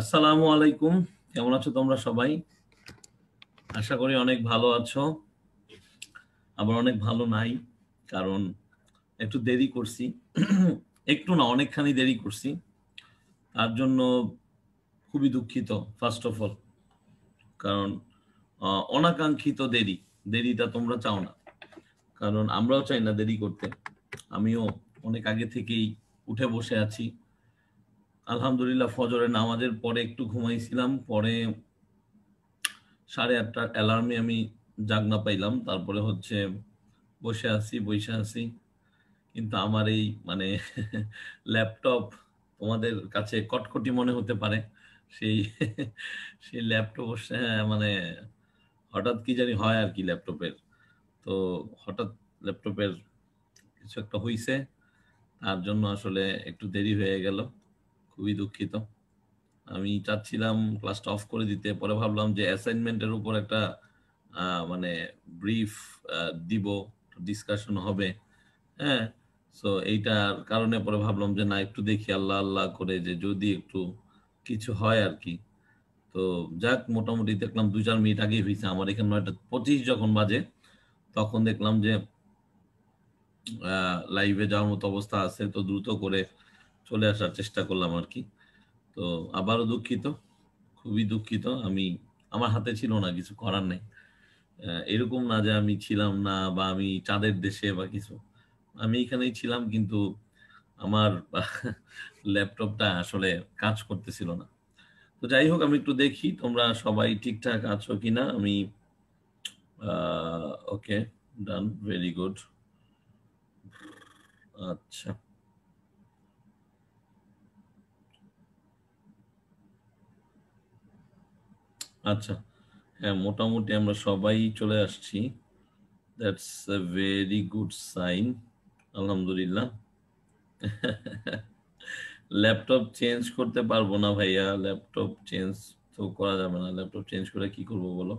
আসসালামু আলাইকুম কেমন আছো তোমরা সবাই আশা করি অনেক ভালো আছো আবার অনেক ভালো নাই কারণ একটু দেরি করছি একটু না অনেকখানি দেরি করছি তার জন্য খুবই দুঃখিত ফার্স্ট অফ অল কারণ অনাকাঙ্ক্ষিত দেরি দেরিটা তোমরা চাও না কারণ আমরাও চাই না দেরি করতে আমিও অনেক আগে থেকেই উঠে বসে আছি আলহামদুলিল্লাহ ফজরের নামাজের পরে একটু ঘুমাইছিলাম পরে সাড়ে আটটার অ্যালার্মে আমি জাগনা পাইলাম তারপরে হচ্ছে বসে আছি বসে আছি কিন্তু আমার এই মানে ল্যাপটপ তোমাদের কাছে কটকটি মনে হতে পারে সেই সেই ল্যাপটপ মানে হঠাৎ কি জানি হয় আর কি ল্যাপটপের তো হঠাৎ ল্যাপটপের কিছু একটা হইছে তার জন্য আসলে একটু দেরি হয়ে গেল খুবই দুঃখিত আমি চাচ্ছিলাম ক্লাসটা অফ করে দিতে পরে ভাবলাম যে অ্যাসাইনমেন্টের উপর একটা মানে ব্রিফ দিব ডিসকাশন হবে হ্যাঁ সো এইটার কারণে পরে ভাবলাম যে না একটু দেখি আল্লাহ আল্লাহ করে যে যদি একটু কিছু হয় আর কি তো যাক মোটামুটি দেখলাম দু চার মিনিট আগে হয়েছে আমার এখানে নয়টা পঁচিশ যখন বাজে তখন দেখলাম যে লাইভে যাওয়ার মতো অবস্থা আছে তো দ্রুত করে চলে আসার চেষ্টা করলাম আর কি তো আবারও দুঃখিত খুবই দুঃখিত আমি আমার হাতে ছিল না কিছু করার নেই এরকম না যে আমি ছিলাম না বা আমি চাঁদের দেশে বা কিছু আমি এখানেই ছিলাম কিন্তু আমার ল্যাপটপটা আসলে কাজ করতেছিল না তো যাই হোক আমি একটু দেখি তোমরা সবাই ঠিকঠাক আছো কিনা আমি ওকে ডান ভেরি গুড আচ্ছা আচ্ছা হ্যাঁ মোটামুটি আমরা সবাই চলে আসছি that's a very good sign আলহামদুলিল্লাহ ল্যাপটপ চেঞ্জ করতে পারবো না ভাইয়া ল্যাপটপ চেঞ্জ তো করা যাবে না ল্যাপটপ চেঞ্জ করে কি করব বলো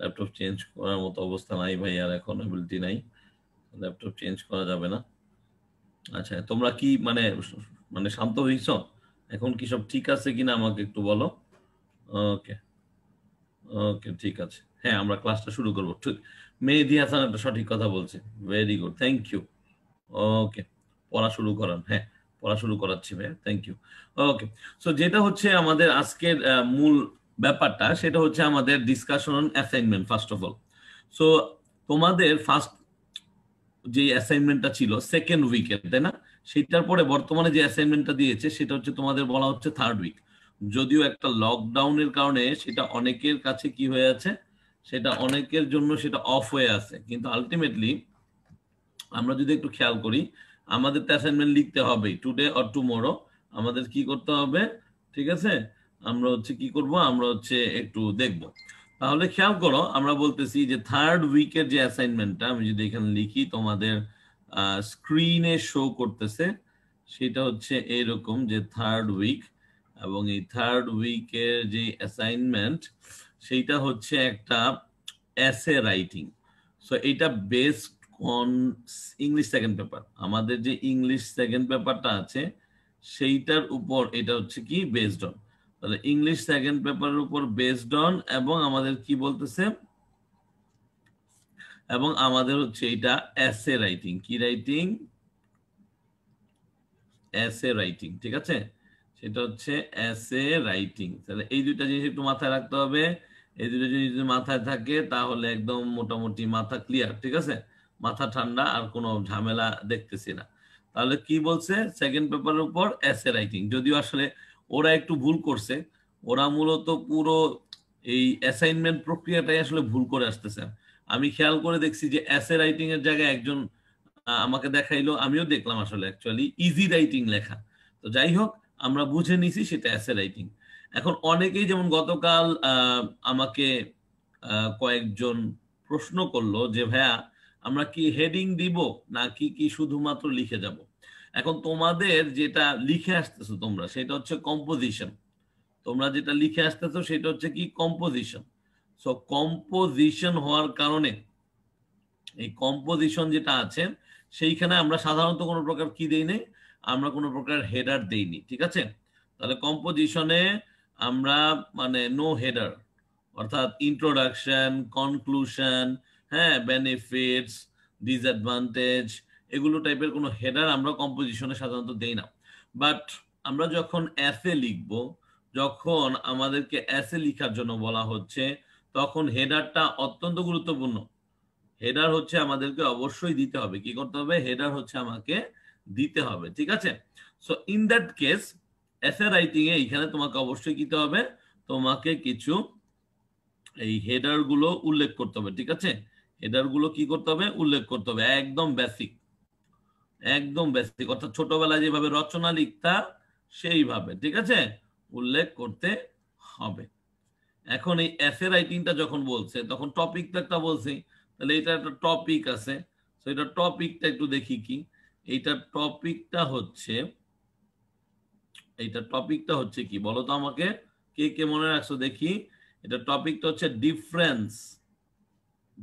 ল্যাপটপ চেঞ্জ করার মতো অবস্থা নাই ভাইয়া আর এখন অ্যাবিলিটি নাই ল্যাপটপ চেঞ্জ করা যাবে না আচ্ছা তোমরা কি মানে মানে শান্ত হয়েছ এখন কি সব ঠিক আছে কিনা আমাকে একটু বলো ওকে ওকে ঠিক আছে হ্যাঁ আমরা ক্লাসটা শুরু করবো ঠিক মেহেদি হাসান একটা সঠিক কথা বলছে very good thank you okay পড়া শুরু করান হ্যাঁ পড়া শুরু করাচ্ছি ভাই থ্যাংক ইউ ওকে সো যেটা হচ্ছে আমাদের আজকের মূল ব্যাপারটা সেটা হচ্ছে আমাদের discussion assignment first of all so তোমাদের ফার্স্ট যে অ্যাসাইনমেন্টটা ছিল সেকেন্ড উইকের তাই না সেটার পরে বর্তমানে যে অ্যাসাইনমেন্টটা দিয়েছে সেটা হচ্ছে তোমাদের বলা হচ্ছে থার্ড উইক যদিও একটা লকডাউনের কারণে সেটা অনেকের কাছে কি হয়ে আছে সেটা অনেকের জন্য সেটা অফ হয়ে আছে কিন্তু আলটিমেটলি আমরা যদি একটু খেয়াল করি আমাদের তো অ্যাসাইনমেন্ট লিখতে হবে টুডে অর টুমোরো আমাদের কি করতে হবে ঠিক আছে আমরা হচ্ছে কি করব আমরা হচ্ছে একটু দেখব তাহলে খেয়াল করো আমরা বলতেছি যে থার্ড উইকের যে অ্যাসাইনমেন্টটা আমি যদি এখানে লিখি তোমাদের স্ক্রিনে শো করতেছে সেটা হচ্ছে এরকম যে থার্ড উইক এবং এই থার্ড উইকের যে অ্যাসাইনমেন্ট সেইটা হচ্ছে একটা অ্যাসে রাইটিং সো এটা based on English second paper আমাদের যে ইংলিশ সেকেন্ড পেপারটা আছে সেইটার উপর এটা হচ্ছে কি বেসড অন তাহলে ইংলিশ সেকেন্ড পেপারের উপর বেসড অন এবং আমাদের কি বলতেছে এবং আমাদের হচ্ছে এটা অ্যাসে রাইটিং কি রাইটিং অ্যাসে রাইটিং ঠিক আছে এটা হচ্ছে এ রাইটিং তাহলে এই দুইটা জিনিস একটু মাথায় রাখতে হবে এই দুটো জিনিস যদি মাথায় থাকে তাহলে একদম মোটামুটি মাথা ক্লিয়ার ঠিক আছে মাথা ঠান্ডা আর কোনো ঝামেলা দেখতেছি না তাহলে কি বলছে সেকেন্ড পেপারের উপর অ্যাসে রাইটিং যদিও আসলে ওরা একটু ভুল করছে ওরা মূলত পুরো এই অ্যাসাইনমেন্ট প্রক্রিয়াটাই আসলে ভুল করে আসতেছে আমি খেয়াল করে দেখছি যে অ্যাসে রাইটিং এর জায়গায় একজন আমাকে দেখাইলো আমিও দেখলাম আসলে অ্যাকচুয়ালি ইজি রাইটিং লেখা তো যাই হোক আমরা বুঝে নিছি সেটা অ্যাসে রাইটিং এখন অনেকেই যেমন গতকাল আমাকে কয়েকজন প্রশ্ন করলো যে ভাইয়া আমরা কি হেডিং দিব নাকি কি শুধুমাত্র লিখে যাব এখন তোমাদের যেটা লিখে আসতেছো তোমরা সেটা হচ্ছে কম্পোজিশন তোমরা যেটা লিখে আসতেছো সেটা হচ্ছে কি কম্পোজিশন সো কম্পোজিশন হওয়ার কারণে এই কম্পোজিশন যেটা আছে সেইখানে আমরা সাধারণত কোনো প্রকার কি দেই নেই আমরা কোনো প্রকার হেডার দেইনি ঠিক আছে তাহলে কম্পোজিশনে আমরা মানে নো হেডার অর্থাৎ ইন্ট্রোডাকশন কনক্লুশন হ্যাঁ বেনিফিটস ডিসঅ্যাডভান্টেজ এগুলো টাইপের কোনো হেডার আমরা কম্পোজিশনে সাধারণত দেই না বাট আমরা যখন অ্যাসে লিখব যখন আমাদেরকে অ্যাসে লিখার জন্য বলা হচ্ছে তখন হেডারটা অত্যন্ত গুরুত্বপূর্ণ হেডার হচ্ছে আমাদেরকে অবশ্যই দিতে হবে কি করতে হবে হেডার হচ্ছে আমাকে দিতে হবে ঠিক আছে সো ইন দ্যাট কেস এস এসে রাইটিং এ এখানে তোমাকে অবশ্যই কিতে হবে তোমাকে কিছু এই হেডার গুলো উল্লেখ করতে হবে ঠিক আছে হেডার গুলো কি করতে হবে উল্লেখ করতে হবে একদম বেসিক একদম বেসিক অর্থাৎ ছোটবেলায় যেভাবে রচনা লিখতা সেইভাবে ঠিক আছে উল্লেখ করতে হবে এখন এই এস এসে রাইটিংটা যখন বলছে তখন টপিক তো একটা বলছি তাহলে এটা একটা টপিক আছে তো এটা টপিকটা একটু দেখি কি এইটা টপিকটা হচ্ছে এইটা টপিকটা হচ্ছে কি বলো তো আমাকে কে কে মনে রাখছো দেখি এটা টপিকটা হচ্ছে ডিফারেন্স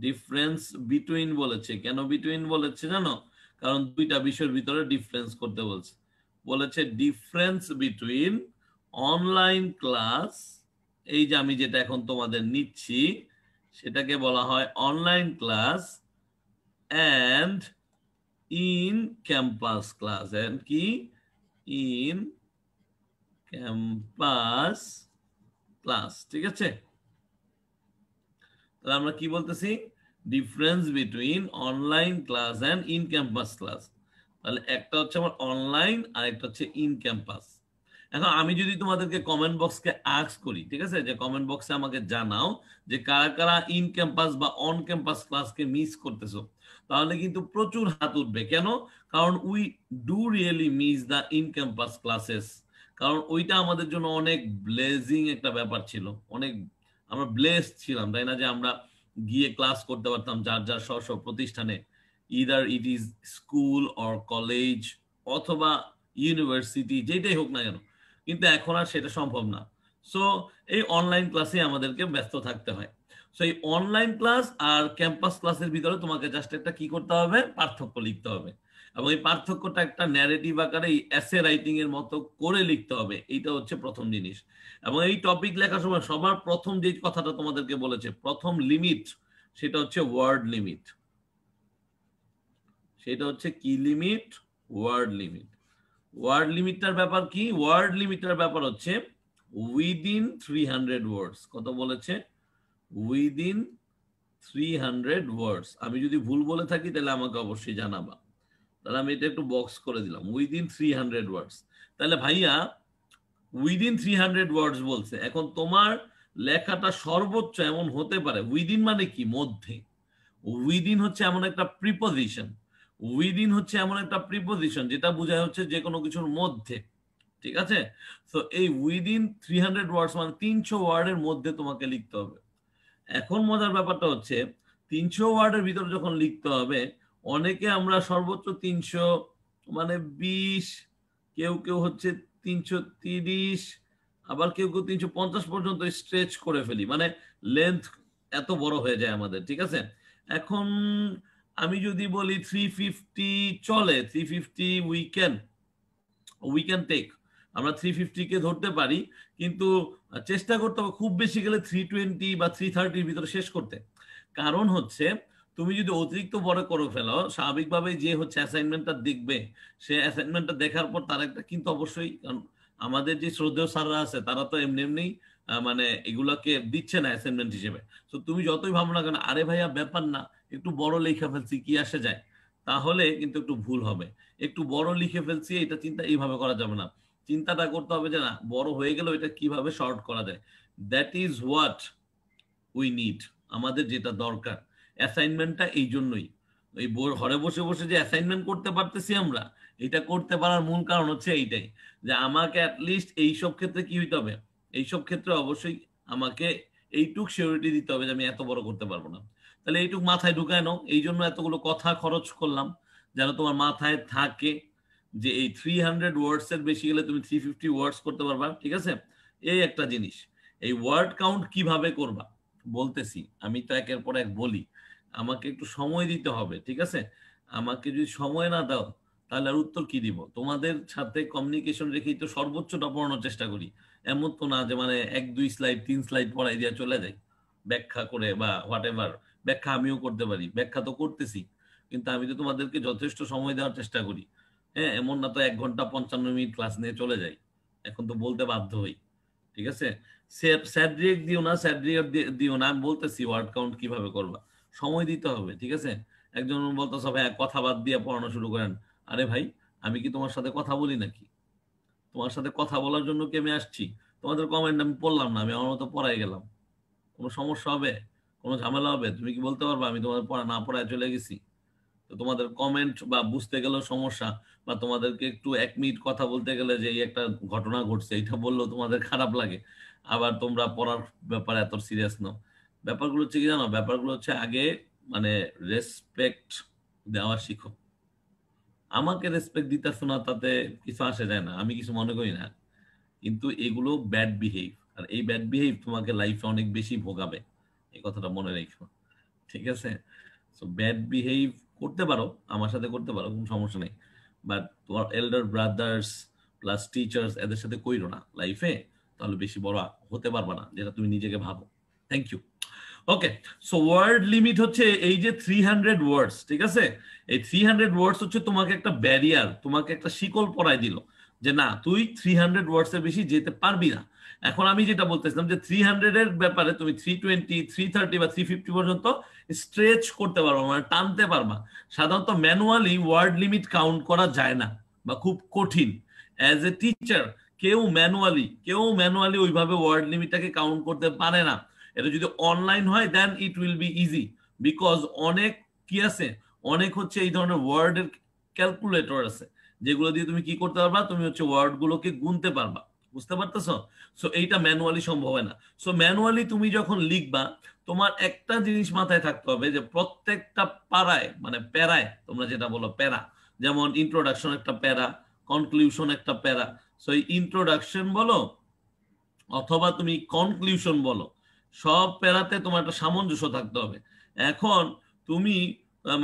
ডিফারেন্স বিটুইন বলেছে কেন বিটুইন বলেছে জানো কারণ দুইটা বিষয়ের ভিতরে ডিফারেন্স করতে বলছে বলেছে ডিফারেন্স বিটুইন অনলাইন ক্লাস এই যে আমি যেটা এখন তোমাদের নিচ্ছি সেটাকে বলা হয় online class and in campus class and কি ইন ক্যাম্পাস class ঠিক আছে তাহলে আমরা কি বলতেছি difference between online class and in campus class তাহলে একটা হচ্ছে আমার অনলাইন আর একটা হচ্ছে ইন ক্যাম্পাস এখন আমি যদি তোমাদেরকে কমেন্ট বক্সকে আক্স করি ঠিক আছে যে কমেন্ট বক্সে আমাকে জানাও যে কারা কারা ইন ক্যাম্পাস বা অন ক্যাম্পাস ক্লাসকে মিস করতেছো তাহলে কিন্তু প্রচুর হাত উঠবে কেন কারণ we do really miss the in campus classes কারণ ওইটা আমাদের জন্য অনেক ব্লেজিং একটা ব্যাপার ছিল অনেক আমরা ব্লেস ছিলাম তাই না যে আমরা গিয়ে ক্লাস করতে পারতাম যার যার স্ব স্ব প্রতিষ্ঠানে either it is school or college অথবা ইউনিভার্সিটি যেটাই হোক না কেন কিন্তু এখন আর সেটা সম্ভব না সো এই অনলাইন ক্লাসে আমাদেরকে ব্যস্ত থাকতে হয় সেই অনলাইন ক্লাস আর ক্যাম্পাস ক্লাসের ভিতরে তোমাকে জাস্ট একটা কি করতে হবে পার্থক্য লিখতে হবে এবং এই পার্থক্যটা একটা ন্যারেটিভ আকারে অ্যাসে রাইটিং এর মতো করে লিখতে হবে এইটা হচ্ছে প্রথম জিনিস এবং এই টপিক লেখার সময় সবার প্রথম যে কথাটা তোমাদেরকে বলেছে প্রথম লিমিট সেটা হচ্ছে ওয়ার্ড লিমিট সেটা হচ্ছে কি লিমিট ওয়ার্ড লিমিট ওয়ার্ড লিমিটটার ব্যাপার কি ওয়ার্ড লিমিটটার ব্যাপার হচ্ছে উইদিন থ্রি হান্ড্রেড ওয়ার্ডস কত বলেছে উইদিন থ্রি হান্ড্রেড ওয়ার্ডস আমি যদি ভুল বলে থাকি তাহলে আমাকে অবশ্যই জানাবা তাহলে আমি এটা একটু বক্স করে দিলাম উইদিন থ্রি হান্ড্রেড ওয়ার্ডস তাহলে ভাইয়া উইদিন থ্রি হান্ড্রেড ওয়ার্ডস বলছে এখন তোমার লেখাটা সর্বোচ্চ এমন হতে পারে উইদিন মানে কি মধ্যে উইদিন হচ্ছে এমন একটা প্রিপোজিশন উইদিন হচ্ছে এমন একটা প্রিপোজিশন যেটা বোঝা হচ্ছে যে কোনো কিছুর মধ্যে ঠিক আছে তো এই উইদিন থ্রি হান্ড্রেড ওয়ার্ডস মানে তিনশো ওয়ার্ডের মধ্যে তোমাকে লিখতে হবে এখন মজার ব্যাপারটা হচ্ছে তিনশো ওয়ার্ডের ভিতর যখন লিখতে হবে অনেকে আমরা সর্বোচ্চ তিনশো মানে বিশ কেউ কেউ হচ্ছে তিনশো তিরিশ আবার কেউ কেউ তিনশো পঞ্চাশ পর্যন্ত স্ট্রেচ করে ফেলি মানে লেন্থ এত বড় হয়ে যায় আমাদের ঠিক আছে এখন আমি যদি বলি থ্রি ফিফটি চলে three fifty we can take আমরা থ্রি ফিফটিকে ধরতে পারি কিন্তু চেষ্টা করতে হবে খুব বেশি গেলে থ্রি টোয়েন্টি বা থ্রি থার্টির ভিতরে শেষ করতে কারণ হচ্ছে তুমি যদি অতিরিক্ত বড় করে ফেলো স্বাভাবিকভাবে যে হচ্ছে অ্যাসাইনমেন্টটা দেখবে সে অ্যাসাইনমেন্টটা দেখার পর তার একটা কিন্তু অবশ্যই আমাদের যে শ্রদ্ধেয় স্যাররা আছে তারা তো এমনি এমনি মানে এগুলাকে দিচ্ছে না অ্যাসাইনমেন্ট হিসেবে তো তুমি যতই ভাবো না কেন আরে ভাইয়া ব্যাপার না একটু বড় লেখা ফেলছি কি আসে যায় তাহলে কিন্তু একটু ভুল হবে একটু বড় লিখে ফেলছি এটা চিন্তা এইভাবে করা যাবে না চিন্তাটা করতে হবে যে না বড় হয়ে গেলে এটা কিভাবে শর্ট করা যায় that is what we need আমাদের যেটা দরকার অ্যাসাইনমেন্টটা এই জন্যই ওই ঘরে বসে বসে যে অ্যাসাইনমেন্ট করতে পারতেছি আমরা এটা করতে পারার মূল কারণ হচ্ছে এইটাই যে আমাকে অ্যাটলিস্ট এইসব ক্ষেত্রে কি হইতে হবে এইসব ক্ষেত্রে অবশ্যই আমাকে এইটুক সিওরিটি দিতে হবে যে আমি এত বড় করতে পারবো না তাহলে এইটুক মাথায় ঢুকায় নাও এই জন্য এতগুলো কথা খরচ করলাম যেন তোমার মাথায় থাকে যে এই থ্রি হান্ড্রেড ওয়ার্ডস এর বেশি গেলে তুমি থ্রি ফিফটি ওয়ার্ডস করতে পারবা ঠিক আছে এই একটা জিনিস এই ওয়ার্ড কাউন্ট কিভাবে করবা বলতেছি আমি তো একের পর এক বলি আমাকে একটু সময় দিতে হবে ঠিক আছে আমাকে যদি সময় না দাও তাহলে আর উত্তর কি দিব তোমাদের সাথে কমিউনিকেশন রেখেই তো সর্বোচ্চটা পড়ানোর চেষ্টা করি এমন তো না যে মানে এক দুই স্লাইড তিন স্লাইড পড়াই দিয়ে চলে যাই ব্যাখ্যা করে বা হোয়াট এভার ব্যাখ্যা আমিও করতে পারি ব্যাখ্যা তো করতেছি কিন্তু আমি তো তোমাদেরকে যথেষ্ট সময় দেওয়ার চেষ্টা করি হ্যাঁ এমন না তো এক ঘন্টা পঞ্চান্ন মিনিট ক্লাস নিয়ে চলে যাই এখন তো বলতে বাধ্য হই ঠিক আছে স্যাড্রিক দিও না স্যাড্রিক দিও না আমি বলতেছি ওয়ার্ড কাউন্ট কিভাবে করবা সময় দিতে হবে ঠিক আছে একজন বলতো সব হ্যাঁ কথা বাদ দিয়ে পড়ানো শুরু করেন আরে ভাই আমি কি তোমার সাথে কথা বলি নাকি তোমার সাথে কথা বলার জন্য কি আমি আসছি তোমাদের কমেন্ট আমি পড়লাম না আমি আমার মতো পড়াই গেলাম কোনো সমস্যা হবে কোনো ঝামেলা হবে তুমি কি বলতে পারবা আমি তোমাদের পড়া না পড়ায় চলে গেছি তো তোমাদের কমেন্ট বা বুঝতে গেলেও সমস্যা বা তোমাদেরকে একটু এক মিনিট কথা বলতে গেলে যে এই একটা ঘটনা ঘটছে এটা বললেও তোমাদের খারাপ লাগে আবার তোমরা পড়ার ব্যাপারে এত সিরিয়াস নাও ব্যাপারগুলো হচ্ছে কি জানো ব্যাপারগুলো হচ্ছে আগে মানে রেসপেক্ট দেওয়া শিখো আমাকে রেসপেক্ট দিতে না তাতে কিছু আসে যায় না আমি কিছু মনে করি না কিন্তু এগুলো ব্যাড বিহেভ আর এই ব্যাড বিহেভ তোমাকে লাইফে অনেক বেশি ভোগাবে এই কথাটা মনে রেখো ঠিক আছে সো ব্যাড বিহেভ করতে পারো আমার সাথে করতে পারো কোনো সমস্যা নেই বাট তোমার এল্ডার ব্রাদার্স প্লাস টিচার্স এদের সাথে কইরো না লাইফে তাহলে বেশি বড় হতে পারবা না যেটা তুমি নিজেকে ভাবো thank you okay so word limit হচ্ছে এই যে থ্রি হান্ড্রেড ওয়ার্ডস ঠিক আছে এই থ্রি হান্ড্রেড ওয়ার্ডস হচ্ছে তোমাকে একটা ব্যারিয়ার তোমাকে একটা শিকল পরায় দিল যে না তুই থ্রি হান্ড্রেড ওয়ার্ডস এর বেশি যেতে পারবি না এখন আমি যেটা বলতেছিলাম যে থ্রি হান্ড্রেড এর ব্যাপারে তুমি থ্রি টোয়েন্টি থ্রি থার্টি বা থ্রি ফিফটি পর্যন্ত স্ট্রেচ করতে পারবা মানে টানতে পারবা সাধারণত ম্যানুয়ালি ওয়ার্ড লিমিট কাউন্ট করা যায় না বা খুব কঠিন অ্যাজ এ টিচার কেউ ম্যানুয়ালি কেউ ম্যানুয়ালি ওইভাবে ওয়ার্ড লিমিটটাকে কাউন্ট করতে পারে না এটা যদি অনলাইন হয় then it will be easy because অনেক কি আছে অনেক হচ্ছে এই ধরনের ওয়ার্ডের ক্যালকুলেটর আছে যেগুলো দিয়ে তুমি কি করতে পারবা তুমি হচ্ছে ওয়ার্ডগুলোকে গুনতে পারবা বুঝতে পারতেছ সো এইটা ম্যানুয়ালি সম্ভব না সো ম্যানুয়ালি তুমি যখন লিখবা তোমার একটা জিনিস মাথায় থাকতে হবে যে প্রত্যেকটা পাড়ায় মানে প্যারায় তোমরা যেটা বলো প্যারা যেমন ইন্ট্রোডাকশন একটা প্যারা কনক্লিউশন একটা প্যারা সো এই ইন্ট্রোডাকশন বলো অথবা তুমি কনক্লিউশন বলো সব প্যারাতে তোমার একটা সামঞ্জস্য থাকতে হবে এখন তুমি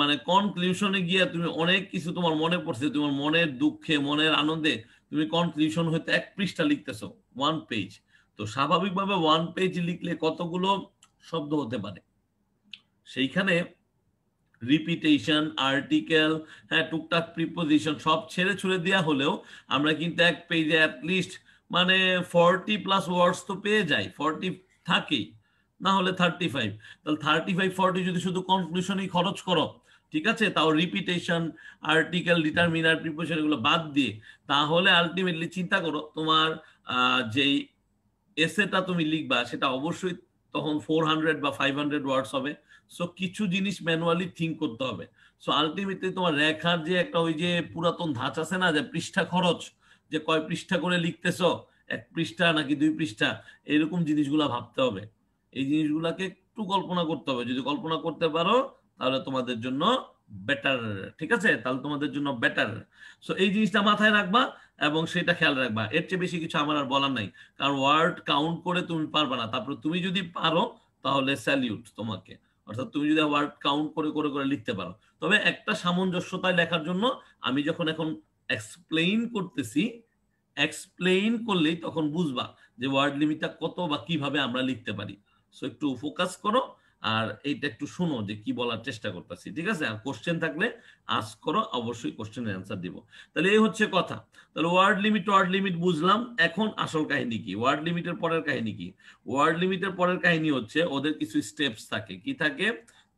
মানে কনক্লিউশনে গিয়ে তুমি অনেক কিছু তোমার মনে পড়ছে তোমার মনের দুঃখে মনের আনন্দে তুমি কনক্লিউশন হয়তো এক পৃষ্ঠা লিখতেছো ওয়ান পেজ তো স্বাভাবিকভাবে ওয়ান পেজ লিখলে কতগুলো শব্দ হতে পারে সেইখানে রিপিটেশন আর্টিকেল হ্যাঁ টুকটাক প্রিপোজিশন সব ছেড়ে ছুড়ে দেওয়া হলেও আমরা কিন্তু এক পেজে অ্যাটলিস্ট মানে ফর্টি প্লাস ওয়ার্ডস তো পেয়ে যাই ফর্টি থাকেই না হলে থার্টি ফাইভ তাহলে থার্টি ফাইভ ফর্টি যদি শুধু কনক্লুশনই খরচ করো ঠিক আছে তাও রিপিটেশন আর্টিকেল ডিটারমিনার প্রিপোজিশন এগুলো বাদ দিয়ে তাহলে আলটিমেটলি চিন্তা করো তোমার যেই এসেটা তুমি লিখবা সেটা অবশ্যই তখন ফোর হান্ড্রেড বা ফাইভ হান্ড্রেড ওয়ার্ডস হবে সো কিছু জিনিস ম্যানুয়ালি থিঙ্ক করতে হবে সো আলটিমেটলি তোমার রেখার যে একটা ওই যে পুরাতন ধাঁচ আছে না যে পৃষ্ঠা খরচ যে কয় পৃষ্ঠা করে লিখতেছ এক পৃষ্ঠা নাকি দুই পৃষ্ঠা এরকম জিনিসগুলা ভাবতে হবে এই জিনিসগুলাকে একটু কল্পনা করতে হবে যদি কল্পনা করতে পারো তাহলে তোমাদের জন্য বেটার ঠিক আছে তাহলে তোমাদের জন্য বেটার সো এই জিনিসটা মাথায় রাখবা এবং সেটা খেয়াল রাখবা এর চেয়ে বেশি কিছু আমার আর বলার নাই কারণ ওয়ার্ড কাউন্ট করে তুমি পারবা না তারপর তুমি যদি পারো তাহলে স্যালিউট তোমাকে অর্থাৎ তুমি যদি ওয়ার্ড কাউন্ট করে করে করে লিখতে পারো তবে একটা সামঞ্জস্যতায় লেখার জন্য আমি যখন এখন এক্সপ্লেইন করতেছি এক্সপ্লেইন করলেই তখন বুঝবা যে ওয়ার্ড লিমিটটা কত বা কিভাবে আমরা লিখতে পারি সো একটু ফোকাস করো আর এইটা একটু শোনো যে কি বলার চেষ্টা করতেছি ঠিক আছে আর কোশ্চেন থাকলে আস করো অবশ্যই কোশ্চেনের অ্যান্সার দিব তাহলে এই হচ্ছে কথা তাহলে ওয়ার্ড লিমিট ওয়ার্ড লিমিট বুঝলাম এখন আসল কাহিনী কি ওয়ার্ড লিমিটের পরের কাহিনী কি ওয়ার্ড লিমিটের পরের কাহিনী হচ্ছে ওদের কিছু স্টেপস থাকে কি থাকে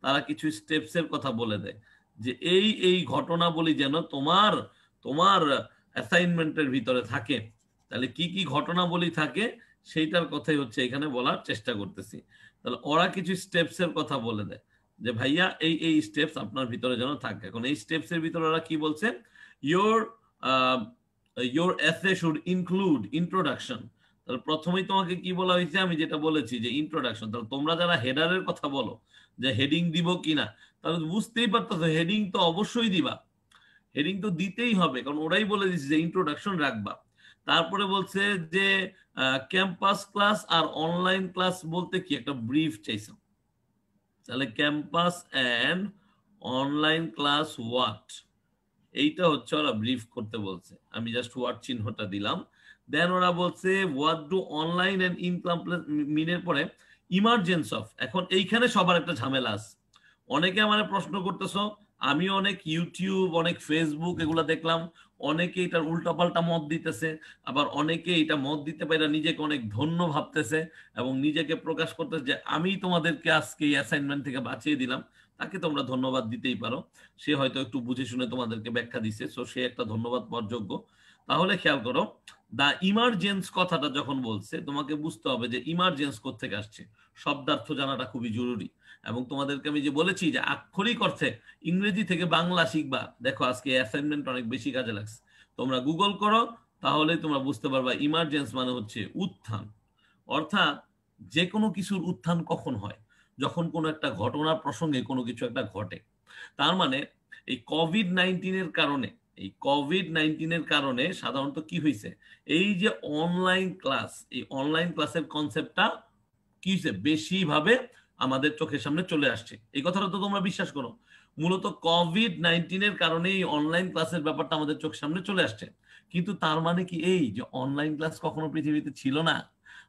তারা কিছু স্টেপসের কথা বলে দেয় যে এই এই ঘটনা বলি যেন তোমার তোমার অ্যাসাইনমেন্টের ভিতরে থাকে তাহলে কি কি ঘটনাবলী থাকে সেইটার কথাই হচ্ছে এখানে বলার চেষ্টা করতেছি তাহলে ওরা কিছু স্টেপস এর কথা বলে দেয় যে ভাইয়া এই এই স্টেপস আপনার ভিতরে যেন থাকে এখন এই এর ভিতরে ওরা কি বলছেন your your essay should include introduction তাহলে প্রথমেই তোমাকে কি বলা হয়েছে আমি যেটা বলেছি যে ইন্ট্রোডাকশন তাহলে তোমরা যারা হেডারের কথা বলো যে হেডিং দিব কিনা তাহলে বুঝতেই পারতো হেডিং তো অবশ্যই দিবা হেডিং তো দিতেই হবে কারণ ওরাই বলে দিচ্ছে যে ইন্ট্রোডাকশন রাখবা তারপরে বলছে যে ক্যাম্পাস ক্লাস আর অনলাইন ক্লাস বলতে কি একটা ব্রিফ চাইছাম তাহলে campus and online class what এইটা হচ্ছে ওরা ব্রিফ করতে বলছে আমি জাস্ট ওয়াট চিহ্নটা দিলাম দেন ওরা বলছে what do online and in মিনের পরে ইমার্জেন্স অফ এখন এইখানে সবার একটা ঝামেলা আছে অনেকে আমার প্রশ্ন করতেছ আমি অনেক ইউটিউব অনেক ফেসবুক এগুলো দেখলাম অনেকে এটার উল্টাপাল্টা মত দিতেছে আবার অনেকে এটা মত দিতে পারে নিজেকে অনেক ধন্য ভাবতেছে এবং নিজেকে প্রকাশ করতেছে যে আমি তোমাদেরকে আজকে এই অ্যাসাইনমেন্ট থেকে বাঁচিয়ে দিলাম তাকে তোমরা ধন্যবাদ দিতেই পারো সে হয়তো একটু বুঝে শুনে তোমাদেরকে ব্যাখ্যা দিছে সো সে একটা ধন্যবাদ পাওয়ার যোগ্য তাহলে খেয়াল করো দা ইমার্জেন্স কথাটা যখন বলছে তোমাকে বুঝতে হবে যে ইমার্জেন্স কোথেকে আসছে শব্দার্থ জানাটা খুবই জরুরি এবং তোমাদেরকে আমি যে বলেছি যে আক্ষরিক অর্থে ইংরেজি থেকে বাংলা শিখবা দেখো আজকে অ্যাসাইনমেন্ট অনেক বেশি কাজে লাগছে তোমরা গুগল করো তাহলে তোমরা বুঝতে পারবা ইমার্জেন্স মানে হচ্ছে উত্থান অর্থাৎ যে কোনো কিছুর উত্থান কখন হয় যখন কোনো একটা ঘটনার প্রসঙ্গে কোনো কিছু একটা ঘটে তার মানে এই কোভিড নাইন্টিনের কারণে এই কোভিড নাইন্টিনের কারণে সাধারণত কি হয়েছে এই যে অনলাইন ক্লাস এই অনলাইন ক্লাসের কনসেপ্টটা কি হয়েছে বেশিভাবে আমাদের চোখের সামনে চলে আসছে এই কথাটা তো তোমরা বিশ্বাস করো মূলত কোভিড এর কারণে এই অনলাইন ক্লাসের ব্যাপারটা আমাদের চোখের সামনে চলে আসছে কিন্তু তার মানে কি এই যে অনলাইন ক্লাস কখনো পৃথিবীতে ছিল না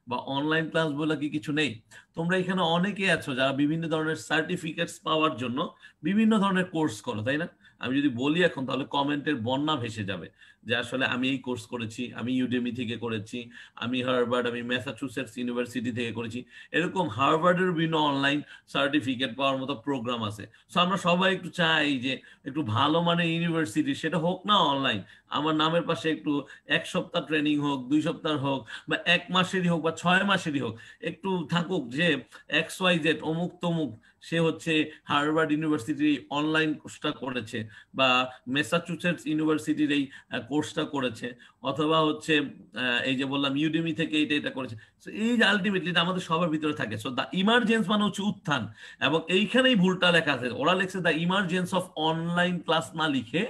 বা অনলাইন ক্লাস বলে কি কিছু নেই তোমরা এখানে অনেকে আছো যারা বিভিন্ন ধরনের সার্টিফিকেটস পাওয়ার জন্য বিভিন্ন ধরনের কোর্স করো তাই না আমি যদি বলি এখন তাহলে কমেন্টের বন্যা ভেসে যাবে যে আসলে আমি এই কোর্স করেছি আমি ইউডেমি থেকে করেছি আমি হার্ভার্ড আমি ম্যাসাচুসেটস ইউনিভার্সিটি থেকে করেছি এরকম হার্ভার্ডের বিভিন্ন অনলাইন সার্টিফিকেট পাওয়ার মতো প্রোগ্রাম আছে সো আমরা সবাই একটু চাই যে একটু ভালো মানে ইউনিভার্সিটি সেটা হোক না অনলাইন আমার নামের পাশে একটু এক সপ্তাহ ট্রেনিং হোক দুই সপ্তাহ হোক বা এক মাসেরই হোক বা ছয় মাসেরই হোক একটু থাকুক যে এক্স ওয়াই জেড অমুক তমুক সে হচ্ছে হার্ভার্ড ইউনিভার্সিটির অনলাইন কোর্সটা করেছে বা মেসাচুসেটস ইউনিভার্সিটির এই কোর্সটা করেছে অথবা হচ্ছে এই যে বললাম ইউডিমি থেকে এটা এটা করেছে এই যে আলটিমেটলি আমাদের সবার ভিতরে থাকে সো দ্য ইমার্জেন্স মানে হচ্ছে উত্থান এবং এইখানেই ভুলটা লেখা আছে ওরা লিখছে the emergence of online class না লিখে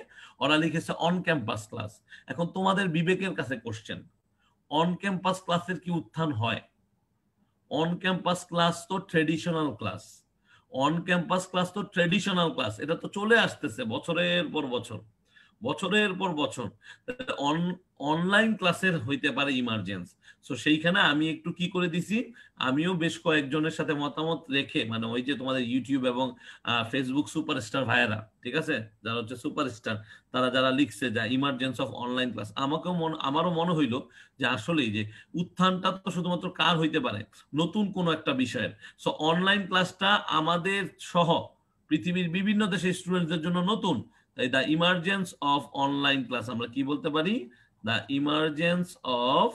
ওরা লিখেছে অন ক্যাম্পাস ক্লাস এখন তোমাদের বিবেকের কাছে কোশ্চেন অন ক্যাম্পাস ক্লাসের কি উত্থান হয় অন ক্যাম্পাস ক্লাস তো traditional class on campus class তো ট্রেডিশনাল ক্লাস এটা তো চলে আসতেছে বছরের পর বছর বছরের পর বছর অনলাইন ক্লাসের হইতে পারে ইমার্জেন্স তো সেইখানে আমি একটু কি করে দিছি আমিও বেশ কয়েকজনের সাথে মতামত রেখে মানে ওই যে তোমাদের ইউটিউব এবং ফেসবুক সুপার স্টার ভাইয়ারা ঠিক আছে যারা হচ্ছে স্টার তারা যারা লিখছে যা ইমার্জেন্স অফ অনলাইন ক্লাস আমাকেও মন আমারও মনে হইলো যে আসলেই যে উত্থানটা তো শুধুমাত্র কার হইতে পারে নতুন কোনো একটা বিষয়ের সো অনলাইন ক্লাসটা আমাদের সহ পৃথিবীর বিভিন্ন দেশের স্টুডেন্টদের জন্য নতুন তাই the emergence of online class আমরা কি বলতে পারি the emergence of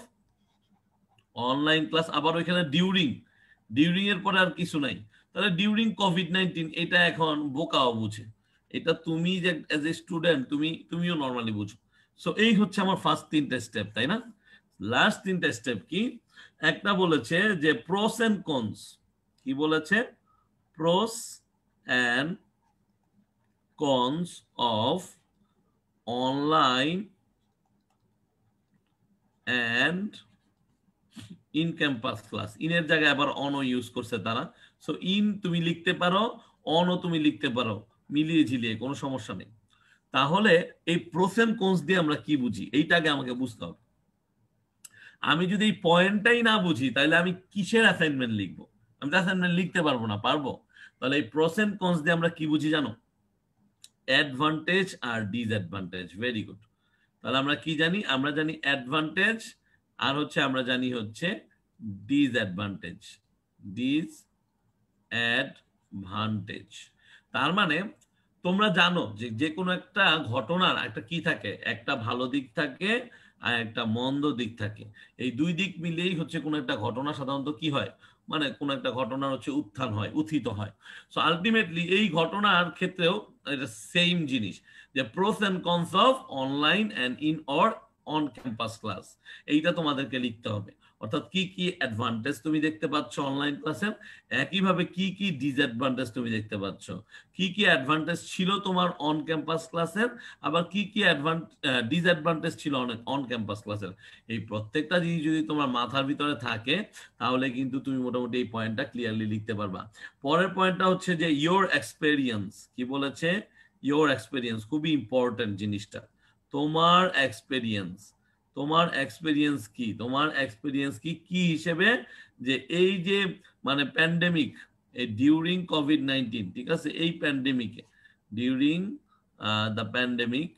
online class আবার ওইখানে ডিউরিং ডিউরিং এর পরে আর কিছু নাই তাহলে ডিউরিং কোভিড নাইন্টিন এটা এখন বোকাও বুঝে এটা তুমি যে অ্যাজ এ স্টুডেন্ট তুমি তুমিও নর্মালি বুঝো সো এই হচ্ছে আমার ফার্স্ট তিনটা স্টেপ তাই না লাস্ট তিনটা স্টেপ কি একটা বলেছে যে প্রোস অ্যান্ড কনস কি বলেছে pros and cons of online and in campus class ইনের জায়গায় আবার অনও ইউজ করছে তারা সো ইন তুমি লিখতে পারো অনও তুমি লিখতে পারো মিলিয়ে ঝিলিয়ে কোনো সমস্যা নেই তাহলে এই প্রোসেন কোন্স দিয়ে আমরা কি বুঝি এইটা আগে আমাকে বুঝতে হবে আমি যদি এই পয়েন্টটাই না বুঝি তাহলে আমি কিসের অ্যাসাইনমেন্ট লিখবো আমি তো অ্যাসাইনমেন্ট লিখতে পারবো না পারবো তাহলে এই প্রোসেন কোন্স দিয়ে আমরা কি বুঝি জানো অ্যাডভান্টেজ আর ডিসঅ্যাডভান্টেজ ভেরি গুড তাহলে আমরা কি জানি আমরা জানি অ্যাডভান্টেজ আর হচ্ছে আমরা জানি হচ্ছে ডিসঅ্যাডভান্টেজ ডিস অ্যাডভান্টেজ তার মানে তোমরা জানো যে যে কোনো একটা ঘটনার একটা কি থাকে একটা ভালো দিক থাকে আর একটা মন্দ দিক থাকে এই দুই দিক মিলেই হচ্ছে কোনো একটা ঘটনা সাধারণত কি হয় মানে কোনো একটা ঘটনার হচ্ছে উত্থান হয় উত্থিত হয় সো আলটিমেটলি এই ঘটনার ক্ষেত্রেও এটা সেম জিনিস যে pros and cons of online and in or on campus class এইটা তোমাদেরকে লিখতে হবে অর্থাৎ কি কি অ্যাডভান্টেজ তুমি দেখতে পাচ্ছ অনলাইন ক্লাসের একইভাবে কি কি ডিসঅ্যাডভান্টেজ তুমি দেখতে পাচ্ছ কি কি অ্যাডভান্টেজ ছিল তোমার অন ক্যাম্পাস ক্লাসের আবার কি কি ডিসঅ্যাডভান্টেজ ছিল অনেক অন ক্যাম্পাস ক্লাসের এই প্রত্যেকটা জিনিস যদি তোমার মাথার ভিতরে থাকে তাহলে কিন্তু তুমি মোটামুটি এই পয়েন্টটা ক্লিয়ারলি লিখতে পারবা পরের পয়েন্টটা হচ্ছে যে ইয়োর এক্সপেরিয়েন্স কি বলেছে ইয়োর এক্সপেরিয়েন্স খুবই ইম্পর্টেন্ট জিনিসটা তোমার এক্সপেরিয়েন্স তোমার এক্সপিরিয়েন্স কি তোমার এক্সপিরিয়েন্স কি কি হিসেবে যে এই যে মানে প্যান্ডেমিক ডিউরিং কোভিড নাইন্টিন ঠিক আছে এই প্যান্ডেমিকে during the pandemic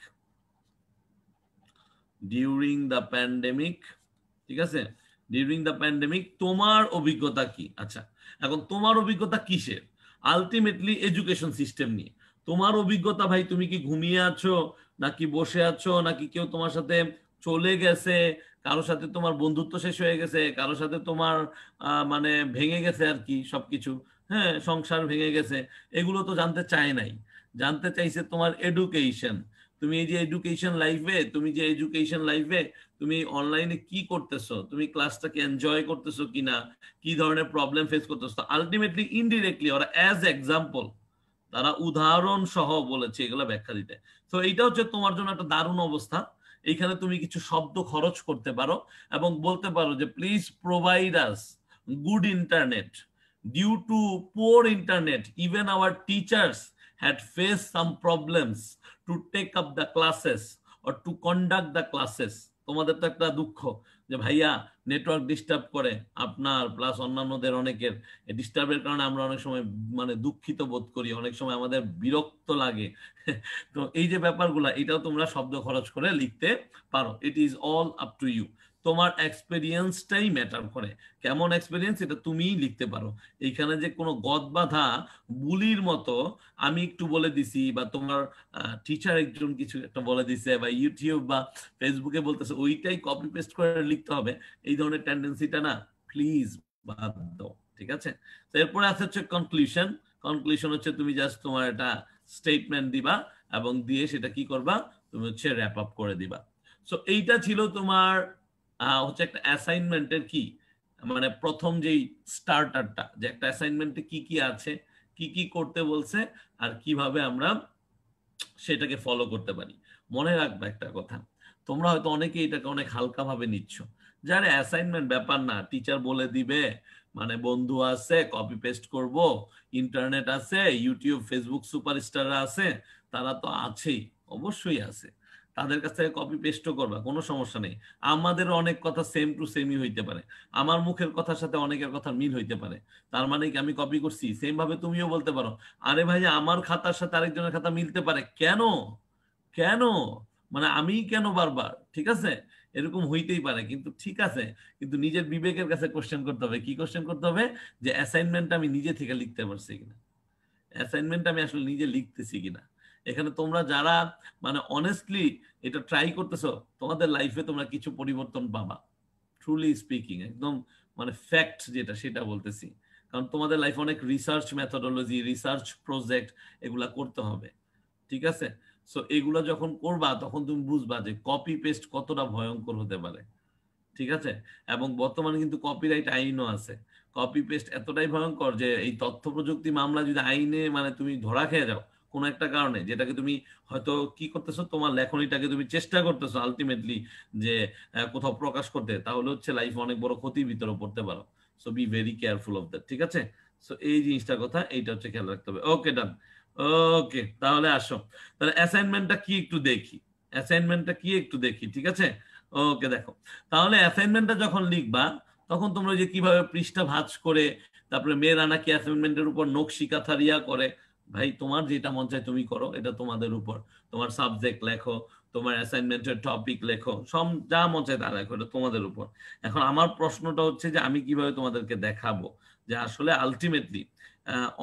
during the pandemic ঠিক আছে ডিউরিং দ্য প্যান্ডেমিক তোমার অভিজ্ঞতা কি আচ্ছা এখন তোমার অভিজ্ঞতা কিসের আলটিমেটলি এডুকেশন সিস্টেম নিয়ে তোমার অভিজ্ঞতা ভাই তুমি কি ঘুমিয়ে আছো নাকি বসে আছো নাকি কেউ তোমার সাথে চলে গেছে কারোর সাথে তোমার বন্ধুত্ব শেষ হয়ে গেছে কারোর সাথে তোমার মানে ভেঙে গেছে আর কি সবকিছু হ্যাঁ সংসার ভেঙে গেছে এগুলো তো জানতে চায় নাই জানতে চাইছে তোমার এডুকেশন তুমি এই যে এডুকেশন লাইফে তুমি যে এডুকেশন লাইফে তুমি অনলাইনে কি করতেছো তুমি ক্লাসটাকে এনজয় করতেছো কিনা কি ধরনের প্রবলেম ফেস করতেছো আলটিমেটলি ইনডিরেক্টলি ওরা অ্যাজ এক্সাম্পল তারা উদাহরণ সহ বলেছে এগুলো ব্যাখ্যা দিতে তো এইটা হচ্ছে তোমার জন্য একটা দারুণ অবস্থা এইখানে তুমি কিছু শব্দ খরচ করতে পারো এবং বলতে পারো যে please provide us good internet due to poor internet even our teachers had face some problems to take up the classes or to conduct the classes তোমাদের তো একটা দুঃখ যে ভাইয়া নেটওয়ার্ক ডিস্টার্ব করে আপনার প্লাস অন্যান্যদের অনেকের ডিস্টার্বের কারণে আমরা অনেক সময় মানে দুঃখিত বোধ করি অনেক সময় আমাদের বিরক্ত লাগে তো এই যে ব্যাপারগুলো এটাও তোমরা শব্দ খরচ করে লিখতে পারো it is all up to you তোমার এক্সপেরিয়েন্সটাই ম্যাটার করে কেমন এক্সপেরিয়েন্স এটা তুমিই লিখতে পারো এইখানে যে কোনো গদ বাধা বুলির মতো আমি একটু বলে দিছি বা তোমার টিচার একজন কিছু একটা বলে দিছে বা ইউটিউব বা ফেসবুকে বলতেছে ওইটাই কপি পেস্ট করে লিখতে হবে এই ধরনের টেন্ডেন্সিটা না প্লিজ বাদ দাও ঠিক আছে তো এরপরে আছে হচ্ছে কনক্লুশন কনক্লুশন হচ্ছে তুমি জাস্ট তোমার এটা স্টেটমেন্ট দিবা এবং দিয়ে সেটা কি করবা তুমি হচ্ছে র্যাপ আপ করে দিবা সো এইটা ছিল তোমার হচ্ছে একটা অ্যাসাইনমেন্টের কি মানে প্রথম যেই স্টার্টারটা যে একটা অ্যাসাইনমেন্টে কি কি আছে কি কি করতে বলছে আর কিভাবে আমরা সেটাকে ফলো করতে পারি মনে রাখবে একটা কথা তোমরা হয়তো অনেকে এটাকে অনেক হালকাভাবে নিচ্ছ যার অ্যাসাইনমেন্ট ব্যাপার না টিচার বলে দিবে মানে বন্ধু আছে কপি পেস্ট করব ইন্টারনেট আছে ইউটিউব ফেসবুক সুপারস্টাররা আছে তারা তো আছেই অবশ্যই আছে তাদের কাছ থেকে কপি পেস্টও করবা কোনো সমস্যা নেই আমাদের অনেক কথা সেম টু সেমই হইতে পারে আমার মুখের কথার সাথে অনেকের কথা মিল হইতে পারে তার মানে কি আমি কপি করছি সেম ভাবে তুমিও বলতে পারো আরে ভাই আমার খাতার সাথে আরেকজনের খাতা মিলতে পারে কেন কেন মানে আমি কেন বারবার ঠিক আছে এরকম হইতেই পারে কিন্তু ঠিক আছে কিন্তু নিজের বিবেকের কাছে কোশ্চেন করতে হবে কি কোশ্চেন করতে হবে যে অ্যাসাইনমেন্ট আমি নিজে থেকে লিখতে পারছি কিনা অ্যাসাইনমেন্ট আমি আসলে নিজে লিখতেছি কিনা এখানে তোমরা যারা মানে অনেস্টলি এটা ট্রাই করতেছো তোমাদের লাইফে তোমরা কিছু পরিবর্তন পাবা ট্রুলি স্পিকিং একদম মানে ফ্যাক্ট যেটা সেটা বলতেছি কারণ তোমাদের লাইফ অনেক রিসার্চ মেথডোলজি রিসার্চ প্রজেক্ট এগুলা করতে হবে ঠিক আছে সো এগুলা যখন করবা তখন তুমি বুঝবা যে কপি পেস্ট কতটা ভয়ঙ্কর হতে পারে ঠিক আছে এবং বর্তমানে কিন্তু কপিরাইট আইনও আছে কপি পেস্ট এতটাই ভয়ঙ্কর যে এই তথ্য প্রযুক্তি মামলা যদি আইনে মানে তুমি ধরা খেয়ে যাও কোন একটা কারণে যেটাকে তুমি হয়তো কি করতেছো তোমার লেখনিটাকে তুমি চেষ্টা করতেছো আলটিমেটলি যে কোথাও প্রকাশ করতে তাহলে হচ্ছে লাইফ অনেক বড় ক্ষতির ভিতরে পড়তে পারো so be very careful of that ঠিক আছে সো এই জিনিসটার কথা এইটা হচ্ছে খেয়াল রাখতে হবে ওকে ডান ওকে তাহলে আসো তাহলে অ্যাসাইনমেন্টটা কি একটু দেখি অ্যাসাইনমেন্টটা কি একটু দেখি ঠিক আছে ওকে দেখো তাহলে অ্যাসাইনমেন্টটা যখন লিখবা তখন তোমরা যে কিভাবে পৃষ্ঠা ভাঁজ করে তারপরে মেয়েরা নাকি অ্যাসাইনমেন্টের উপর নকশি কাঁথারিয়া করে ভাই তোমার যেটা মন চায় তুমি করো এটা তোমাদের উপর তোমার সাবজেক্ট লেখো তোমার অ্যাসাইনমেন্টের টপিক লেখো সব যা মন চায় তা লেখো এটা তোমাদের উপর এখন আমার প্রশ্নটা হচ্ছে যে আমি কিভাবে তোমাদেরকে দেখাবো যে আসলে আলটিমেটলি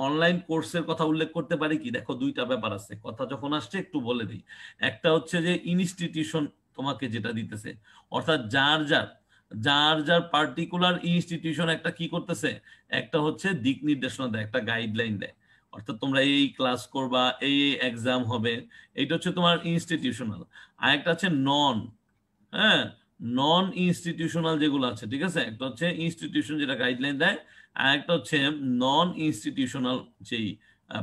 অনলাইন কোর্সের কথা উল্লেখ করতে পারি কি দেখো দুইটা ব্যাপার আছে কথা যখন আসছে একটু বলে দিই একটা হচ্ছে যে ইনস্টিটিউশন তোমাকে যেটা দিতেছে অর্থাৎ যার যার যার যার পার্টিকুলার ইনস্টিটিউশন একটা কি করতেছে একটা হচ্ছে দিক নির্দেশনা দেয় একটা গাইডলাইন দেয় অর্থাৎ তোমরা এই ক্লাস করবা এই এক্সাম হবে এইটা হচ্ছে তোমার ইনস্টিটিউশনাল আর একটা আছে নন হ্যাঁ নন ইনস্টিটিউশনাল যেগুলো আছে ঠিক আছে একটা হচ্ছে ইনস্টিটিউশন যেটা গাইডলাইন দেয় আর একটা হচ্ছে নন ইনস্টিটিউশনাল যেই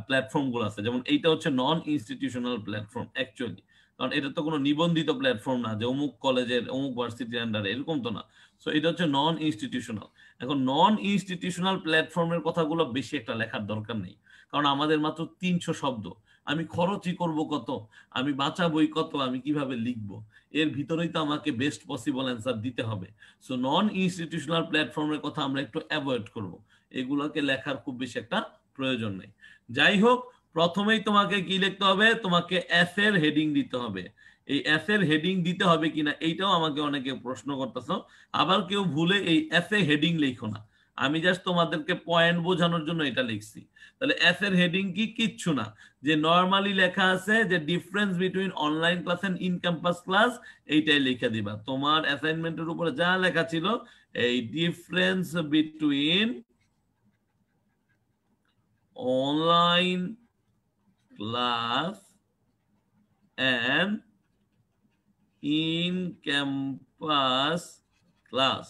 প্ল্যাটফর্মগুলো আছে যেমন এইটা হচ্ছে নন ইনস্টিটিউশনাল প্ল্যাটফর্ম অ্যাকচুয়ালি কারণ এটা তো কোনো নিবন্ধিত প্ল্যাটফর্ম না যে অমুক কলেজের অমুক ভার্সিটির আন্ডারে এরকম তো না সো এটা হচ্ছে নন ইনস্টিটিউশনাল এখন নন ইনস্টিটিউশনাল প্ল্যাটফর্মের কথাগুলো বেশি একটা লেখার দরকার নেই কারণ আমাদের মাত্র তিনশো শব্দ আমি খরচই করব কত আমি বাঁচাবই কত আমি কিভাবে লিখব এর ভিতরেই তো আমাকে বেস্ট পসিবল অ্যান্সার দিতে হবে সো নন ইনস্টিটিউশনাল প্ল্যাটফর্মের কথা আমরা একটু অ্যাভয়েড করব এগুলোকে লেখার খুব বেশি একটা প্রয়োজন নেই যাই হোক প্রথমেই তোমাকে কি লিখতে হবে তোমাকে এফ এর হেডিং দিতে হবে এই এফ এর হেডিং দিতে হবে কিনা এইটাও আমাকে অনেকে প্রশ্ন করতেছ আবার কেউ ভুলে এই এফ এ হেডিং লিখো না আমি জাস্ট তোমাদেরকে পয়েন্ট বোঝানোর জন্য এটা লিখছি তাহলে এস এর হেডিং কি কিচ্ছু না যে নর্মালি লেখা আছে যে difference between online class and in campus class এইটাই লিখে দিবা তোমার অ্যাসাইনমেন্টের উপরে যা লেখা ছিল এই difference between online class and in campus class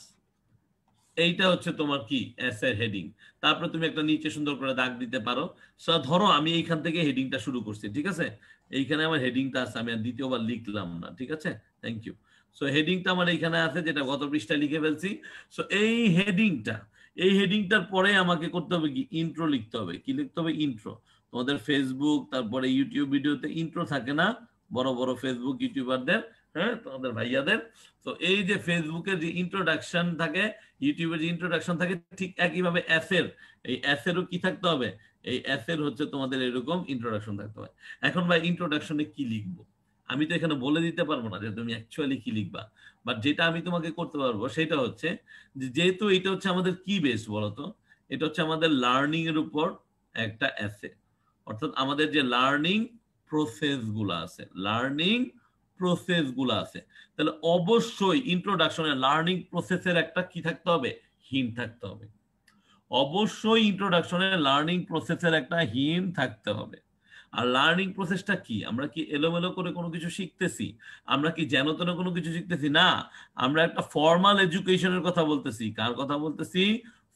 এইটা হচ্ছে তোমার কি এর হেডিং তারপরে তুমি একটা নিচে সুন্দর করে দাগ দিতে পারো ধরো আমি এইখান থেকে হেডিংটা শুরু করছি ঠিক আছে এইখানে আমার হেডিংটা আছে আমি আর দ্বিতীয়বার লিখলাম না ঠিক আছে থ্যাংক ইউ সো হেডিংটা আমার এইখানে আছে যেটা গত পৃষ্ঠায় লিখে ফেলছি সো এই হেডিংটা এই হেডিংটার পরে আমাকে করতে হবে কি ইন্ট্রো লিখতে হবে কি লিখতে হবে ইন্ট্রো তোমাদের ফেসবুক তারপরে ইউটিউব ভিডিওতে ইন্ট্রো থাকে না বড় বড় ফেসবুক ইউটিউবারদের হ্যাঁ তোমাদের ভাইয়াদের তো এই যে ফেসবুকের যে ইন্ট্রোডাকশন থাকে ইউটিউবে যে ইন্ট্রোডাকশন থাকে ঠিক একইভাবে এফ এর এই এফ এরও কি থাকতে হবে এই এফ এর হচ্ছে তোমাদের এরকম ইন্ট্রোডাকশন থাকতে হবে এখন ভাই ইন্ট্রোডাকশনে কি লিখবো আমি তো এখানে বলে দিতে পারবো না যে তুমি অ্যাকচুয়ালি কি লিখবা বাট যেটা আমি তোমাকে করতে পারবো সেটা হচ্ছে যেহেতু এটা হচ্ছে আমাদের কি বেস বলতো এটা হচ্ছে আমাদের লার্নিং এর উপর একটা অ্যাসে অর্থাৎ আমাদের যে লার্নিং প্রসেস গুলো আছে লার্নিং প্রসেস প্রসেসগুলো আছে তাহলে অবশ্যই ইন্ট্রোডাকশনে লার্নিং প্রসেসের একটা কি থাকতে হবে হিম থাকতে হবে অবশ্যই ইন্ট্রোডাকশনে লার্নিং প্রসেসের একটা হিম থাকতে হবে আর লার্নিং প্রসেসটা কি আমরা কি এলোমেলো করে কোনো কিছু শিখতেছি আমরা কি যেন তেন কোনো কিছু শিখতেছি না আমরা একটা ফর্মাল এডুকেশনের কথা বলতেছি কার কথা বলতেছি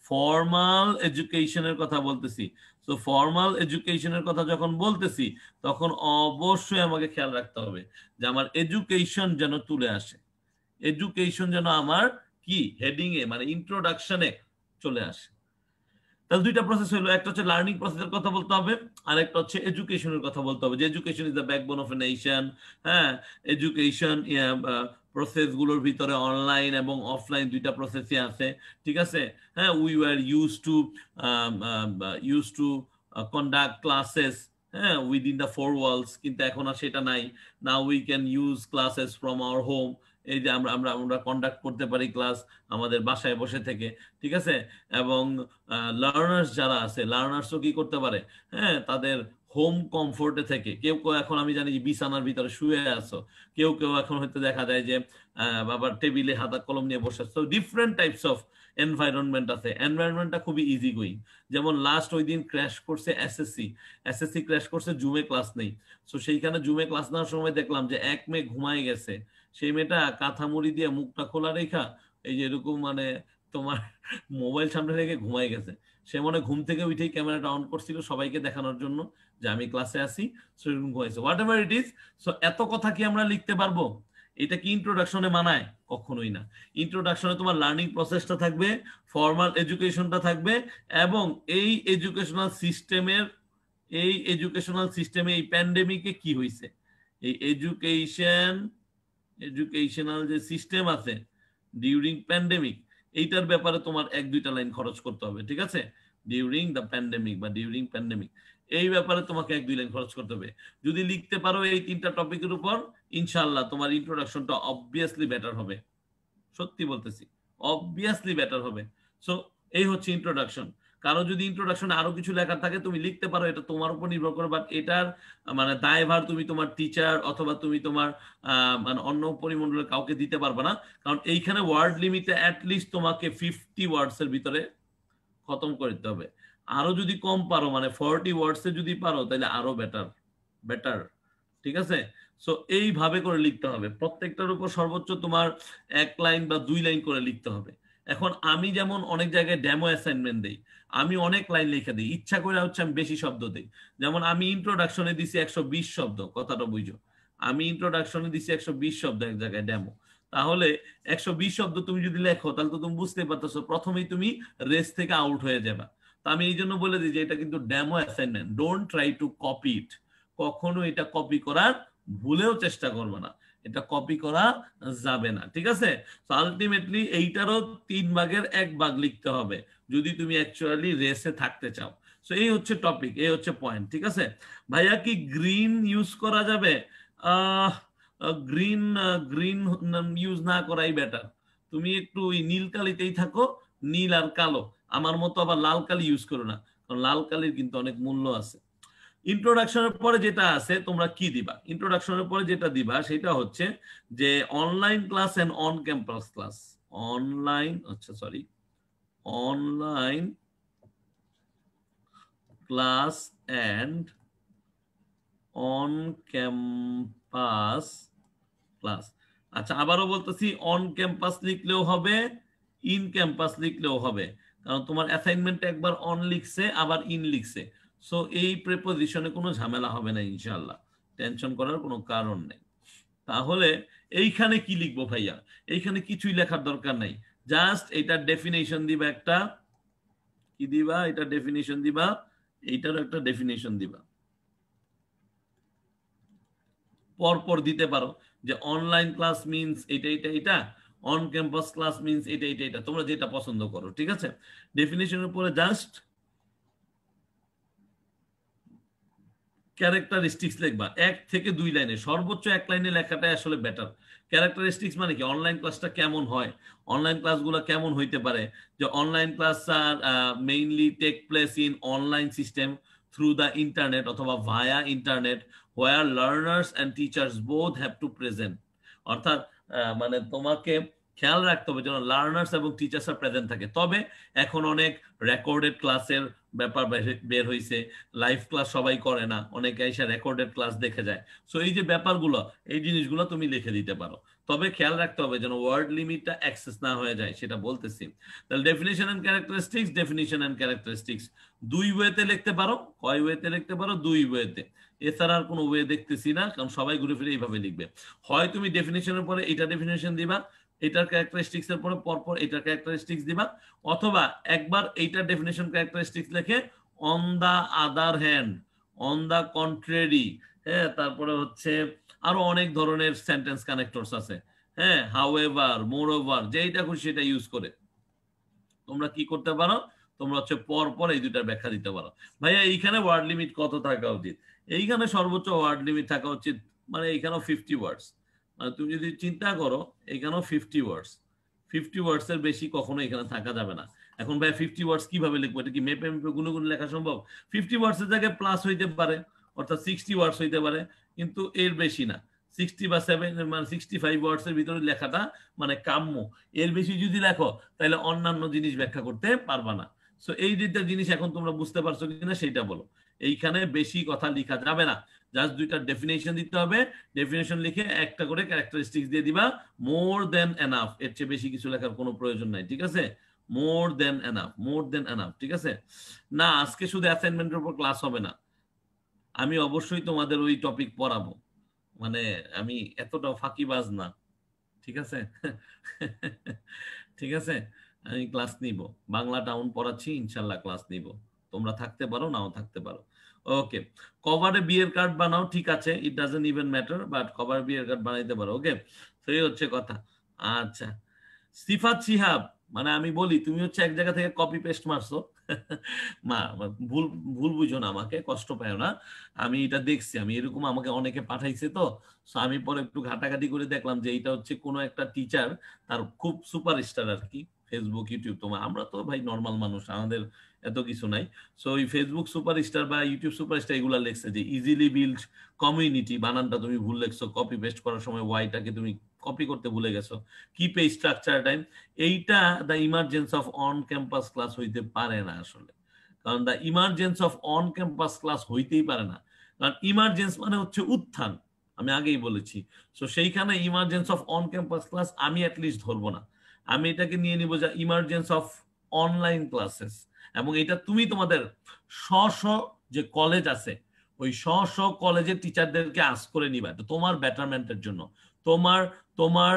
ফর্মাল এডুকেশনের কথা বলতেছি তো ফর্মাল এডুকেশনের কথা যখন বলতেছি তখন অবশ্যই আমাকে খেয়াল রাখতে হবে যে আমার এডুকেশন যেন তুলে আসে এডুকেশন যেন আমার কি হেডিং এ মানে ইন্ট্রোডাকশনে চলে আসে তাহলে দুইটা প্রসেস হলো একটা হচ্ছে লার্নিং প্রসেসের কথা বলতে হবে আর একটা হচ্ছে এডুকেশনের কথা বলতে হবে যে education is the backbone of a nation হ্যাঁ এডুকেশন প্রসেসগুলোর ভিতরে অনলাইন এবং অফলাইন দুইটা প্রসেসই আছে ঠিক আছে হ্যাঁ we were use to use to conduct classes হ্যাঁ উইদিন দ্য ফোর ওয়ালস কিন্তু এখন আর সেটা নাই না we can use classes from our home এই যে আমরা আমরা আমরা কন্ডাক্ট করতে পারি ক্লাস আমাদের বাসায় বসে থেকে ঠিক আছে এবং লার্নার্স যারা আছে লার্নার্সও কি করতে পারে হ্যাঁ তাদের হোম কমফোর্টে থেকে কেউ কেউ এখন আমি জানি যে বিছানার ভিতরে শুয়ে আসো কেউ কেউ এখন হয়তো দেখা যায় যে বাবার টেবিলে হাতা কলম নিয়ে বসে আসছো ডিফারেন্ট টাইপস অফ এনভায়রনমেন্ট আছে এনভায়রনমেন্টটা খুবই ইজি গোয়িং যেমন লাস্ট ওই দিন ক্র্যাশ করছে এসএসসি এসএসসি ক্র্যাশ করছে জুমে ক্লাস নেই সো সেইখানে জুমে ক্লাস নেওয়ার সময় দেখলাম যে এক মেয়ে ঘুমায় গেছে সেই মেয়েটা কাঁথা মুড়ি দিয়ে মুখটা খোলা রেখা এই যে এরকম মানে তোমার মোবাইল সামনে রেখে ঘুমাই গেছে সে মনে ঘুম থেকে উঠেই ক্যামেরাটা অন করছিল সবাইকে দেখানোর জন্য যে আমি ক্লাসে আসি সেরকম ঘুমাইছে whatever it is so এত কথা কি আমরা লিখতে পারবো এটা কি ইন্ট্রোডাকশনে মানায় কখনোই না ইন্ট্রোডাকশনে তোমার লার্নিং প্রসেসটা থাকবে ফর্মাল এডুকেশনটা থাকবে এবং এই এডুকেশনাল সিস্টেমের এই এডুকেশনাল সিস্টেমে এই প্যান্ডেমিকে কি হয়েছে এই এডুকেশন এডুকেশনাল যে সিস্টেম আছে ডিউরিং প্যান্ডেমিক এইটার ব্যাপারে তোমার এক দুইটা লাইন খরচ করতে হবে ঠিক আছে ডিউরিং দ্য প্যান্ডেমিক বা ডিউরিং প্যান্ডেমিক এই ব্যাপারে তোমাকে এক দুই লাইন খরচ করতে হবে যদি লিখতে পারো এই তিনটা টপিকের উপর ইনশাল্লাহ তোমার ইন্ট্রোডাকশনটা অবভিয়াসলি বেটার হবে সত্যি বলতেছি অবভিয়াসলি বেটার হবে সো এই হচ্ছে ইন্ট্রোডাকশন কারো যদি ইন্ট্রোডাকশনে আরো কিছু লেখা থাকে তুমি লিখতে পারো এটা তোমার উপর নির্ভর করে বাট এটার মানে দায়ভার তুমি তোমার টিচার অথবা তুমি তোমার মানে অন্য পরিমণ্ডলের কাউকে দিতে পারবে না কারণ এইখানে ওয়ার্ড লিমিটে অ্যাটলিস্ট তোমাকে ফিফটি ওয়ার্ডস এর ভিতরে খতম করতে হবে আরো যদি কম পারো মানে ফর্টি ওয়ার্ডস এ যদি পারো তাহলে আরো বেটার বেটার ঠিক আছে সো এইভাবে করে লিখতে হবে প্রত্যেকটার উপর সর্বোচ্চ তোমার এক লাইন বা দুই লাইন করে লিখতে হবে এখন আমি যেমন অনেক জায়গায় ড্যামো অ্যাসাইনমেন্ট দিই আমি অনেক লাইন লিখে দিই ইচ্ছা করে হচ্ছে আমি বেশি শব্দ দিই যেমন আমি ইন্ট্রোডাকশনে দিছি একশো বিশ শব্দ কথাটা বুঝো আমি ইন্ট্রোডাকশনে দিছি একশো বিশ শব্দ এক জায়গায় ডেমো তাহলে একশো বিশ শব্দ তুমি যদি লেখো তাহলে তো তুমি বুঝতে পারতেছো প্রথমেই তুমি রেস থেকে আউট হয়ে যাবে তো আমি এই জন্য বলে দিই যে এটা কিন্তু demo assignment don't try to copy it কখনো এটা কপি করার ভুলেও চেষ্টা করবে না এটা কপি করা যাবে না ঠিক আছে তো আলটিমেটলি এইটারও তিন ভাগের এক ভাগ লিখতে হবে যদি তুমি অ্যাকচুয়ালি রেসে থাকতে চাও তো এই হচ্ছে টপিক এই হচ্ছে পয়েন্ট ঠিক আছে ভাইয়া কি গ্রিন ইউজ করা যাবে গ্রিন গ্রিন ইউজ না করাই বেটার তুমি একটু ওই নীল কালিতেই থাকো নীল আর কালো আমার মতো আবার লাল কালি ইউজ করো না কারণ লাল কালির কিন্তু অনেক মূল্য আছে ইন্ট্রোডাকশনের পরে যেটা আছে তোমরা কি দিবা ইন্ট্রোডাকশনের পরে যেটা দিবা সেটা হচ্ছে যে online class and on campus class online আচ্ছা sorry online class and on campus class আচ্ছা আবারও বলতেছি অন ক্যাম্পাস লিখলেও হবে ইন ক্যাম্পাস লিখলেও হবে কারণ তোমার অ্যাসাইনমেন্ট একবার অন লিখছে আবার ইন লিখছে সো এই প্রেপোজিশনে কোনো ঝামেলা হবে না ইনশাল্লাহ টেনশন করার কোনো কারণ নেই তাহলে এইখানে কি লিখবো ভাইয়া এইখানে কিছুই লেখার দরকার নাই জাস্ট এটা ডেফিনেশন দিবা একটা কি দিবা এটা ডেফিনেশন দিবা এইটারও একটা ডেফিনেশন দিবা পরপর দিতে পারো যে অনলাইন ক্লাস মিনস এটা এটা এটা অন ক্যাম্পাস ক্লাস মিনস এটা এটা এটা তোমরা যেটা পছন্দ করো ঠিক আছে ডেফিনেশনের পরে জাস্ট ক্যারেক্টারিস্টিক্স লেখবা এক থেকে দুই লাইনে সর্বোচ্চ এক লাইনে লেখাটাই আসলে বেটার ক্যারেক্টারিস্টিক্স মানে কি অনলাইন ক্লাসটা কেমন হয় অনলাইন ক্লাসগুলো কেমন হইতে পারে যে অনলাইন ক্লাস আর mainly take place in online system through the internet অথবা via internet where learners and teachers both have to present অর্থাৎ মানে তোমাকে খেয়াল রাখতে হবে যেন লার্নার্স এবং টিচার্সরা প্রেজেন্ট থাকে তবে এখন অনেক রেকর্ডেড ক্লাসের ব্যাপার বের হয়েছে লাইভ ক্লাস সবাই করে না অনেকে এসে রেকর্ডেড ক্লাস দেখে যায় সো এই যে ব্যাপারগুলো এই জিনিসগুলো তুমি লিখে দিতে পারো তবে খেয়াল রাখতে হবে যেন ওয়ার্ড লিমিটটা অ্যাক্সেস না হয়ে যায় সেটা বলতেছি তাহলে definition and characteristics definition and characteristics দুই ওয়েতে লিখতে পারো কয় ওয়েতে লিখতে পারো দুই ওয়েতে এছাড়া আর কোনো ওয়ে দেখতেছি না কারণ সবাই ঘুরে ফিরে এইভাবে লিখবে হয় তুমি ডেফিনেশনের পরে এটা ডেফিনেশন দিবা এটার ক্যারেক্টারিস্টিক্স এর পরে পরপর এটার ক্যারেক্টারিস্টিক্স দিবা অথবা একবার এইটার ডেফিনেশন ক্যারেক্টারিস্টিক্স লেখে on the other hand on the contrary হ্যাঁ তারপরে হচ্ছে আরো অনেক ধরনের সেন্টেন্স কানেক্টরস আছে হ্যাঁ হাউ এভার মোর ওভার যেটা খুশি সেটা ইউজ করে তোমরা কি করতে পারো তোমরা হচ্ছে পর পর এই দুইটার ব্যাখ্যা দিতে পারো ভাইয়া এইখানে ওয়ার্ড লিমিট কত থাকা উচিত এইখানে সর্বোচ্চ ওয়ার্ড লিমিট থাকা উচিত মানে এইখানেও ফিফটি ওয়ার্ডস মানে তুমি যদি চিন্তা করো এখানেও ফিফটি ওয়ার্ডস ফিফটি ওয়ার্ডস এর বেশি কখনো এখানে থাকা যাবে না এখন ভাই ফিফটি ওয়ার্ডস কিভাবে লিখবো এটা কি মেপে মেপে গুনে গুনে লেখা সম্ভব ফিফটি ওয়ার্ডস এর জায়গায় প্লাস হইতে পারে অর্থাৎ সিক্সটি ওয়ার্ডস হইতে পারে কিন্তু এর বেশি না সিক্সটি বা সেভেন মানে সিক্সটি ফাইভ ওয়ার্ডস এর ভিতরে লেখাটা মানে কাম্য এর বেশি যদি লেখো তাহলে অন্যান্য জিনিস ব্যাখ্যা করতে পারবা না সো এই দুইটা জিনিস এখন তোমরা বুঝতে পারছো কিনা সেটা বলো এইখানে বেশি কথা লেখা যাবে না জাস্ট দুইটা ডেফিনেশন দিতে হবে ডেফিনেশন লিখে একটা করে ক্যারেক্টারিস্টিক্স দিয়ে দিবা মোর দেন এনাফ এর চেয়ে বেশি কিছু লেখার কোনো প্রয়োজন নাই ঠিক আছে মোর দেন এনাফ মোর দেন এনাফ ঠিক আছে না আজকে শুধু অ্যাসাইনমেন্টের উপর ক্লাস হবে না আমি অবশ্যই তোমাদের ওই টপিক পড়াবো মানে আমি এতটা ফাঁকিবাজ না ঠিক আছে ঠিক আছে আমি ক্লাস নিব বাংলা টাউন পড়াচ্ছি ইনশাল্লাহ ক্লাস নিব তোমরা থাকতে পারো নাও থাকতে পারো ওকে কভারে বিয়ের কার্ড বানাও ঠিক আছে it doesn't even matter but cover বিয়ের কার্ড বানাইতে পারো ওকে তো এই হচ্ছে কথা আচ্ছা সিফাত সিহাব মানে আমি বলি তুমি হচ্ছে এক জায়গা থেকে কপি পেস্ট মারছো মা ভুল ভুল বুঝো না আমাকে কষ্ট পায় না আমি এটা দেখছি আমি এরকম আমাকে অনেকে পাঠাইছে তো আমি পরে একটু ঘাটাঘাটি করে দেখলাম যে এটা হচ্ছে কোনো একটা টিচার তার খুব সুপারস্টার আর কি ফেসবুক ইউটিউব তোমার আমরা তো ভাই নর্মাল মানুষ আমাদের এত কিছু নাই সো ওই ফেসবুক সুপারস্টার বা ইউটিউব সুপারস্টার এগুলা লেখছে যে ইজিলি বিল্ড কমিউনিটি বানানটা তুমি ভুল লেখছো কপি পেস্ট করার সময় ওয়াইটাকে তুমি কপি করতে ভুলে গেছো কি পে স্ট্রাকচার টাইম এইটা the emergence of on campus class হইতে পারে না আসলে কারণ the emergence of on campus class হইতেই পারে না কারণ ইমার্জেন্স মানে হচ্ছে উত্থান আমি আগেই বলেছি সো সেইখানে emergence of on campus class আমি অ্যাটলিস্ট ধরবো না আমি এটাকে নিয়ে নিব যা ইমার্জেন্স অফ অনলাইন ক্লাসেস এবং এটা তুমি তোমাদের স্ব স্ব যে কলেজ আছে ওই স্ব স্ব কলেজের টিচারদেরকে আস করে নিবা তোমার বেটারমেন্টের জন্য তোমার তোমার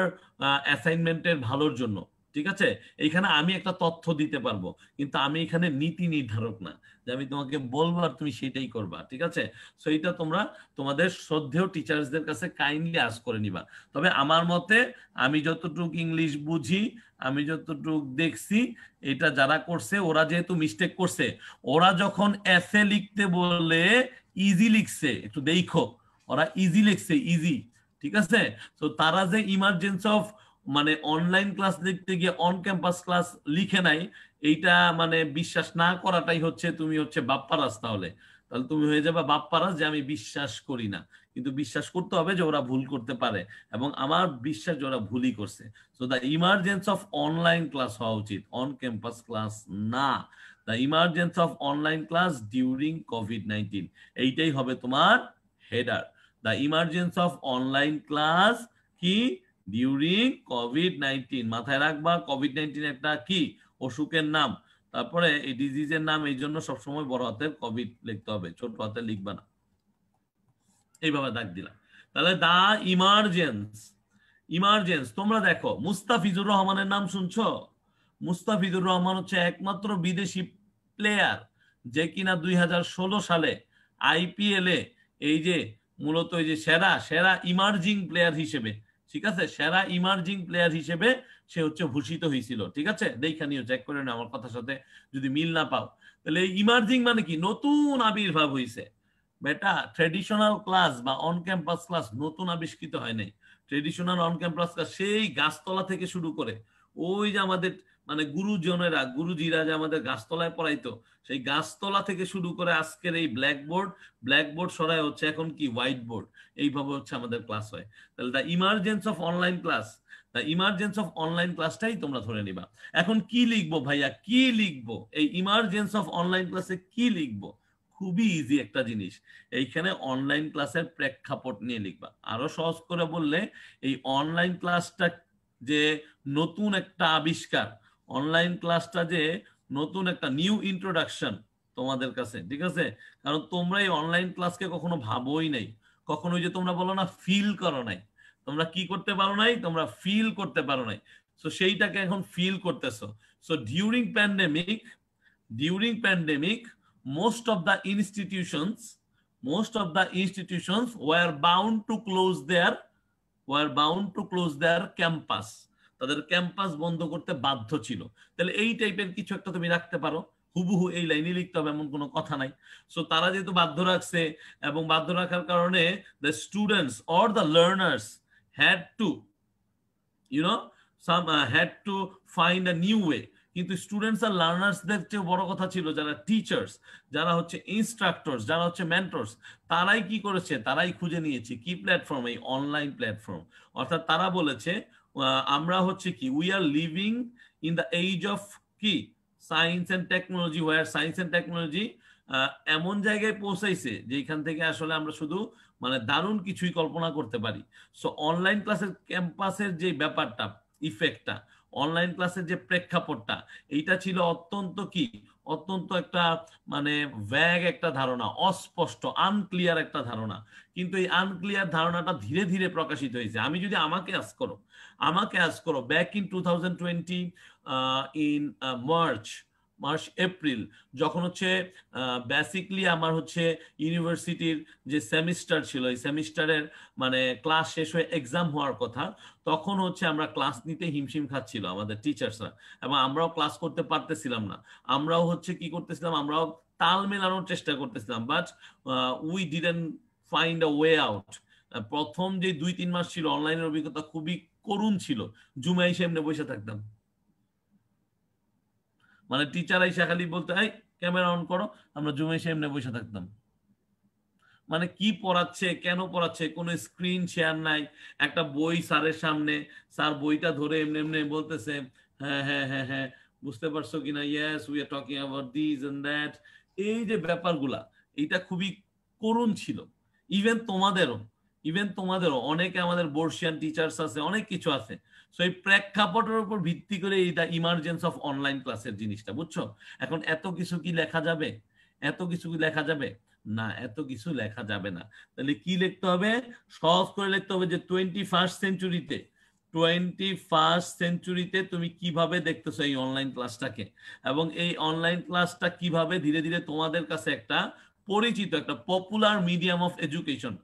অ্যাসাইনমেন্টের ভালোর জন্য ঠিক আছে এখানে আমি একটা তথ্য দিতে পারবো কিন্তু আমি এখানে নীতি নির্ধারক না যে আমি তোমাকে বলবো আর তুমি সেটাই করবা ঠিক আছে সো এটা তোমরা তোমাদের শ্রদ্ধেয় টিচার্সদের কাছে কাইন্ডলি আস করে নিবা তবে আমার মতে আমি যতটুক ইংলিশ বুঝি আমি যতটুকু দেখছি এটা যারা করছে ওরা যেহেতু মিস্টেক করছে ওরা যখন এসে লিখতে বলে ইজি লিখছে একটু দেখো ওরা ইজি লিখছে ইজি ঠিক আছে তো তারা যে ইমার্জেন্সি অফ মানে অনলাইন ক্লাস লিখতে গিয়ে অন ক্যাম্পাস ক্লাস লিখে নাই এইটা মানে বিশ্বাস না করাটাই হচ্ছে তুমি হচ্ছে বাপ্পারাস তাহলে তাহলে তুমি হয়ে যাবে বাপ্পারাস যে আমি বিশ্বাস করি না কিন্তু বিশ্বাস করতে হবে যে ওরা ভুল করতে পারে এবং আমার বিশ্বাস যে ওরা ভুলই করছে so the emergence of online class হওয়া উচিত অন ক্যাম্পাস ক্লাস না the emergence of online class during COVID nineteen এইটাই হবে তোমার header the emergence of online class কি ডিউরিং কোভিড নাইনটিন মাথায় রাখবা কোভিড নাইনটিন একটা কি অসুখের নাম তারপরে এই ডিজিজের নাম এই জন্য সবসময় বড় হাতে কোভিড লিখতে হবে ছোট হাতে লিখবা না এইভাবে দাগ দিলাম তাহলে দা ইমার্জেন্স ইমার্জেন্স তোমরা দেখো মুস্তাফিজুর রহমানের নাম শুনছো মুস্তাফিজুর রহমান হচ্ছে একমাত্র বিদেশি প্লেয়ার যে কিনা দুই হাজার ষোলো সালে আইপিএল এ এই যে মূলত এই যে সেরা সেরা ইমার্জিং প্লেয়ার হিসেবে ঠিক আছে সেরা ইমার্জিং প্লেয়ার হিসেবে সে হচ্ছে ভূষিত হয়েছিল ঠিক আছে দেখানিও নিও চেক করে আমার কথার সাথে যদি মিল না পাও তাহলে ইমার্জিং মানে কি নতুন আবির্ভাব হয়েছে বেটা ট্রেডিশনাল ক্লাস বা অন ক্যাম্পাস ক্লাস নতুন আবিষ্কৃত হয় নাই ট্রেডিশনাল অন ক্যাম্পাস ক্লাস সেই গাছতলা থেকে শুরু করে ওই যে আমাদের মানে গুরুজনেরা গুরুজিরা যে আমাদের গাছতলায় পড়াইতো সেই গাছতলা থেকে শুরু করে আজকের এই ব্ল্যাকবোর্ড ব্ল্যাকবোর্ড সরাই হচ্ছে এখন কি হোয়াইট বোর্ড এইভাবে হচ্ছে আমাদের ক্লাস হয় তাহলে the emergence of online class the emergence of online ক্লাসটাই তোমরা ধরে নিবা এখন কি লিখবো ভাইয়া কি লিখবো এই ইমার্জেন্স অফ অনলাইন ক্লাসে কি লিখবো খুবই ইজি একটা জিনিস এইখানে অনলাইন ক্লাসের প্রেক্ষাপট নিয়ে লিখবা আরো সহজ করে বললে এই অনলাইন ক্লাসটা যে নতুন একটা আবিষ্কার অনলাইন ক্লাসটা যে নতুন একটা নিউ ইন্ট্রোডাকশন তোমাদের কাছে ঠিক আছে কারণ তোমরা এই অনলাইন ক্লাসকে কখনো ভাবোই নাই কখনো যে তোমরা বলো না ফিল করো নাই তোমরা কি করতে পারো নাই তোমরা ফিল করতে পারো নাই সো সেইটাকে এখন ফিল করতেছো so during pandemic during pandemic most of the institutions most of the institutions were bound to close their were bound to close their campus তাদের ক্যাম্পাস বন্ধ করতে বাধ্য ছিল তাহলে এই টাইপের কিছু একটা তুমি রাখতে পারো হুবহু এই লাইনে লিখতে হবে এমন কোনো কথা নাই সো তারা যেহেতু বাধ্য রাখছে এবং বাধ্য রাখার কারণে the students or the learners had to you know some had to find a new way কিন্তু স্টুডেন্টস আর লার্নার্সদের চেয়ে বড় কথা ছিল যারা টিচার্স যারা হচ্ছে ইনস্ট্রাক্টরস যারা হচ্ছে মেন্টরস তারাই কি করেছে তারাই খুঁজে নিয়েছে কি প্ল্যাটফর্ম এই অনলাইন প্ল্যাটফর্ম অর্থাৎ তারা বলেছে আমরা হচ্ছে কি we are living in the age of কি science and technology were science and technology এমন জায়গায় পৌঁছাইছে যেখান থেকে আসলে আমরা শুধু মানে দারুণ কিছুই কল্পনা করতে পারি সো অনলাইন ক্লাসের ক্যাম্পাসের যে ব্যাপারটা ইফেক্টটা অনলাইন ক্লাসের যে প্রেক্ষাপটটা এইটা ছিল অত্যন্ত কি অত্যন্ত একটা মানে ব্যাগ একটা ধারণা অস্পষ্ট আনক্লিয়ার একটা ধারণা কিন্তু এই আনক্লিয়ার ধারণাটা ধীরে ধীরে প্রকাশিত হয়েছে আমি যদি আমাকে আস করো আমাকে আজ করো back in two thousand twenty in March March April যখন হচ্ছে বেসিকলি আমার হচ্ছে ইউনিভার্সিটির যে সেমিস্টার ছিল এই সেমিস্টারের মানে ক্লাস শেষ হয়ে এক্সাম হওয়ার কথা তখন হচ্ছে আমরা ক্লাস নিতে হিমশিম খাচ্ছিল আমাদের টিচার্সরা এবং আমরাও ক্লাস করতে পারতেছিলাম না আমরাও হচ্ছে কি করতেছিলাম আমরাও তাল মেলানোর চেষ্টা করতেছিলাম but we didn't find a way out প্রথম যে দুই তিন মাস ছিল অনলাইনের অভিজ্ঞতা খুবই করুণ ছিল জুমাই এসে এমনি বসে থাকতাম মানে টিচার এসে খালি বলতে এই ক্যামেরা অন করো আমরা জুমে এসে এমনি বসে থাকতাম মানে কি পড়াচ্ছে কেন পড়াচ্ছে কোনো স্ক্রিন শেয়ার নাই একটা বই স্যারের সামনে স্যার বইটা ধরে এমনি এমনি বলতেছে হ্যাঁ হ্যাঁ হ্যাঁ হ্যাঁ বুঝতে পারছো কিনা yes we are talking about this and that এই যে ব্যাপারগুলা এটা খুবই করুণ ছিল ইভেন তোমাদেরও ইভেন তোমাদেরও অনেকে আমাদের বর্ষিয়ান টিচার্স আছে অনেক কিছু আছে সো এই প্রেক্ষাপটের উপর ভিত্তি করে এই দা ইমার্জেন্স অফ অনলাইন ক্লাসের জিনিসটা বুঝছো এখন এত কিছু কি লেখা যাবে এত কিছু কি লেখা যাবে না এত কিছু লেখা যাবে না তাহলে কি লিখতে হবে সহজ করে লিখতে হবে যে টোয়েন্টি ফার্স্ট সেঞ্চুরিতে টোয়েন্টি ফার্স্ট সেঞ্চুরিতে তুমি কিভাবে দেখতেছো এই অনলাইন ক্লাসটাকে এবং এই অনলাইন ক্লাসটা কিভাবে ধীরে ধীরে তোমাদের কাছে একটা পরিচিত একটা পপুলার মিডিয়াম অফ এডুকেশন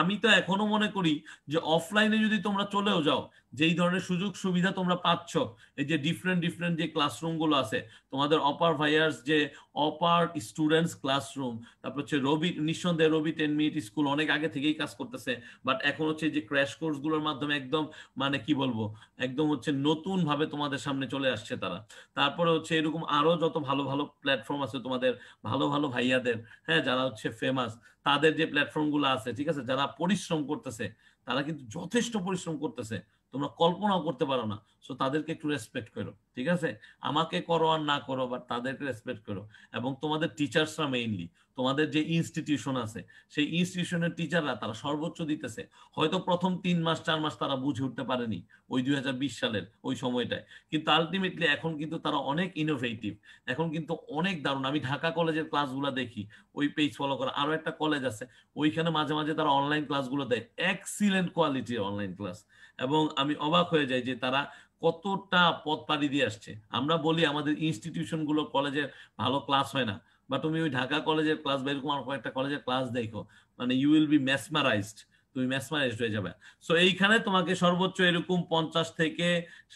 আমি তো এখনো মনে করি যে অফলাইনে যদি তোমরা চলেও যাও যেই ধরনের সুযোগ সুবিধা তোমরা পাচ্ছ এই যে ডিফারেন্ট ডিফারেন্ট যে ক্লাসরুম গুলো আছে তোমাদের অপার ভাইয়ার্স যে অপার স্টুডেন্টস ক্লাসরুম তারপর হচ্ছে রবি নিঃসন্দেহে রবি টেন মিনিট স্কুল অনেক আগে থেকেই কাজ করতেছে বাট এখন হচ্ছে যে ক্র্যাশ কোর্স গুলোর মাধ্যমে একদম মানে কি বলবো একদম হচ্ছে নতুন ভাবে তোমাদের সামনে চলে আসছে তারা তারপরে হচ্ছে এরকম আরো যত ভালো ভালো প্ল্যাটফর্ম আছে তোমাদের ভালো ভালো ভাইয়াদের হ্যাঁ যারা হচ্ছে ফেমাস তাদের যে প্ল্যাটফর্মগুলো আছে ঠিক আছে যারা পরিশ্রম করতেছে তারা কিন্তু যথেষ্ট পরিশ্রম করতেছে তোমরা কল্পনাও করতে পারো না সো তাদেরকে একটু রেসপেক্ট করো ঠিক আছে আমাকে করো আর না করো বাট তাদেরকে রেসপেক্ট করো এবং তোমাদের টিচার্সরা মেইনলি তোমাদের যে ইনস্টিটিউশন আছে সেই ইনস্টিটিউশনের টিচাররা তারা সর্বোচ্চ দিতেছে হয়তো প্রথম তিন মাস চার মাস তারা বুঝে উঠতে পারেনি ওই দুই সালের ওই সময়টায় কিন্তু আলটিমেটলি এখন কিন্তু তারা অনেক ইনোভেটিভ এখন কিন্তু অনেক দারুণ আমি ঢাকা কলেজের ক্লাসগুলো দেখি ওই পেজ ফলো করা আরো একটা কলেজ আছে ওইখানে মাঝে মাঝে তারা অনলাইন ক্লাসগুলো দেয় এক্সিলেন্ট কোয়ালিটির অনলাইন ক্লাস এবং আমি অবাক হয়ে যাই যে তারা কতটা পথ পাড়ি দিয়ে আসছে আমরা বলি আমাদের ইনস্টিটিউশন গুলো কলেজে ভালো ক্লাস হয় না বা তুমি ওই ঢাকা কলেজের ক্লাস বা এরকম কয়েকটা কলেজের ক্লাস দেখো মানে ইউ উইল বি মেসমারাইজড তুমি মেসমারাইজড হয়ে যাবে সো এইখানে তোমাকে সর্বোচ্চ এরকম পঞ্চাশ থেকে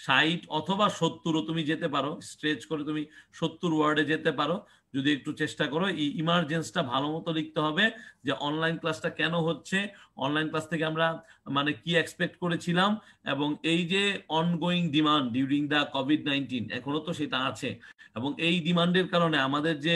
ষাট অথবা সত্তরও তুমি যেতে পারো স্ট্রেচ করে তুমি সত্তর ওয়ার্ডে যেতে পারো যদি একটু চেষ্টা করো এই ইমার্জেন্সটা ভালো মতো লিখতে হবে যে অনলাইন ক্লাসটা কেন হচ্ছে অনলাইন ক্লাস থেকে আমরা মানে কি এক্সপেক্ট করেছিলাম এবং এই যে ongoing demand during the COVID nineteen এখনো তো সেটা আছে এবং এই ডিমান্ডের কারণে আমাদের যে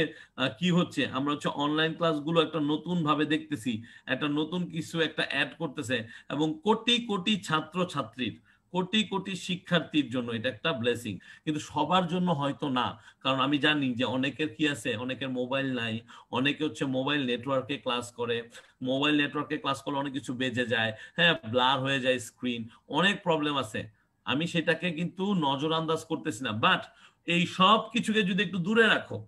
কি হচ্ছে আমরা হচ্ছে অনলাইন ক্লাসগুলো একটা নতুন ভাবে দেখতেছি একটা নতুন কিছু একটা অ্যাড করতেছে এবং কোটি কোটি ছাত্র ছাত্রীর কোটি কোটি শিক্ষার্থীর জন্য এটা একটা ব্লেসিং কিন্তু সবার জন্য হয়তো না কারণ আমি জানি যে অনেকের কি আছে অনেকের মোবাইল নাই অনেকে হচ্ছে মোবাইল নেটওয়ার্কে ক্লাস করে মোবাইল নেটওয়ার্কে ক্লাস করলে অনেক কিছু বেজে যায় হ্যাঁ ব্লার হয়ে যায় স্ক্রিন অনেক প্রবলেম আছে আমি সেটাকে কিন্তু নজর আন্দাজ করতেছি না বাট এই সব কিছুকে যদি একটু দূরে রাখো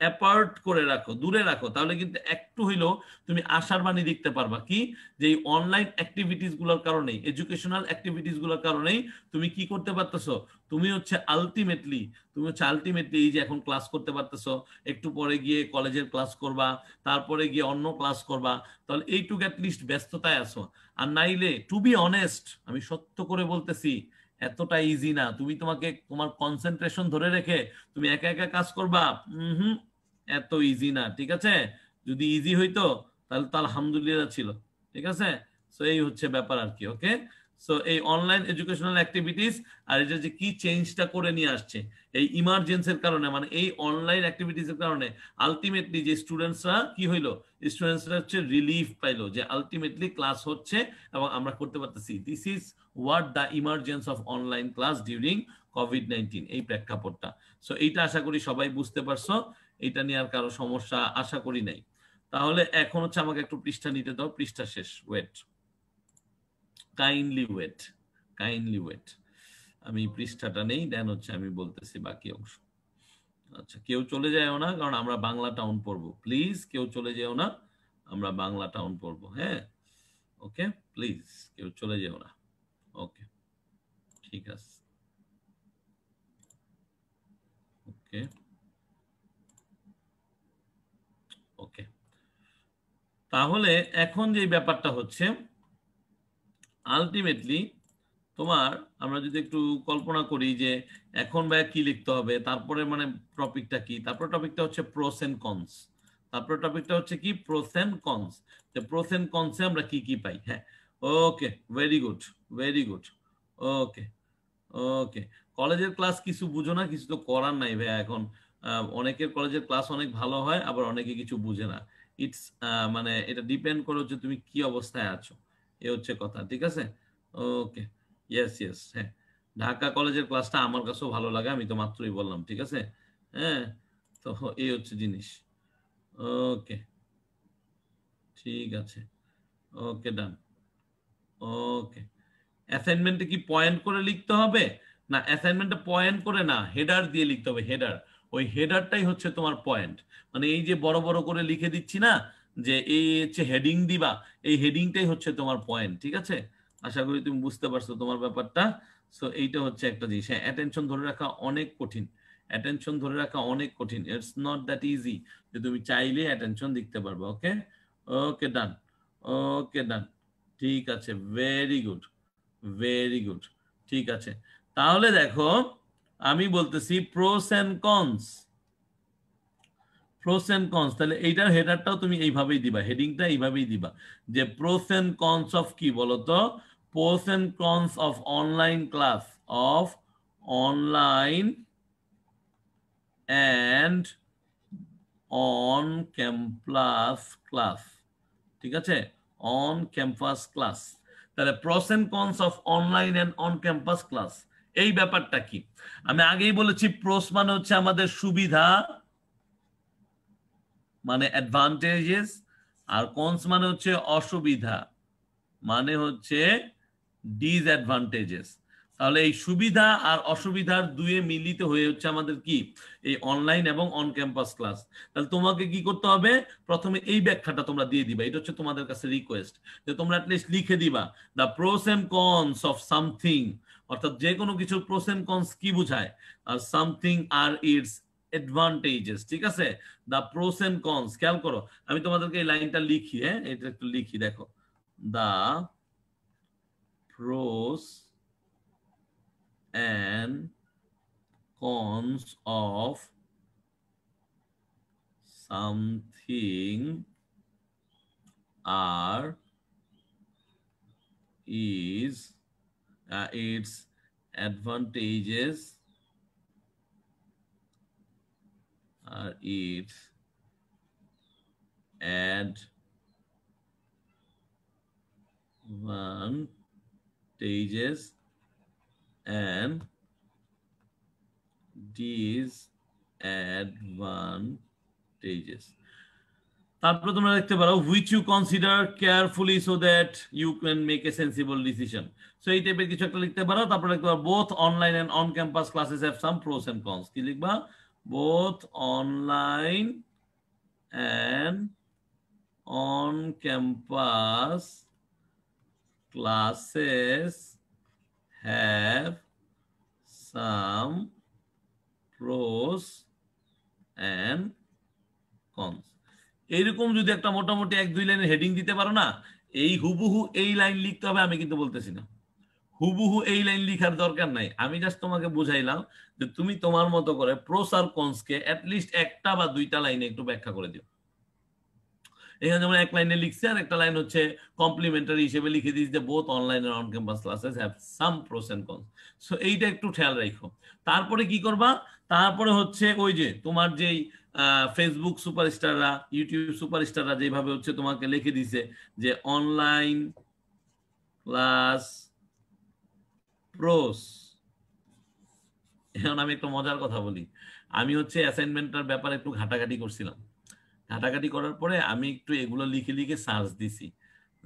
অ্যাপার্ট করে রাখো দূরে রাখো তাহলে কিন্তু একটু হইলেও তুমি আশার বাণী দেখতে পারবা কি যে এই অনলাইন অ্যাক্টিভিটিস গুলোর কারণেই এডুকেশনাল অ্যাক্টিভিটিস গুলোর কারণেই তুমি কি করতে পারতেছো তুমি হচ্ছে আলটিমেটলি তুমি হচ্ছে আলটিমেটলি এই যে এখন ক্লাস করতে পারতেছো একটু পরে গিয়ে কলেজের ক্লাস করবা তারপরে গিয়ে অন্য ক্লাস করবা তাহলে এইটুকু অ্যাটলিস্ট ব্যস্ততায় আসো আর নাইলে টু বি অনেস্ট আমি সত্য করে বলতেছি এতটা ইজি না তুমি তোমাকে তোমার কনসেন্ট্রেশন ধরে রেখে তুমি একা একা কাজ করবা হুম এত ইজি না ঠিক আছে যদি ইজি হইতো তাহলে তো আলহামদুলিল্লাহ ছিল ঠিক আছে সো এই হচ্ছে ব্যাপার আর কি ওকে সো এই অনলাইন এডুকেশনাল অ্যাক্টিভিটিস আর এটা যে কি চেঞ্জটা করে নিয়ে আসছে এই ইমার্জেন্সির কারণে মানে এই অনলাইন অ্যাক্টিভিটিসের কারণে আলটিমেটলি যে স্টুডেন্টসরা কি হইলো স্টুডেন্টসরা হচ্ছে রিলিফ পাইলো যে আলটিমেটলি ক্লাস হচ্ছে এবং আমরা করতে পারতেছি this is what the emergence of online class during COVID nineteen এই প্রেক্ষাপটটা সো এইটা আশা করি সবাই বুঝতে পারছো এটা নিয়ে আর কারো সমস্যা আশা করি নাই তাহলে এখন হচ্ছে আমাকে একটু পৃষ্ঠা নিতে দাও পৃষ্ঠা শেষ wait kindly wait kindly wait আমি পৃষ্ঠাটা নেই দেন হচ্ছে আমি বলতেছি বাকি অংশ আচ্ছা কেউ চলে যায়ও না কারণ আমরা বাংলা টাউন পড়বো প্লিজ কেউ চলে যেও না আমরা বাংলা টাউন পড়বো হ্যাঁ ওকে প্লিজ কেউ চলে যেও না ওকে ঠিক আছে ওকে ওকে তাহলে এখন যে ব্যাপারটা হচ্ছে আলটিমেটলি তোমার আমরা যদি একটু কল্পনা করি যে এখন বা কি লিখতে হবে তারপরে মানে টপিকটা কি তারপরে টপিকটা হচ্ছে প্রোস এন্ড কনস তারপরে টপিকটা হচ্ছে কি প্রোস এন্ড কনস যে প্রোস এন্ড কনসে আমরা কি কি পাই হ্যাঁ okay very good very good okay okay কলেজের ক্লাস কিছু বুঝো না কিছু তো করার নাই ভাইয়া এখন অনেকের কলেজের ক্লাস অনেক ভালো হয় আবার অনেকে কিছু বুঝে না ইটস মানে এটা ডিপেন্ড করে হচ্ছে তুমি কি অবস্থায় আছো এ হচ্ছে কথা ঠিক আছে ওকে ইয়েস ইয়েস হ্যাঁ ঢাকা কলেজের ক্লাসটা আমার কাছেও ভালো লাগে আমি তো মাত্রই বললাম ঠিক আছে হ্যাঁ তো এই হচ্ছে জিনিস ওকে ঠিক আছে ওকে ডান ওকে অ্যাসাইনমেন্টে কি পয়েন্ট করে লিখতে হবে না অ্যাসাইনমেন্টটা পয়েন্ট করে না হেডার দিয়ে লিখতে হবে হেডার ওই হেডারটাই হচ্ছে তোমার পয়েন্ট মানে এই যে বড় বড় করে লিখে দিচ্ছি না যে এই হচ্ছে হেডিং দিবা এই হেডিংটাই হচ্ছে তোমার পয়েন্ট ঠিক আছে আশা করি তুমি বুঝতে পারছো তোমার ব্যাপারটা সো এইটা হচ্ছে একটা জিনিস হ্যাঁ অ্যাটেনশন ধরে রাখা অনেক কঠিন অ্যাটেনশন ধরে রাখা অনেক কঠিন ইটস নট দ্যাট ইজি যে তুমি চাইলে অ্যাটেনশন দিতে পারবে ওকে ওকে ডান ওকে ডান ঠিক আছে ভেরি গুড ভেরি গুড ঠিক আছে তাহলে দেখো আমি বলতেছি pros and cons pros and cons তাহলে এইটার হেডারটাও তুমি এইভাবেই দিবা হেডিংটা এইভাবেই দিবা যে প্রোস এন্ড কনস অফ কি বলতো pros and cons of online class of online and on campus class ঠিক আছে অন ক্যাম্পাস ক্লাস তাহলে pros and cons of online and on campus class এই ব্যাপারটা কি আমি আগেই বলেছি প্রোস মানে হচ্ছে আমাদের সুবিধা মানে অ্যাডভান্টেজেস আর কনস মানে হচ্ছে অসুবিধা মানে হচ্ছে ডিসঅ্যাডভান্টেজেস তাহলে এই সুবিধা আর অসুবিধার দুয়ে মিলিত হয়ে হচ্ছে আমাদের কি এই অনলাইন এবং অন ক্যাম্পাস ক্লাস তাহলে তোমাকে কি করতে হবে প্রথমে এই ব্যাখ্যাটা তোমরা দিয়ে দিবা এটা হচ্ছে তোমাদের কাছে রিকোয়েস্ট যে তোমরা অ্যাটলিস্ট লিখে দিবা the pros and cons of something অর্থাৎ যে কোনো কিছু প্রোস এন্ড কনস কি বোঝায় আর সামথিং আর ইটস অ্যাডভান্টেজেস ঠিক আছে দা প্রোস এন্ড কনস খেয়াল করো আমি তোমাদেরকে এই লাইনটা লিখি হ্যাঁ এটা একটু লিখি দেখো the pros and cons of something আর ইজ ইটস অ্যাডভান্টেজেস আর if add one pages and these add one pages তারপরে তোমরা দেখতে পারো which you consider carefully so that you can make a sensible decision so এই টাইপের কিছু একটা লিখতে পারো তারপরে লিখতে পারো both online and on campus classes have some pros কি লিখবা both online and on campus classes have some pros and cons এইরকম যদি একটা মোটামুটি এক দুই লাইনের হেডিং দিতে পারো না এই হুবহু এই লাইন লিখতে হবে আমি কিন্তু বলতেছি না হুবহু এই লাইন লিখার দরকার নাই আমি জাস্ট তোমাকে বুঝাইলাম যে তুমি তোমার মতো করে প্রোস আর কনসকে অ্যাটলিস্ট একটা বা দুইটা লাইনে একটু ব্যাখ্যা করে দিও এখানে যেমন এক লাইনে লিখছে আর একটা লাইন হচ্ছে কমপ্লিমেন্টারি হিসেবে লিখে দিস যে বোথ অনলাইন আর on campus classes have some pros and cons so এইটা একটু খেয়াল রাখো তারপরে কি করবা তারপরে হচ্ছে ওই যে তোমার যেই ফেসবুক সুপারস্টাররা ইউটিউব সুপারস্টাররা যেভাবে হচ্ছে তোমাকে লিখে দিছে যে অনলাইন ক্লাস প্রোস এখন আমি একটু মজার কথা বলি আমি হচ্ছে অ্যাসাইনমেন্টটার ব্যাপারে একটু ঘাটাঘাটি করছিলাম ঘাটাঘাটি করার পরে আমি একটু এগুলো লিখে লিখে সার্চ দিছি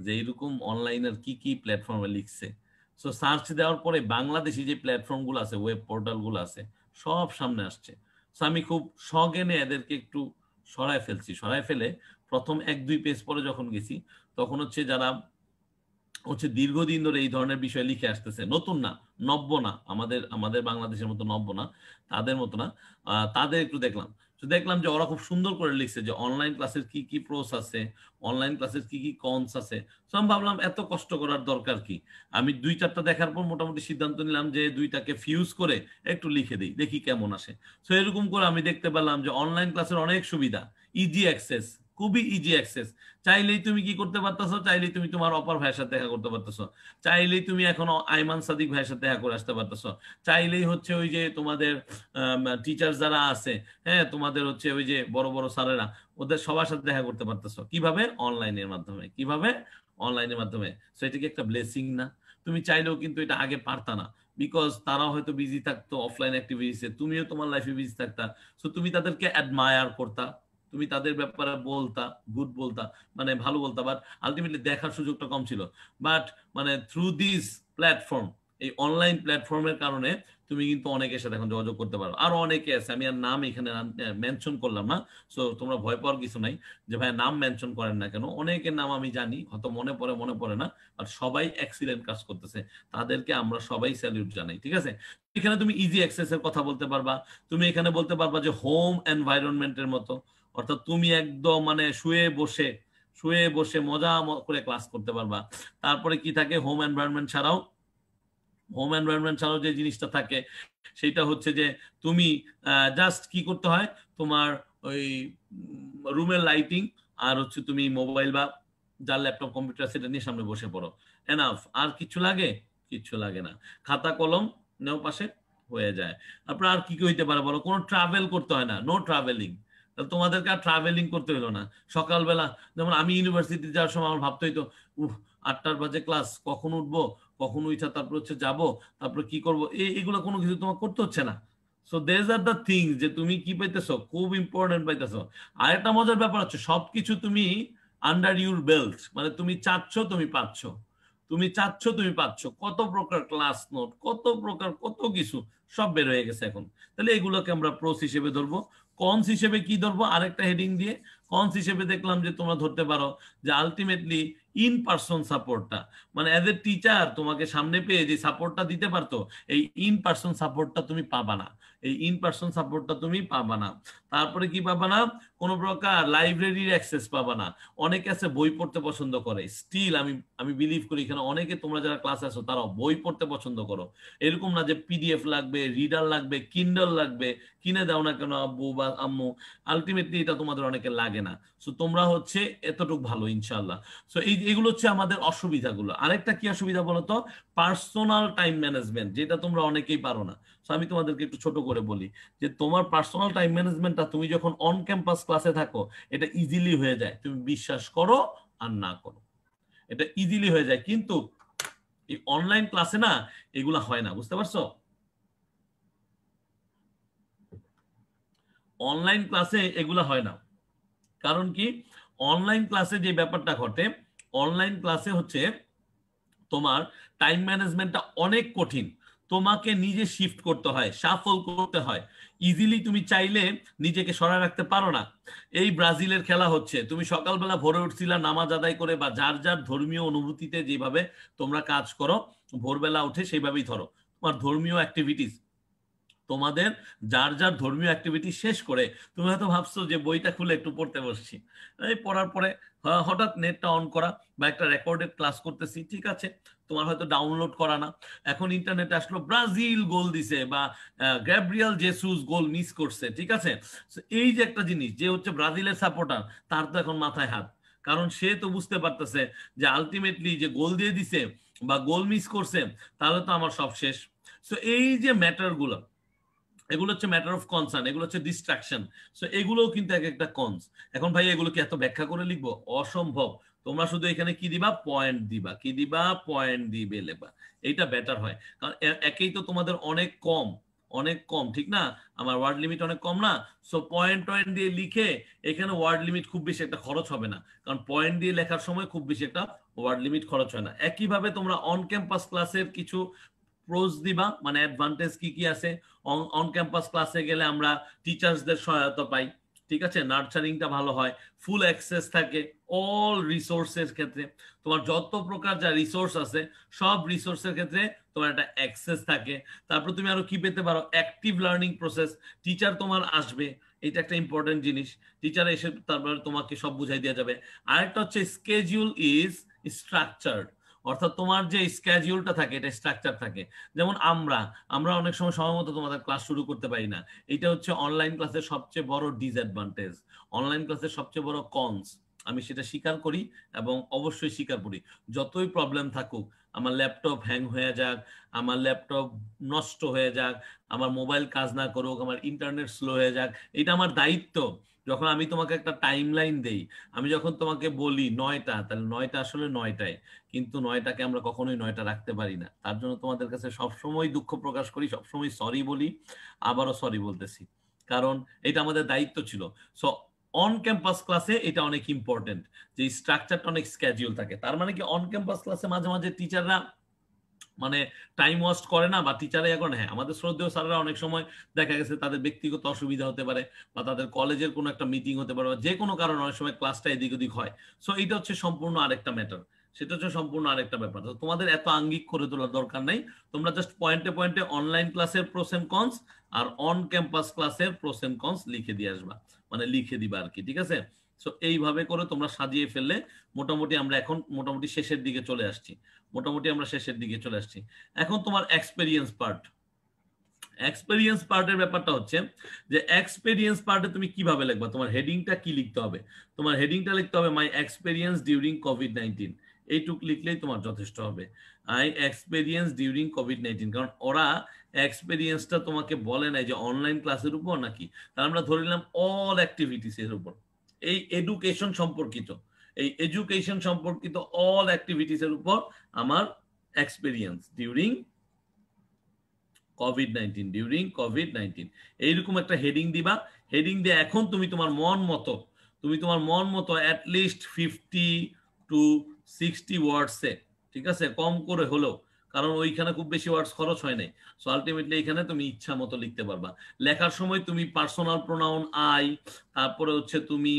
যে এরকম অনলাইনের কি কি প্ল্যাটফর্মে লিখছে সো সার্চ দেওয়ার পরে বাংলাদেশি যে প্ল্যাটফর্মগুলো আছে ওয়েব পোর্টালগুলো আছে সব সামনে আসছে সো আমি খুব সগেনে এদেরকে একটু সরায় ফেলছি সরায় ফেলে প্রথম এক দুই পেজ পরে যখন গেছি তখন হচ্ছে যারা হচ্ছে দীর্ঘদিন ধরে এই ধরনের বিষয় লিখে আসতেছে নতুন না নব্য না আমাদের আমাদের বাংলাদেশের মতো নব্য না তাদের মতো না তাদের একটু দেখলাম দেখলাম যে ওরা খুব সুন্দর করে লিখছে যে অনলাইন ক্লাসের কি কি প্রোস আছে অনলাইন ক্লাসের কি কি কনস আছে তো আমি ভাবলাম এত কষ্ট করার দরকার কি আমি দুই চারটা দেখার পর মোটামুটি সিদ্ধান্ত নিলাম যে দুইটাকে ফিউজ করে একটু লিখে দিই দেখি কেমন আসে তো এরকম করে আমি দেখতে পেলাম যে অনলাইন ক্লাসের অনেক সুবিধা ইজি অ্যাক্সেস খুবই ইজি অ্যাক্সেস চাইলেই তুমি কি করতে পারতো চাইলেই তুমি তোমার অপার ভাইয়ের সাথে দেখা করতে পারতো চাইলেই তুমি এখনো আইমান সাদিক ভাইয়ের সাথে দেখা করে আসতে পারতো চাইলেই হচ্ছে ওই যে তোমাদের টিচার যারা আছে হ্যাঁ তোমাদের হচ্ছে ওই যে বড় বড় স্যারেরা ওদের সবার সাথে দেখা করতে পারতো কিভাবে অনলাইনের মাধ্যমে কিভাবে অনলাইনের মাধ্যমে সো এটা কি একটা ব্লেসিং না তুমি চাইলেও কিন্তু এটা আগে পারতা না বিকজ তারাও হয়তো বিজি থাকতো অফলাইন অ্যাক্টিভিটিসে তুমিও তোমার লাইফে বিজি থাকতা সো তুমি তাদেরকে অ্যাডমায়ার করতা তুমি তাদের ব্যাপারে বলতা গুড বলতা মানে ভালো বলতা বাট আলটিমেটলি দেখার সুযোগটা কম ছিল বাট মানে থ্রু দিস প্ল্যাটফর্ম এই অনলাইন প্ল্যাটফর্মের কারণে তুমি কিন্তু অনেকের সাথে এখন যোগাযোগ করতে পারো আর অনেকে আছে আমি আর নাম এখানে মেনশন করলাম না সো তোমরা ভয় পাওয়ার কিছু নাই যে ভাই নাম মেনশন করেন না কেন অনেকের নাম আমি জানি হয়তো মনে পড়ে মনে পড়ে না আর সবাই এক্সিলেন্ট কাজ করতেছে তাদেরকে আমরা সবাই স্যালিউট জানাই ঠিক আছে এখানে তুমি ইজি অ্যাক্সেস এর কথা বলতে পারবা তুমি এখানে বলতে পারবা যে হোম এনভায়রনমেন্টের মতো অর্থাৎ তুমি একদম মানে শুয়ে বসে শুয়ে বসে মজা করে ক্লাস করতে পারবা তারপরে কি থাকে হোম এনভায়রনমেন্ট ছাড়াও হোম এনভায়রনমেন্ট ছাড়াও যে জিনিসটা থাকে সেটা হচ্ছে যে তুমি জাস্ট কি করতে হয় তোমার ওই রুমের লাইটিং আর হচ্ছে তুমি মোবাইল বা যার ল্যাপটপ কম্পিউটার সেটা নিয়ে সামনে বসে পড়ো এনাফ আর কিছু লাগে কিচ্ছু লাগে না খাতা কলম নেও পাশে হয়ে যায় তারপরে আর কি কি হইতে পারে বলো কোনো ট্রাভেল করতে হয় না নো ট্রাভেলিং তোমাদেরকে আর ট্রাভেলিং করতে হলো না সকালবেলা যেমন আমি ইউনিভার্সিটি যাওয়ার সময় আমার ভাবতে হইতো উহ আটটার বাজে ক্লাস কখন উঠবো কখন উঠা তারপর হচ্ছে যাব তারপর কি করব এই এগুলো কোনো কিছু তোমার করতে হচ্ছে না so these are the thing যে তুমি কি পাইতেছো খুব ইম্পর্টেন্ট পাইতেছো আর একটা মজার ব্যাপার হচ্ছে সবকিছু তুমি আন্ডার ইউর বেল্ট মানে তুমি চাচ্ছ তুমি পাচ্ছ তুমি চাচ্ছ তুমি পাচ্ছ কত প্রকার ক্লাস নোট কত প্রকার কত কিছু সব বের হয়ে গেছে এখন তাহলে এগুলোকে আমরা প্রোস হিসেবে ধরবো কনস হিসেবে কি ধরবো আরেকটা হেডিং দিয়ে কনস হিসেবে দেখলাম যে তোমরা ধরতে পারো যে আলটিমেটলি ইন পার্সন সাপোর্টটা মানে অ্যাজ এ টিচার তোমাকে সামনে পেয়ে যে সাপোর্টটা দিতে পারতো এই ইন পার্সন সাপোর্টটা তুমি পাবা না এই ইন পার্সন সাপোর্টটা তুমি পাবা না তারপরে কি পাবা না কোনো প্রকার লাইব্রেরির অ্যাক্সেস পাবা না অনেকে আছে বই পড়তে পছন্দ করে স্টিল আমি আমি বিলিভ করি এখানে অনেকে তোমরা যারা ক্লাস আসো তারা বই পড়তে পছন্দ করো এরকম না যে পিডিএফ লাগবে রিডার লাগবে কিন্ডল লাগবে কিনে দাও না কেন আব্বু বা আম্মু আলটিমেটলি এটা তোমাদের অনেকে লাগে না সো তোমরা হচ্ছে এতটুকু ভালো ইনশাল্লাহ সো এই এগুলো হচ্ছে আমাদের অসুবিধাগুলো আরেকটা কি অসুবিধা বলো তো পার্সোনাল টাইম ম্যানেজমেন্ট যেটা তোমরা অনেকেই পারো না সো আমি তোমাদেরকে একটু ছোট করে বলি যে তোমার পার্সোনাল টাইম ম্যানেজমেন্টটা তুমি যখন অন ক্যাম্পাস ক্লাসে থাকো এটা ইজিলি হয়ে যায় তুমি বিশ্বাস করো আর না করো এটা ইজিলি হয়ে যায় কিন্তু এই অনলাইন ক্লাসে না এগুলা হয় না বুঝতে পারছো অনলাইন ক্লাসে এগুলা হয় না কারণ কি অনলাইন ক্লাসে যে ব্যাপারটা ঘটে অনলাইন ক্লাসে হচ্ছে তোমার টাইম ম্যানেজমেন্টটা অনেক কঠিন তোমাকে নিজে শিফট করতে হয় সাফল করতে হয় ইজিলি তুমি চাইলে নিজেকে সরায় রাখতে পারো না এই ব্রাজিলের খেলা হচ্ছে তুমি সকালবেলা ভোরে উঠছিলে নামাজ আদায় করে বা যার যার ধর্মীয় অনুভূতিতে যেভাবে তোমরা কাজ করো ভোরবেলা উঠে সেইভাবেই ধরো তোমার ধর্মীয় অ্যাক্টিভিটিস তোমাদের যার যার ধর্মীয় অ্যাক্টিভিটি শেষ করে তুমি হয়তো ভাবছো যে বইটা খুলে একটু পড়তে বসছি এই পড়ার পরে হঠাৎ নেটটা অন করা বা একটা রেকর্ডেড ক্লাস করতেছি ঠিক আছে তোমার হয়তো ডাউনলোড করা না এখন ইন্টারনেটে আসলো ব্রাজিল গোল দিছে বা গ্যাব্রিয়াল জেসুস গোল মিস করছে ঠিক আছে এই যে একটা জিনিস যে হচ্ছে ব্রাজিলের সাপোর্টার তার তো এখন মাথায় হাত কারণ সে তো বুঝতে পারতেছে যে আলটিমেটলি যে গোল দিয়ে দিছে বা গোল মিস করছে তাহলে তো আমার সব শেষ তো এই যে ম্যাটারগুলো এগুলো হচ্ছে ম্যাটার অফ কনসার্ন এগুলো হচ্ছে ডিস্ট্রাকশন সো এগুলোও কিন্তু এক একটা কনস এখন ভাই এগুলোকে এত ব্যাখ্যা করে লিখবো অসম্ভব তোমরা শুধু এখানে কি দিবা পয়েন্ট দিবা কি দিবা পয়েন্ট দিবে লেবা এইটা বেটার হয় কারণ একেই তো তোমাদের অনেক কম অনেক কম ঠিক না আমার ওয়ার্ড লিমিট অনেক কম না সো পয়েন্ট টয়েন্ট দিয়ে লিখে এখানে ওয়ার্ড লিমিট খুব বেশি একটা খরচ হবে না কারণ পয়েন্ট দিয়ে লেখার সময় খুব বেশি একটা ওয়ার্ড লিমিট খরচ হয় না একইভাবে তোমরা অন ক্যাম্পাস ক্লাসের কিছু প্রোজ দিবা মানে অ্যাডভান্টেজ কি কি আছে অন ক্যাম্পাস ক্লাসে গেলে আমরা টিচার্সদের সহায়তা পাই ঠিক আছে নার্চারিংটা ভালো হয় ফুল অ্যাক্সেস থাকে অল রিসোর্সের ক্ষেত্রে তোমার যত প্রকার যা রিসোর্স আছে সব রিসোর্সের ক্ষেত্রে তোমার একটা অ্যাক্সেস থাকে তারপর তুমি আরো কি পেতে পারো অ্যাক্টিভ লার্নিং প্রসেস টিচার তোমার আসবে এটা একটা ইম্পর্টেন্ট জিনিস টিচার এসে তারপরে তোমাকে সব বুঝাই দেওয়া যাবে আরেকটা হচ্ছে স্কেজুল ইজ স্ট্রাকচার্ড অর্থাৎ তোমার যে স্ক্যাজুয়ালটা থাকে এটা স্ট্রাকচার থাকে যেমন আমরা আমরা অনেক সময় মতো তোমাদের ক্লাস শুরু করতে পারি না এটা হচ্ছে অনলাইন ক্লাসের সবচেয়ে বড় ডিসঅ্যাডভান্টেজ অনলাইন ক্লাসের সবচেয়ে বড় কনস আমি সেটা স্বীকার করি এবং অবশ্যই স্বীকার করি যতই প্রবলেম থাকুক আমার ল্যাপটপ হ্যাং হয়ে যাক আমার ল্যাপটপ নষ্ট হয়ে যাক আমার মোবাইল কাজ না করুক আমার ইন্টারনেট স্লো হয়ে যাক এটা আমার দায়িত্ব যখন আমি তোমাকে একটা টাইম লাইন দেই আমি যখন তোমাকে বলি নয়টা তাহলে নয়টা আসলে নয়টায় কিন্তু নয়টাকে আমরা কখনোই নয়টা রাখতে পারি না তার জন্য তোমাদের কাছে সবসময় দুঃখ প্রকাশ করি সবসময় সরি বলি আবারও সরি বলতেছি কারণ এটা আমাদের দায়িত্ব ছিল সো অন ক্যাম্পাস ক্লাসে এটা অনেক ইম্পর্টেন্ট যে স্ট্রাকচারটা অনেক স্ক্যাজুয়াল থাকে তার মানে কি অন ক্যাম্পাস ক্লাসে মাঝে মাঝে টিচাররা মানে টাইম ওয়াস্ট করে না বা টিচারে এখন হ্যাঁ আমাদের শ্রদ্ধেয় স্যাররা অনেক সময় দেখা গেছে তাদের ব্যক্তিগত অসুবিধা হতে পারে বা তাদের কলেজের কোনো একটা মিটিং হতে পারে বা যে কোনো কারণে অনেক সময় ক্লাসটা এদিক ওদিক হয় সো এটা হচ্ছে সম্পূর্ণ আরেকটা ম্যাটার সেটা হচ্ছে সম্পূর্ণ আরেকটা ব্যাপার তোমাদের এত আঙ্গিক করে তোলার দরকার নাই তোমরা জাস্ট পয়েন্টে পয়েন্টে অনলাইন ক্লাসের প্রোসেম কনস আর অন ক্যাম্পাস ক্লাসের প্রোসেম কনস লিখে দিয়ে আসবা মানে লিখে দিবা আর কি ঠিক আছে সো এইভাবে করে তোমরা সাজিয়ে ফেললে মোটামুটি আমরা এখন মোটামুটি শেষের দিকে চলে আসছি মোটামুটি আমরা শেষের দিকে চলে আসছি এখন তোমার এক্সপেরিয়েন্স পার্ট এক্সপেরিয়েন্স পার্টের ব্যাপারটা হচ্ছে যে এক্সপেরিয়েন্স পার্টে তুমি কিভাবে লিখবা তোমার হেডিংটা কি লিখতে হবে তোমার হেডিংটা লিখতে হবে my experience during COVID nineteen এইটুক লিখলেই তোমার যথেষ্ট হবে I experience during COVID nineteen কারণ ওরা এক্সপেরিয়েন্সটা তোমাকে বলে নাই যে অনলাইন ক্লাসের উপর নাকি তাহলে আমরা ধরে নিলাম অল অ্যাক্টিভিটিস এর উপর এই এডুকেশন সম্পর্কিত এই এডুকেশন সম্পর্কিত অল অ্যাক্টিভিটিস এর উপর আমার experience during COVID nineteen during COVID nineteen এইরকম একটা হেডিং দিবা হেডিং দিয়ে এখন তুমি তোমার মন মতো তুমি তোমার মন মতো অ্যাটলিস্ট ফিফটি টু সিক্সটি ওয়ার্ডসে ঠিক আছে কম করে হলেও কারণ ওইখানে খুব বেশি ওয়ার্ডস খরচ হয় নাই সো আলটিমেটলি এখানে তুমি ইচ্ছা মতো লিখতে পারবা লেখার সময় তুমি পার্সোনাল প্রোনাউন আই তারপরে হচ্ছে তুমি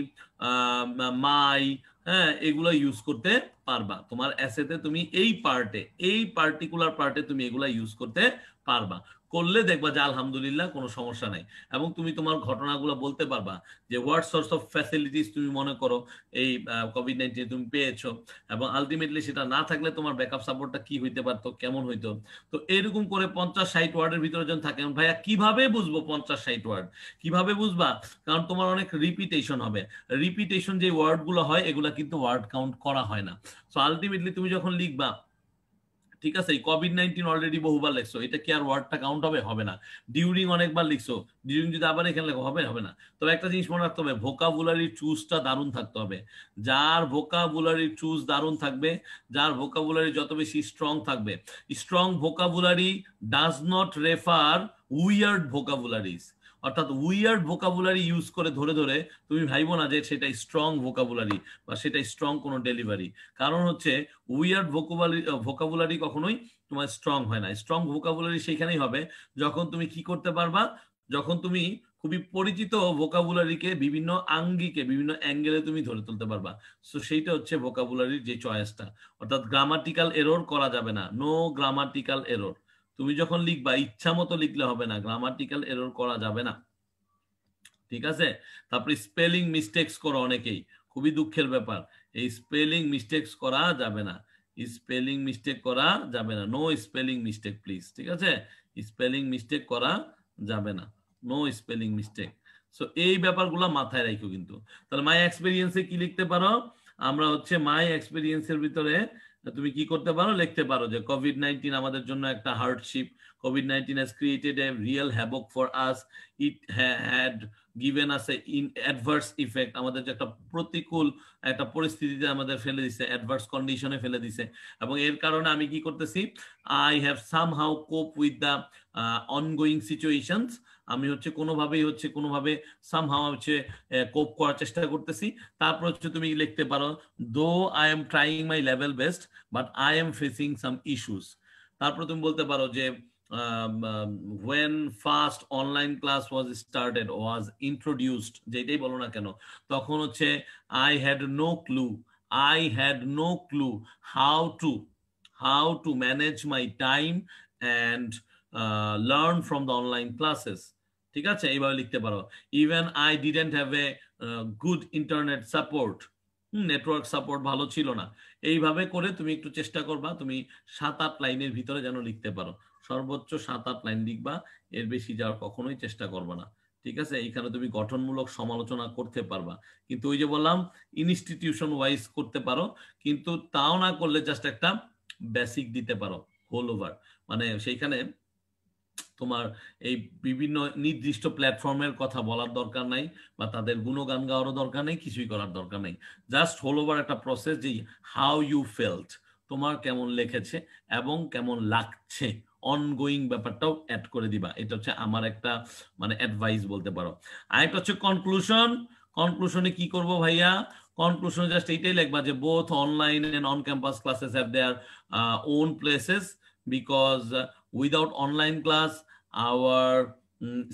মাই হ্যাঁ এগুলা ইউজ করতে পারবা তোমার অ্যাসেতে তুমি এই পার্টে এই পার্টিকুলার পার্টে তুমি এগুলা ইউজ করতে পারবা করলে দেখবা যে আলহামদুলিল্লাহ কোনো সমস্যা নাই এবং তুমি তোমার ঘটনাগুলো বলতে পারবা যে হোয়াট সোর্স অফ ফ্যাসিলিটিস তুমি মনে করো এই কোভিড নাইন্টিন তুমি পেয়েছো এবং আলটিমেটলি সেটা না থাকলে তোমার ব্যাকআপ সাপোর্টটা কি হইতে পারতো কেমন হইতো তো এরকম করে পঞ্চাশ ষাট ওয়ার্ডের ভিতরে যখন থাকে ভাইয়া কিভাবে বুঝবো পঞ্চাশ ষাট ওয়ার্ড কিভাবে বুঝবা কারণ তোমার অনেক রিপিটেশন হবে রিপিটেশন যে ওয়ার্ডগুলো হয় এগুলা কিন্তু ওয়ার্ড কাউন্ট করা হয় না সো আলটিমেটলি তুমি যখন লিখবা ঠিক আছে এই কোভিড নাইন্টিন অলরেডি বহুবার লিখছো এটা কি আর ওয়ার্ডটা কাউন্ট হবে হবে না ডিউরিং অনেকবার লিখছো ডিউরিং যদি আবার এখানে লেখো হবে হবে না তবে একটা জিনিস মনে রাখতে হবে ভোকাবুলারি চুজটা দারুণ থাকতে হবে যার ভোকাবুলারি চুজ দারুণ থাকবে যার ভোকাবুলারি যত বেশি স্ট্রং থাকবে strong vocabulary does not refer weird vocabularies অর্থাৎ উইয়ার্ড ভোকাবুলারি ইউজ করে ধরে ধরে তুমি ভাইবো না যে সেটা স্ট্রং ভোকাবুলারি বা সেটা স্ট্রং কোনো ডেলিভারি কারণ হচ্ছে উইয়ার্ড ভোকাবুলারি ভোকাবুলারি কখনোই তোমার স্ট্রং হয় না স্ট্রং ভোকাবুলারি সেখানেই হবে যখন তুমি কি করতে পারবা যখন তুমি খুবই পরিচিত ভোকাবুলারিকে বিভিন্ন আঙ্গিকে বিভিন্ন অ্যাঙ্গেলে তুমি ধরে তুলতে পারবা সো সেইটা হচ্ছে ভোকাবুলারির যে চয়েসটা অর্থাৎ গ্রামাটিক্যাল এরর করা যাবে না নো গ্রামাটিক্যাল এরর তুমি যখন লিখবা ইচ্ছা মতো লিখলে হবে না গ্রামাটিক্যাল এরর করা যাবে না ঠিক আছে তারপরে স্পেলিং মিস্টেকস করো অনেকেই খুবই দুঃখের ব্যাপার এই স্পেলিং মিস্টেকস করা যাবে না স্পেলিং মিস্টেক করা যাবে না নো স্পেলিং মিস্টেক প্লিজ ঠিক আছে স্পেলিং মিস্টেক করা যাবে না নো স্পেলিং মিস্টেক সো এই ব্যাপারগুলো মাথায় রাখো কিন্তু তাহলে মাই এক্সপিরিয়েন্সে কি লিখতে পারো আমরা হচ্ছে মাই এক্সপিরিয়েন্সের ভিতরে তুমি কি করতে পারো লিখতে পারো যে কোভিড নাইনটিন আমাদের জন্য একটা hardship COVID nineteen has created a real havoc for us it had given us a in adverse effect আমাদের যে একটা প্রতিকূল একটা পরিস্থিতিতে আমাদের ফেলে দিছে অ্যাডভার্স কন্ডিশনে ফেলে দিছে এবং এর কারণে আমি কি করতেছি I have somehow cope with the ongoing situations আমি হচ্ছে কোনোভাবেই হচ্ছে কোনোভাবে সামহাও হচ্ছে কোপ করার চেষ্টা করতেছি তারপর হচ্ছে তুমি লিখতে পারো though I am trying my level best but I am facing some issues তারপর তুমি বলতে পারো যে when first online class was started was introduced যেটাই বলো না কেন তখন হচ্ছে I had no clue I had no clue how to how to manage my time and uh, learn from the online classes ঠিক আছে এইভাবে লিখতে পারো even I didn't have a good internet support network support ভালো ছিল না এইভাবে করে তুমি একটু চেষ্টা করবা তুমি সাত আট লাইনের ভিতরে যেন লিখতে পারো সর্বোচ্চ সাত আট লাইন লিখবা এর বেশি যাওয়ার কখনোই চেষ্টা করবা না ঠিক আছে এখানে তুমি গঠনমূলক সমালোচনা করতে পারবা কিন্তু ওই যে বললাম ইনস্টিটিউশন ওয়াইজ করতে পারো কিন্তু তাও না করলে জাস্ট একটা বেসিক দিতে পারো হোল ওভার মানে সেইখানে তোমার এই বিভিন্ন নির্দিষ্ট প্ল্যাটফর্মের কথা বলার দরকার নাই বা তাদের গুণগান গাওয়ারও দরকার নেই কিছুই করার দরকার নেই জাস্ট হোল ওভার একটা প্রসেস যে হাউ ইউ ফেল্ট তোমার কেমন লেখেছে এবং কেমন লাগছে অনগোয়িং ব্যাপারটাও অ্যাড করে দিবা এটা হচ্ছে আমার একটা মানে অ্যাডভাইস বলতে পারো আরেকটা হচ্ছে কনক্লুশন কনক্লুশনে কি করব ভাইয়া কনক্লুশন জাস্ট এইটাই লিখবা যে both online and on campus classes have their own places because without online class our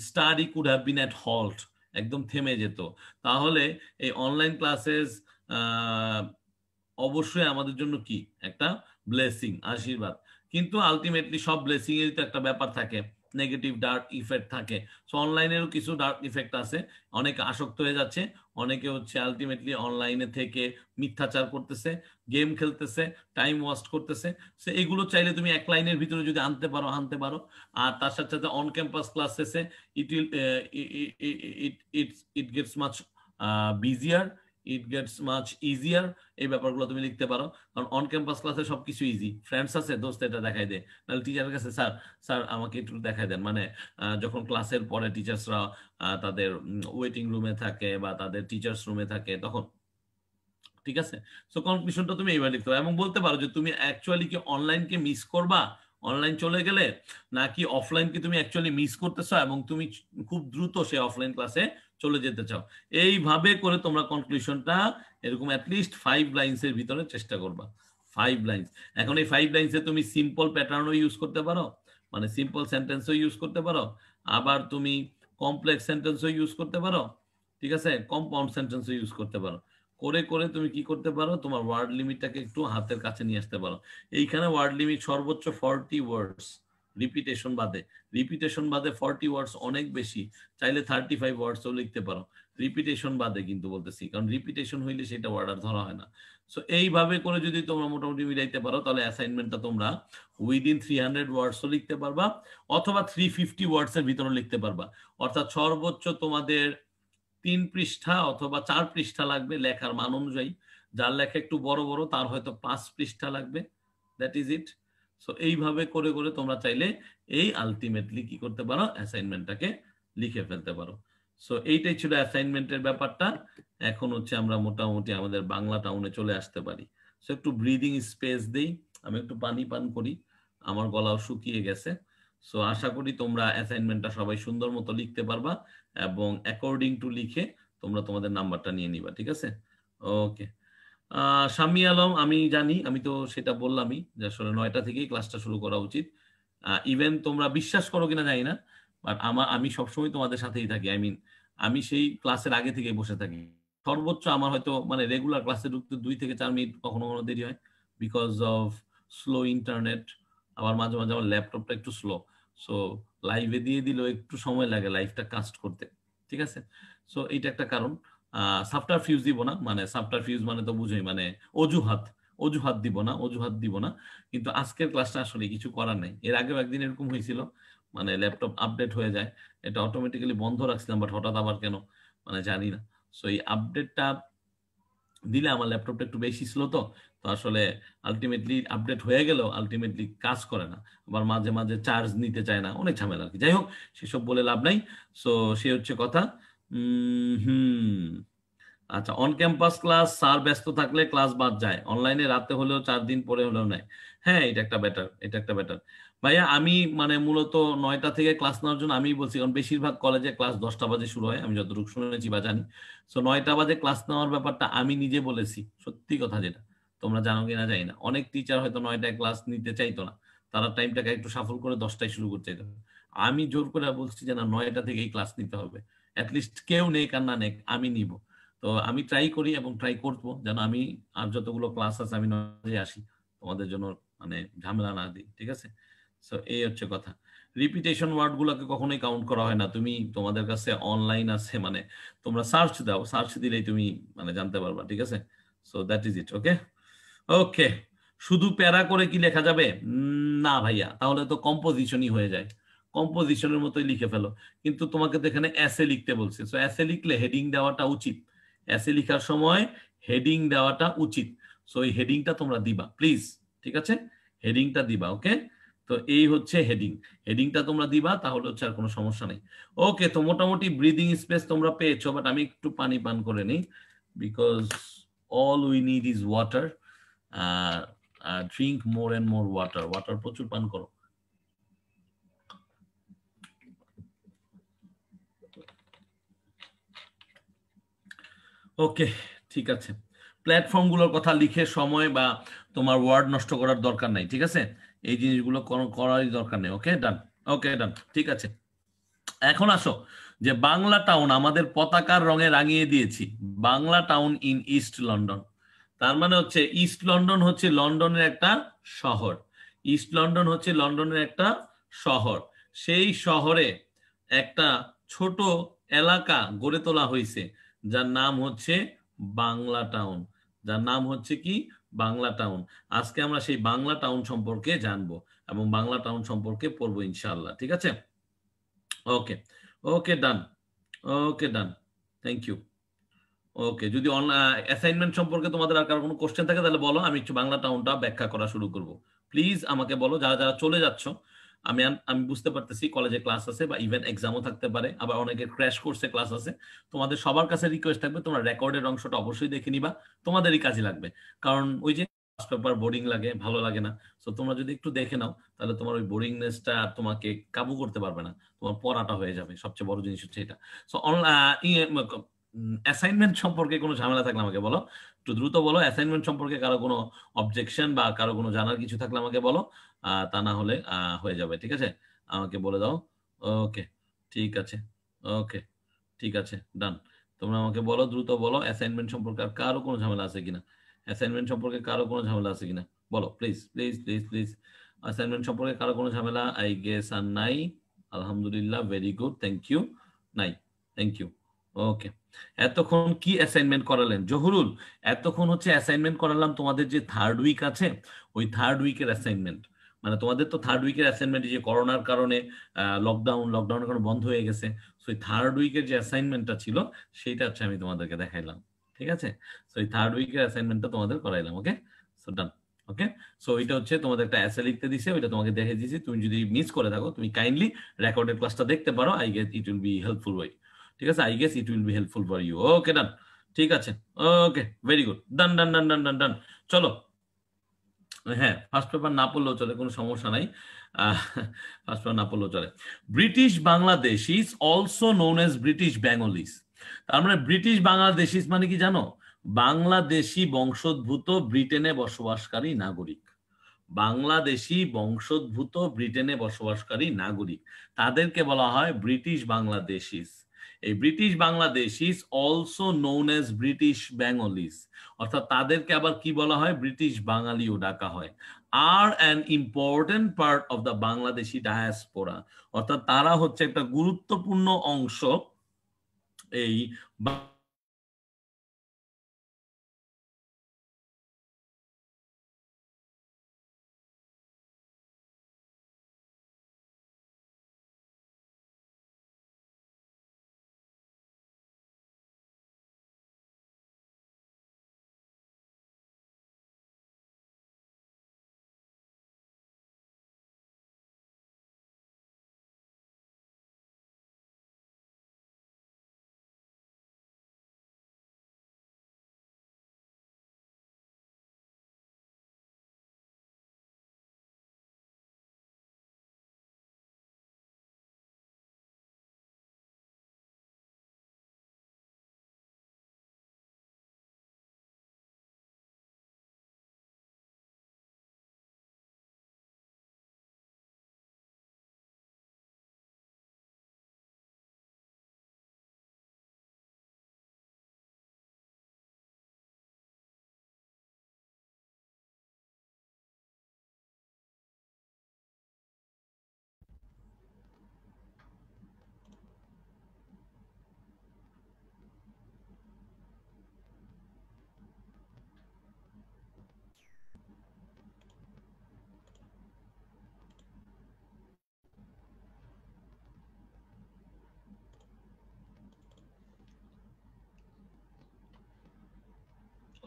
study could have been at halt একদম থেমে যেত তাহলে এই অনলাইন ক্লাসেস অবশ্যই আমাদের জন্য কি একটা ব্লেসিং আশীর্বাদ কিন্তু আলটিমেটলি সব ব্লেসিং এর তো একটা ব্যাপার থাকে নেগেটিভ ডার্ক ইফেক্ট থাকে সো অনলাইনেরও কিছু ডার্ক ইফেক্ট আছে অনেকে আসক্ত হয়ে যাচ্ছে অনেকে হচ্ছে আলটিমেটলি অনলাইনে থেকে মিথ্যাচার করতেছে গেম খেলতেছে টাইম ওয়াস্ট করতেছে সে এগুলো চাইলে তুমি এক লাইনের ভিতরে যদি আনতে পারো আনতে পারো আর তার সাথে সাথে অন ক্যাম্পাস ক্লাস শেষে it'll it it gets much easier it gets much easier এই ব্যাপারগুলো তুমি লিখতে পারো কারণ অন ক্যাম্পাস ক্লাসে সবকিছু ইজি ফ্রেন্ডস আছে দোস্ত এটা দেখাই দেয় নাহলে টিচারের কাছে স্যার স্যার আমাকে একটু দেখাই দেন মানে যখন ক্লাসের পরে টিচার্সরা তাদের ওয়েটিং রুমে থাকে বা তাদের টিচার্স রুমে থাকে তখন ঠিক আছে সো কনক্লুশনটা তুমি এইবার লিখতে পারো এবং বলতে পারো যে তুমি অ্যাকচুয়ালি কি অনলাইনকে মিস করবা অনলাইন চলে গেলে নাকি অফলাইনকে তুমি অ্যাকচুয়ালি মিস করতেছ এবং তুমি খুব দ্রুত সে অফলাইন ক্লাসে চলে যেতে চাও এইভাবে করে তোমরা কনক্লুশনটা এরকম অ্যাটলিস্ট ফাইভ লাইন্সের ভিতরে চেষ্টা করবা ফাইভ লাইন্স এখন এই ফাইভ লাইন্সে তুমি সিম্পল প্যাটার্নও ইউজ করতে পারো মানে সিম্পল সেন্টেন্সও ইউজ করতে পারো আবার তুমি কমপ্লেক্স সেন্টেন্সও ইউজ করতে পারো ঠিক আছে কম্পাউন্ড সেন্টেন্সও ইউজ করতে পারো করে করে তুমি কি করতে পারো তোমার ওয়ার্ড লিমিটটাকে একটু হাতের কাছে নিয়ে আসতে পারো এইখানে ওয়ার্ড লিমিট সর্বোচ্চ ফর্টি ওয়ার্ডস রিপিটেশন বাদে রিপিটেশন বাদে ফর্টি ওয়ার্ডস অনেক বেশি চাইলে থার্টি ফাইভ ওয়ার্ডসও লিখতে পারো রিপিটেশন বাদে কিন্তু বলতেছি কারণ রিপিটেশন হইলে সেটা অর্ডার ধরা হয় না সো এইভাবে করে যদি তোমরা মোটামুটি মিলাইতে পারো তাহলে অ্যাসাইনমেন্টটা তোমরা উইদিন থ্রি হান্ড্রেড ওয়ার্ডসও লিখতে পারবা অথবা থ্রি ফিফটি ওয়ার্ডসের ভিতরে লিখতে পারবা অর্থাৎ সর্বোচ্চ তোমাদের তিন পৃষ্ঠা অথবা চার পৃষ্ঠা লাগবে লেখার মান অনুযায়ী যার লেখা একটু বড় বড় তার হয়তো পাঁচ পৃষ্ঠা লাগবে দ্যাট ইজ ইট সো এইভাবে করে করে তোমরা চাইলে এই আলটিমেটলি কি করতে পারো অ্যাসাইনমেন্টটাকে লিখে ফেলতে পারো সো এইটাই ছিল অ্যাসাইনমেন্টের ব্যাপারটা এখন হচ্ছে আমরা মোটামুটি আমাদের বাংলা টাউনে চলে আসতে পারি সো একটু ব্রিদিং স্পেস দেই আমি একটু পানি পান করি আমার গলাও শুকিয়ে গেছে সো আশা করি তোমরা অ্যাসাইনমেন্টটা সবাই সুন্দর মতো লিখতে পারবা এবং অ্যাকর্ডিং টু লিখে তোমরা তোমাদের নাম্বারটা নিয়ে নিবা ঠিক আছে ওকে শাম্মী আলম আমি জানি আমি তো সেটা বললামই যে আসলে নয়টা থেকেই ক্লাসটা শুরু করা উচিত ইভেন তোমরা বিশ্বাস করো কিনা জানি না বাট আমার আমি সবসময় তোমাদের সাথেই থাকি আই মিন আমি সেই ক্লাসের আগে থেকে বসে থাকি সর্বোচ্চ আমার হয়তো মানে রেগুলার ক্লাসে ঢুকতে দুই থেকে চার মিনিট কখনো কখনো দেরি হয় বিকজ অফ স্লো ইন্টারনেট আবার মাঝে মাঝে আমার ল্যাপটপটা একটু স্লো সো লাইভে দিয়ে দিলেও একটু সময় লাগে লাইভটা কাস্ট করতে ঠিক আছে সো এইটা একটা কারণ সাফটার ফিউজ দিব না মানে সাফটার ফিউজ মানে তো বুঝোই মানে অজুহাত অজুহাত দিব না অজুহাত দিব না কিন্তু আজকের ক্লাসটা আসলে কিছু করার নেই এর আগেও একদিন এরকম হয়েছিল মানে ল্যাপটপ আপডেট হয়ে যায় এটা অটোমেটিক্যালি বন্ধ রাখছিলাম বাট হঠাৎ আবার কেন মানে জানি না সো এই আপডেটটা দিলে আমার ল্যাপটপটা একটু বেশি ছিল তো তো আসলে আলটিমেটলি আপডেট হয়ে গেলেও আলটিমেটলি কাজ করে না আবার মাঝে মাঝে চার্জ নিতে চায় না অনেক ঝামেলা আর কি যাই হোক সেসব বলে লাভ নাই সো সে হচ্ছে কথা হুম আচ্ছা অন ক্যাম্পাস ক্লাস স্যার ব্যস্ত থাকলে ক্লাস বাদ যায় অনলাইনে রাতে হলেও চার দিন পরে হলেও নেয় হ্যাঁ এটা একটা বেটার এটা একটা বেটার ভাইয়া আমি মানে মূলত নয়টা থেকে ক্লাস নেওয়ার জন্য আমি বলছি কারণ বেশিরভাগ কলেজে ক্লাস দশটা বাজে শুরু হয় আমি যতটুকু শুনেছি বা জানি সো নয়টা বাজে ক্লাস নেওয়ার ব্যাপারটা আমি নিজে বলেছি সত্যি কথা যেটা তোমরা জানো কি না জানি না অনেক টিচার হয়তো নয়টায় ক্লাস নিতে চাইতো না তারা টাইমটাকে একটু সাফল করে দশটায় শুরু করতে চাইতো আমি জোর করে বলছি যে না নয়টা থেকেই ক্লাস নিতে হবে অ্যাটলিস্ট কেউ নেক আর না নেক আমি নিব তো আমি ট্রাই করি এবং ট্রাই করব যেন আমি আর যতগুলো ক্লাস আছে আমি নজরে আসি তোমাদের জন্য মানে ঝামেলা না দিই ঠিক আছে সো এই হচ্ছে কথা রিপিটেশন ওয়ার্ড গুলাকে কখনোই কাউন্ট করা হয় না তুমি তোমাদের কাছে অনলাইন আছে মানে তোমরা সার্চ দাও সার্চ দিলেই তুমি মানে জানতে পারবা ঠিক আছে so that is it okay okay শুধু প্যারা করে কি লেখা যাবে না ভাইয়া তাহলে তো কম্পোজিশনই হয়ে যায় কম্পোজিশনের মতোই লিখে ফেলো কিন্তু তোমাকে তো এখানে অ্যাসে লিখতে বলছে সো এসে লিখলে হেডিং দেওয়াটা উচিত এসে লিখার সময় হেডিং দেওয়াটা উচিত সো এই হেডিংটা তোমরা দিবা প্লিজ ঠিক আছে হেডিংটা দিবা ওকে তো এই হচ্ছে হেডিং হেডিংটা তোমরা দিবা তাহলে হচ্ছে আর কোনো সমস্যা নেই ওকে তো মোটামুটি ব্রিদিং স্পেস তোমরা পেয়েছো বাট আমি একটু পানি পান করে নিই because all we need is water drink more and more water water প্রচুর পান করো ওকে ঠিক আছে প্ল্যাটফর্মগুলোর কথা লিখে সময় বা তোমার ওয়ার্ড নষ্ট করার দরকার নাই ঠিক আছে এই জিনিসগুলো করারই দরকার নেই ওকে ডান ওকে ডান ঠিক আছে এখন আসো যে বাংলা টাউন আমাদের পতাকার রঙে রাঙিয়ে দিয়েছি Bangla town in East London তার মানে হচ্ছে ইস্ট লন্ডন হচ্ছে লন্ডনের একটা শহর ইস্ট লন্ডন হচ্ছে লন্ডনের একটা শহর সেই শহরে একটা ছোট এলাকা গড়ে তোলা হয়েছে যার নাম হচ্ছে বাংলা টাউন যার নাম হচ্ছে কি বাংলা টাউন আজকে আমরা সেই বাংলা টাউন সম্পর্কে জানবো এবং বাংলা টাউন সম্পর্কে পড়বো ইনশাল্লাহ ঠিক আছে ওকে ওকে ডান ওকে ডান থ্যাংক ইউ ওকে যদি অ্যাসাইনমেন্ট সম্পর্কে তোমাদের আর কারো কোনো কোশ্চেন থাকে তাহলে বলো আমি একটু বাংলা টাউনটা ব্যাখ্যা করা শুরু করব প্লিজ আমাকে বলো যারা যারা চলে যাচ্ছ আমি আমি বুঝতে পারতেছি কলেজে ক্লাস আছে বা ইভেন এক্সামও থাকতে পারে আবার অনেকে ক্র্যাশ কোর্সে ক্লাস আছে তোমাদের সবার কাছে রিকোয়েস্ট থাকবে তোমরা রেকর্ডের অংশটা অবশ্যই দেখে নিবা তোমাদেরই কাজে লাগবে কারণ ওই যে পেপার বোরিং লাগে ভালো লাগে না তো তোমরা যদি একটু দেখে নাও তাহলে তোমার ওই বোরিংনেসটা তোমাকে কাবু করতে পারবে না তোমার পড়াটা হয়ে যাবে সবচেয়ে বড় জিনিস হচ্ছে এটা সো অ্যাসাইনমেন্ট সম্পর্কে কোনো ঝামেলা থাকলে আমাকে বলো একটু দ্রুত বলো অ্যাসাইনমেন্ট সম্পর্কে কারো কোনো অবজেকশন বা কারো কোনো জানার কিছু থাকলে আমাকে বলো তা না হলে হয়ে যাবে ঠিক আছে আমাকে বলে দাও ওকে ঠিক আছে ওকে ঠিক আছে ডান তোমরা আমাকে বলো দ্রুত বলো অ্যাসাইনমেন্ট সম্পর্কে আর কারো কোনো ঝামেলা আছে কিনা অ্যাসাইনমেন্ট সম্পর্কে কারো কোনো ঝামেলা আছে কিনা বলো please please please please assignment সম্পর্কে কারো কোনো ঝামেলা আই গেস আর নাই আলহামদুলিল্লাহ ভেরি গুড থ্যাংক ইউ নাই থ্যাংক ইউ ওকে এতক্ষণ কি অ্যাসাইনমেন্ট করালেন জহুরুল এতক্ষণ হচ্ছে অ্যাসাইনমেন্ট করালাম তোমাদের যে থার্ড উইক আছে ওই থার্ড উইকের অ্যাসাইনমেন্ট মানে তোমাদের তো থার্ড উইকের অ্যাসাইনমেন্ট যে করোনার কারণে লকডাউন লকডাউনের কারণে বন্ধ হয়ে গেছে সো থার্ড উইকের যে অ্যাসাইনমেন্টটা ছিল সেইটা হচ্ছে আমি তোমাদেরকে দেখাইলাম ঠিক আছে সো থার্ড উইকের অ্যাসাইনমেন্টটা তোমাদের করাইলাম ওকে সো ডান ওকে সো এটা হচ্ছে তোমাদের একটা অ্যাসে লিখতে দিছে ওইটা তোমাকে দেখে দিয়েছি তুমি যদি মিস করে থাকো তুমি কাইন্ডলি রেকর্ডেড ক্লাসটা দেখতে পারো I get it will be helpful way ঠিক আছে I guess it will be helpful for you okay done ঠিক আছে ওকে ভেরি গুড ডান ডান ডান ডান ডান ডান চলো হ্যাঁ ফার্স্ট পেপার না পড়লেও চলে কোনো সমস্যা নাই ফার্স্ট পেপার না পড়লেও চলে British Bangladesh is also known as British Bengalis তার মানে ব্রিটিশ বাংলাদেশ মানে কি জানো বাংলাদেশি বংশোদ্ভূত ব্রিটেনে বসবাসকারী নাগরিক বাংলাদেশি বংশোদ্ভূত ব্রিটেনে বসবাসকারী নাগরিক তাদেরকে বলা হয় ব্রিটিশ বাংলাদেশিস এই British Bangladesh is also known as British Bengalis অর্থাৎ তাদেরকে আবার কি বলা হয় ব্রিটিশ বাঙালিও ডাকা হয় আর an important part of the Bangladeshi diaspora অর্থাৎ তারা হচ্ছে একটা গুরুত্বপূর্ণ অংশ এই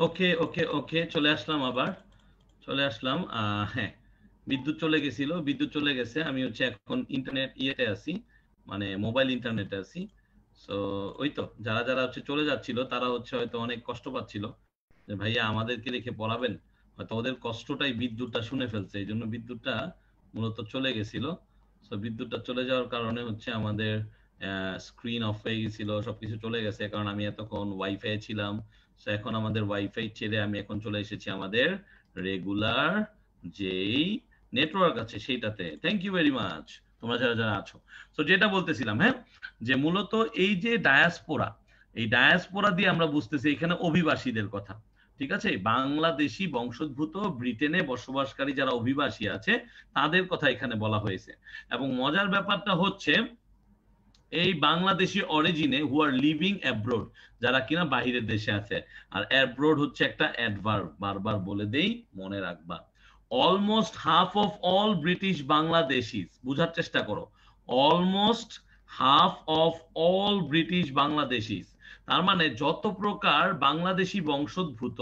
ওকে ওকে ওকে চলে আসলাম আবার চলে আসলাম হ্যাঁ বিদ্যুৎ চলে গেছিল বিদ্যুৎ চলে গেছে আমি হচ্ছে এখন ইন্টারনেট ইয়েতে আছি মানে মোবাইল ইন্টারনেটে আছি সো ওই তো যারা যারা হচ্ছে চলে যাচ্ছিল তারা হচ্ছে হয়তো অনেক কষ্ট পাচ্ছিল যে ভাইয়া আমাদেরকে রেখে পড়াবেন হয়তো ওদের কষ্টটাই বিদ্যুৎটা শুনে ফেলছে এই জন্য বিদ্যুৎটা মূলত চলে গেছিল সো বিদ্যুৎটা চলে যাওয়ার কারণে হচ্ছে আমাদের স্ক্রিন অফ হয়ে গেছিল সবকিছু চলে গেছে কারণ আমি এতক্ষণ ওয়াইফাই ছিলাম সো এখন আমাদের ওয়াইফাই ছেড়ে আমি এখন চলে এসেছি আমাদের রেগুলার যেই নেটওয়ার্ক আছে সেইটাতে থ্যাংক ইউ ভেরি মাচ তোমরা যারা যারা আছো তো যেটা বলতেছিলাম হ্যাঁ যে মূলত এই যে ডায়াসপোরা এই ডায়াসপোরা দিয়ে আমরা বুঝতেছি এখানে অভিবাসীদের কথা ঠিক আছে বাংলাদেশি বংশোদ্ভূত ব্রিটেনে বসবাসকারী যারা অভিবাসী আছে তাদের কথা এখানে বলা হয়েছে এবং মজার ব্যাপারটা হচ্ছে এই বাংলাদেশি অরিজিনে হু আর লিভিং অ্যাব্রোড যারা কিনা বাহিরের দেশে আছে আর অ্যাব্রোড হচ্ছে একটা অ্যাডভার বারবার বলে দেই মনে রাখবা almost half of all British Bangladeshi বুঝার চেষ্টা করো almost half of all British Bangladeshi তার মানে যত প্রকার বাংলাদেশি বংশোদ্ভূত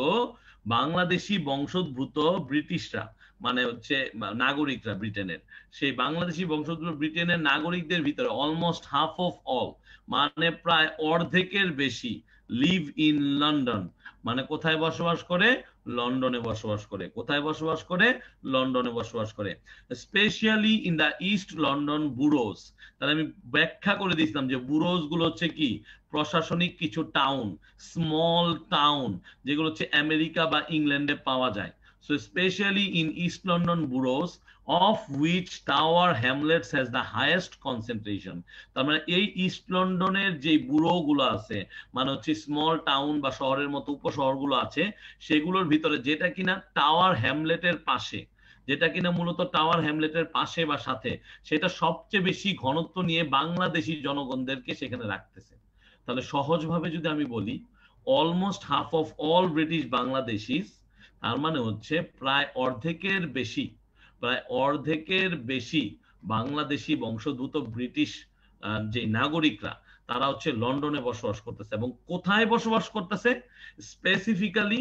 বাংলাদেশি বংশোদ্ভূত ব্রিটিশরা মানে হচ্ছে নাগরিকরা ব্রিটেনের সেই বাংলাদেশি বংশোদ্ভূত ব্রিটেনের নাগরিকদের ভিতরে অলমোস্ট হাফ অফ অল মানে প্রায় অর্ধেকের বেশি লিভ ইন লন্ডন মানে কোথায় বসবাস করে লন্ডনে বসবাস করে কোথায় বসবাস করে লন্ডনে বসবাস করে specially in the East London boroughs তাহলে আমি ব্যাখ্যা করে দিয়েছিলাম যে বুরোজ গুলো হচ্ছে কি প্রশাসনিক কিছু টাউন স্মল টাউন যেগুলো হচ্ছে আমেরিকা বা ইংল্যান্ডে পাওয়া যায় so specially in East London boroughs of which Tower Hamlets has the highest concentration তার মানে এই ইস্ট লন্ডনের যে বুড়োগুলো আছে মানে হচ্ছে স্মল টাউন বা শহরের মতো উপশহরগুলো আছে সেগুলোর ভিতরে যেটা কিনা টাওয়ার হ্যামলেটের পাশে যেটা কিনা মূলত টাওয়ার হ্যামলেটের পাশে বা সাথে সেটা সবচেয়ে বেশি ঘনত্ব নিয়ে বাংলাদেশি জনগণদেরকে সেখানে রাখতেছে তাহলে সহজভাবে যদি আমি বলি almost half of all British Bangladeshis তার মানে হচ্ছে প্রায় অর্ধেকের বেশি প্রায় অর্ধেকের বেশি বাংলাদেশি বংশোদ্ভূত ব্রিটিশ যে নাগরিকরা তারা হচ্ছে লন্ডনে বসবাস করতেছে এবং কোথায় বসবাস করতেছে স্পেসিফিক্যালি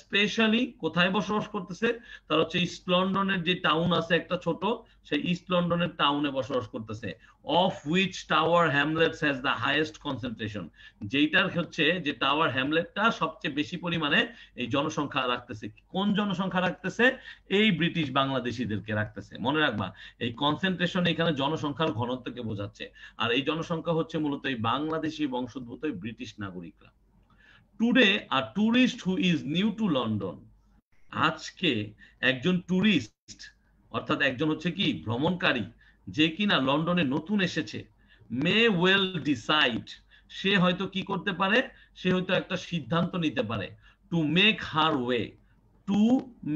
স্পেশালি কোথায় বসবাস করতেছে তারা হচ্ছে ইস্ট লন্ডনের যে টাউন আছে একটা ছোট সে ইস্ট লন্ডনের টাউনে বসবাস করতেছে of which Tower Hamlets has the highest concentration যেইটার হচ্ছে যে টাওয়ার হ্যামলেটটা সবচেয়ে বেশি পরিমাণে এই জনসংখ্যা রাখতেছে কোন জনসংখ্যা রাখতেছে এই ব্রিটিশ বাংলাদেশিদেরকে রাখতেছে মনে রাখবা এই কনসেন্ট্রেশন এখানে জনসংখ্যার ঘনত্বকে বোঝাচ্ছে আর এই জনসংখ্যা হচ্ছে মূলত এই বাংলাদেশি বংশোদ্ভূত ব্রিটিশ নাগরিকরা today are tourist who is new to London আজকে একজন টুরিস্ট অর্থাৎ একজন হচ্ছে কি ভ্রমণকারী যে কিনা লন্ডনে নতুন এসেছে মে ওয়েল ডিসাইড সে হয়তো কি করতে পারে সে হয়তো একটা সিদ্ধান্ত নিতে পারে to make her way to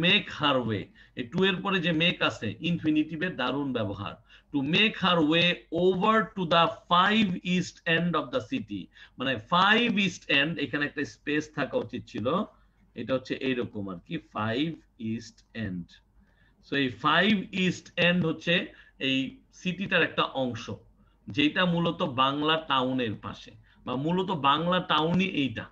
make her way এই টু এর পরে যে মেক আছে ইনফিনিটিভের দারুণ ব্যবহার to make her way over to the five East End of the city মানে ফাইভ ইস্ট এন্ড এখানে একটা স্পেস থাকা উচিত ছিল এটা হচ্ছে এইরকম আর কি ফাইভ ইস্ট এন্ড সো এই ফাইভ ইস্ট এন্ড হচ্ছে এই সিটিটার একটা অংশ যেটা মূলত বাংলা টাউনের পাশে বা মূলত বাংলা টাউনই এইটা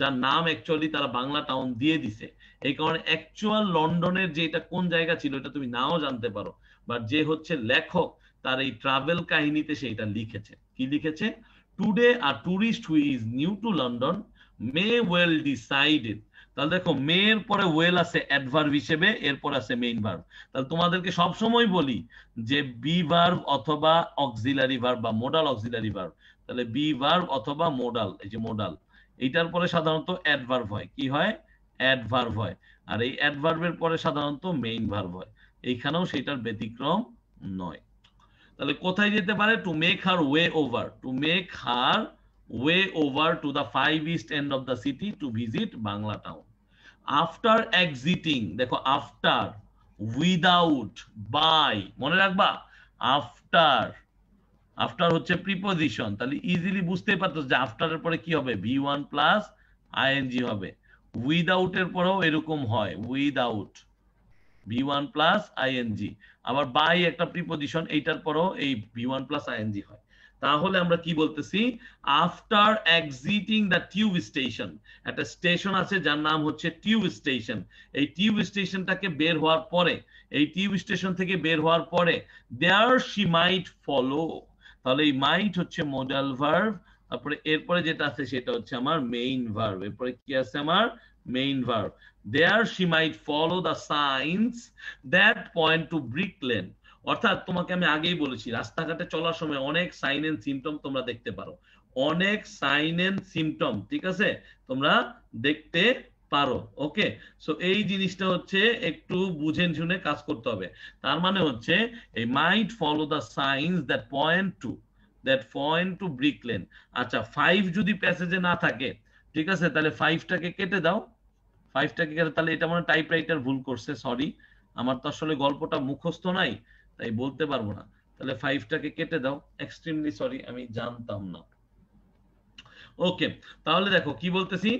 যার নাম অ্যাকচুয়ালি তারা বাংলা টাউন দিয়ে দিছে এই কারণে অ্যাকচুয়াল লন্ডনের যে এটা কোন জায়গা ছিল এটা তুমি নাও জানতে পারো বা যে হচ্ছে লেখক তার এই ট্রাভেল কাহিনীতে সেইটা লিখেছে কি লিখেছে today a tourist who is new to London may well decided তাহলে দেখো মেয়ের পরে ওয়েল আছে অ্যাডভার্ব হিসেবে এরপর আছে মেইন ভার্ভ তাহলে তোমাদেরকে সব সময় বলি যে বি ভার্ভ অথবা অক্সিলারি ভার্ব বা মোডাল অক্সিলারি ভার্ব তাহলে বি ভার্ব অথবা মোডাল এই যে মোডাল এইটার পরে সাধারণত অ্যাডভার্ভ হয় কি হয় অ্যাডভার্ভ হয় আর এই অ্যাডভার্ভের পরে সাধারণত মেইন ভার্ভ হয় এইখানেও সেটার ব্যতিক্রম নয় তাহলে কোথায় যেতে পারে to make her way over to make her way over to the five East End of the city to visit Bangla town after exiting দেখো আফটার without, বাই মনে রাখবা আফটার after হচ্ছে প্রিপোজিশন তাহলে ইজিলি বুঝতে পারতো যে আফটারের পরে কি হবে V one plus I N G হবে উইদাউট এর পরেও এরকম হয় without V one plus I N G আবার বাই একটা প্রিপোজিশন এইটার পরেও এই V one plus I N G হয় তাহলে আমরা কি বলতেছি after exiting the tube station একটা স্টেশন আছে যার নাম হচ্ছে টিউব স্টেশন এই টিউব স্টেশনটাকে বের হওয়ার পরে এই টিউব স্টেশন থেকে বের হওয়ার পরে দেয়ার শি মাইট ফলো তাহলে এই মাইট হচ্ছে মডেল ভার্ভ তারপরে এরপরে যেটা আছে সেটা হচ্ছে আমার মেইন ভার্ভ এরপরে কি আছে আমার main verb there she might follow the signs that point to Brick Lane অর্থাৎ তোমাকে আমি আগেই বলেছি রাস্তাঘাটে চলার সময় অনেক সাইন এন্ড সিমটম তোমরা দেখতে পারো অনেক সাইন এন্ড সিমটম ঠিক আছে তোমরা দেখতে পারো ওকে সো এই জিনিসটা হচ্ছে একটু বুঝে শুনে কাজ করতে হবে তার মানে হচ্ছে এই mind follow the signs that point to that point to Brick Lane আচ্ছা ফাইভ যদি প্যাসেজে না থাকে ঠিক আছে তাহলে ফাইভটাকে কেটে দাও ফাইভটাকে কেটে তাহলে এটা মানে রাইটার ভুল করছে সরি আমার তো আসলে গল্পটা মুখস্থ নাই তাই বলতে পারবো না তাহলে ফাইভটাকে কেটে দাও এক্সট্রিমলি সরি আমি জানতাম না ওকে তাহলে দেখো কি বলতেছি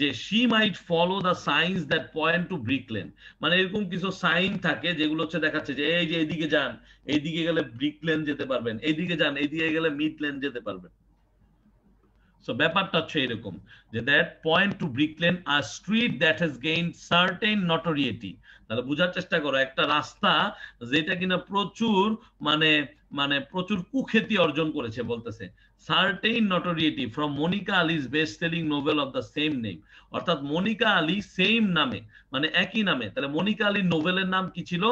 যে she might follow the signs that point to Brick Lane মানে এরকম কিছু সাইন থাকে যেগুলো হচ্ছে দেখাচ্ছে যে এই যে এদিকে যান এইদিকে গেলে ব্রিকলেন যেতে পারবেন এইদিকে যান এইদিকে গেলে মিডলেন যেতে পারবেন সো ব্যাপারটা হচ্ছে এরকম যে that point to Brick Lane are street that has gain certain notoriety তাহলে বোঝার চেষ্টা করো একটা রাস্তা যেটা কিনা প্রচুর মানে মানে প্রচুর কুখ্যাতি অর্জন করেছে বলতেছে certain notoriety from Monica Ali's best selling novel of the same name অর্থাৎ মনিকা আলী সেম নামে মানে একই নামে তাহলে মনিকা আলীর নোভেলের নাম কি ছিল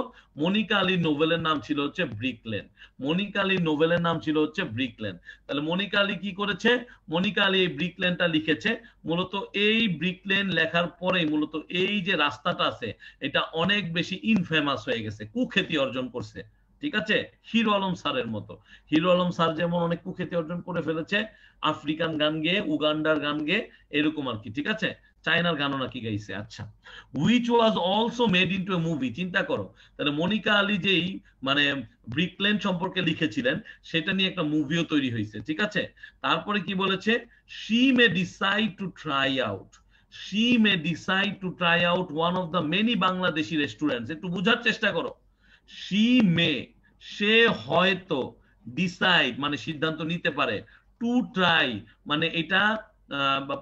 মনিকা আলীর নোভেলের নাম ছিল হচ্ছে ব্রিকলেন মনিকা আলীর নোভেলের নাম ছিল হচ্ছে ব্রিকলেন তাহলে মনিকা আলী কি করেছে মনিকা আলী এই ব্রিকলেনটা লিখেছে মূলত এই ব্রিকলেন লেখার পরে মূলত এই যে রাস্তাটা আছে এটা অনেক বেশি ইনফেমাস হয়ে গেছে কুখ্যাতি অর্জন করছে ঠিক আছে হিরো আলম স্যারের মতো হিরো আলম স্যার যেমন অনেক কুখ্যাতি অর্জন করে ফেলেছে আফ্রিকান গান গেয়ে উগান্ডার গান গেয়ে এরকম আর কি ঠিক আছে চায়নার গানও নাকি গাইছে আচ্ছা which was also made into a movie চিন্তা করো তাহলে মনিকা আলী যেই মানে ব্রিকলেন সম্পর্কে লিখেছিলেন সেটা নিয়ে একটা মুভিও তৈরি হয়েছে ঠিক আছে তারপরে কি বলেছে she may decide to try out she may decide to try out one of the many Bangladeshi restaurants. একটু বোঝার চেষ্টা করো শি মে সে হয়তো ডিসাইড মানে সিদ্ধান্ত নিতে পারে টু ট্রাই মানে এটা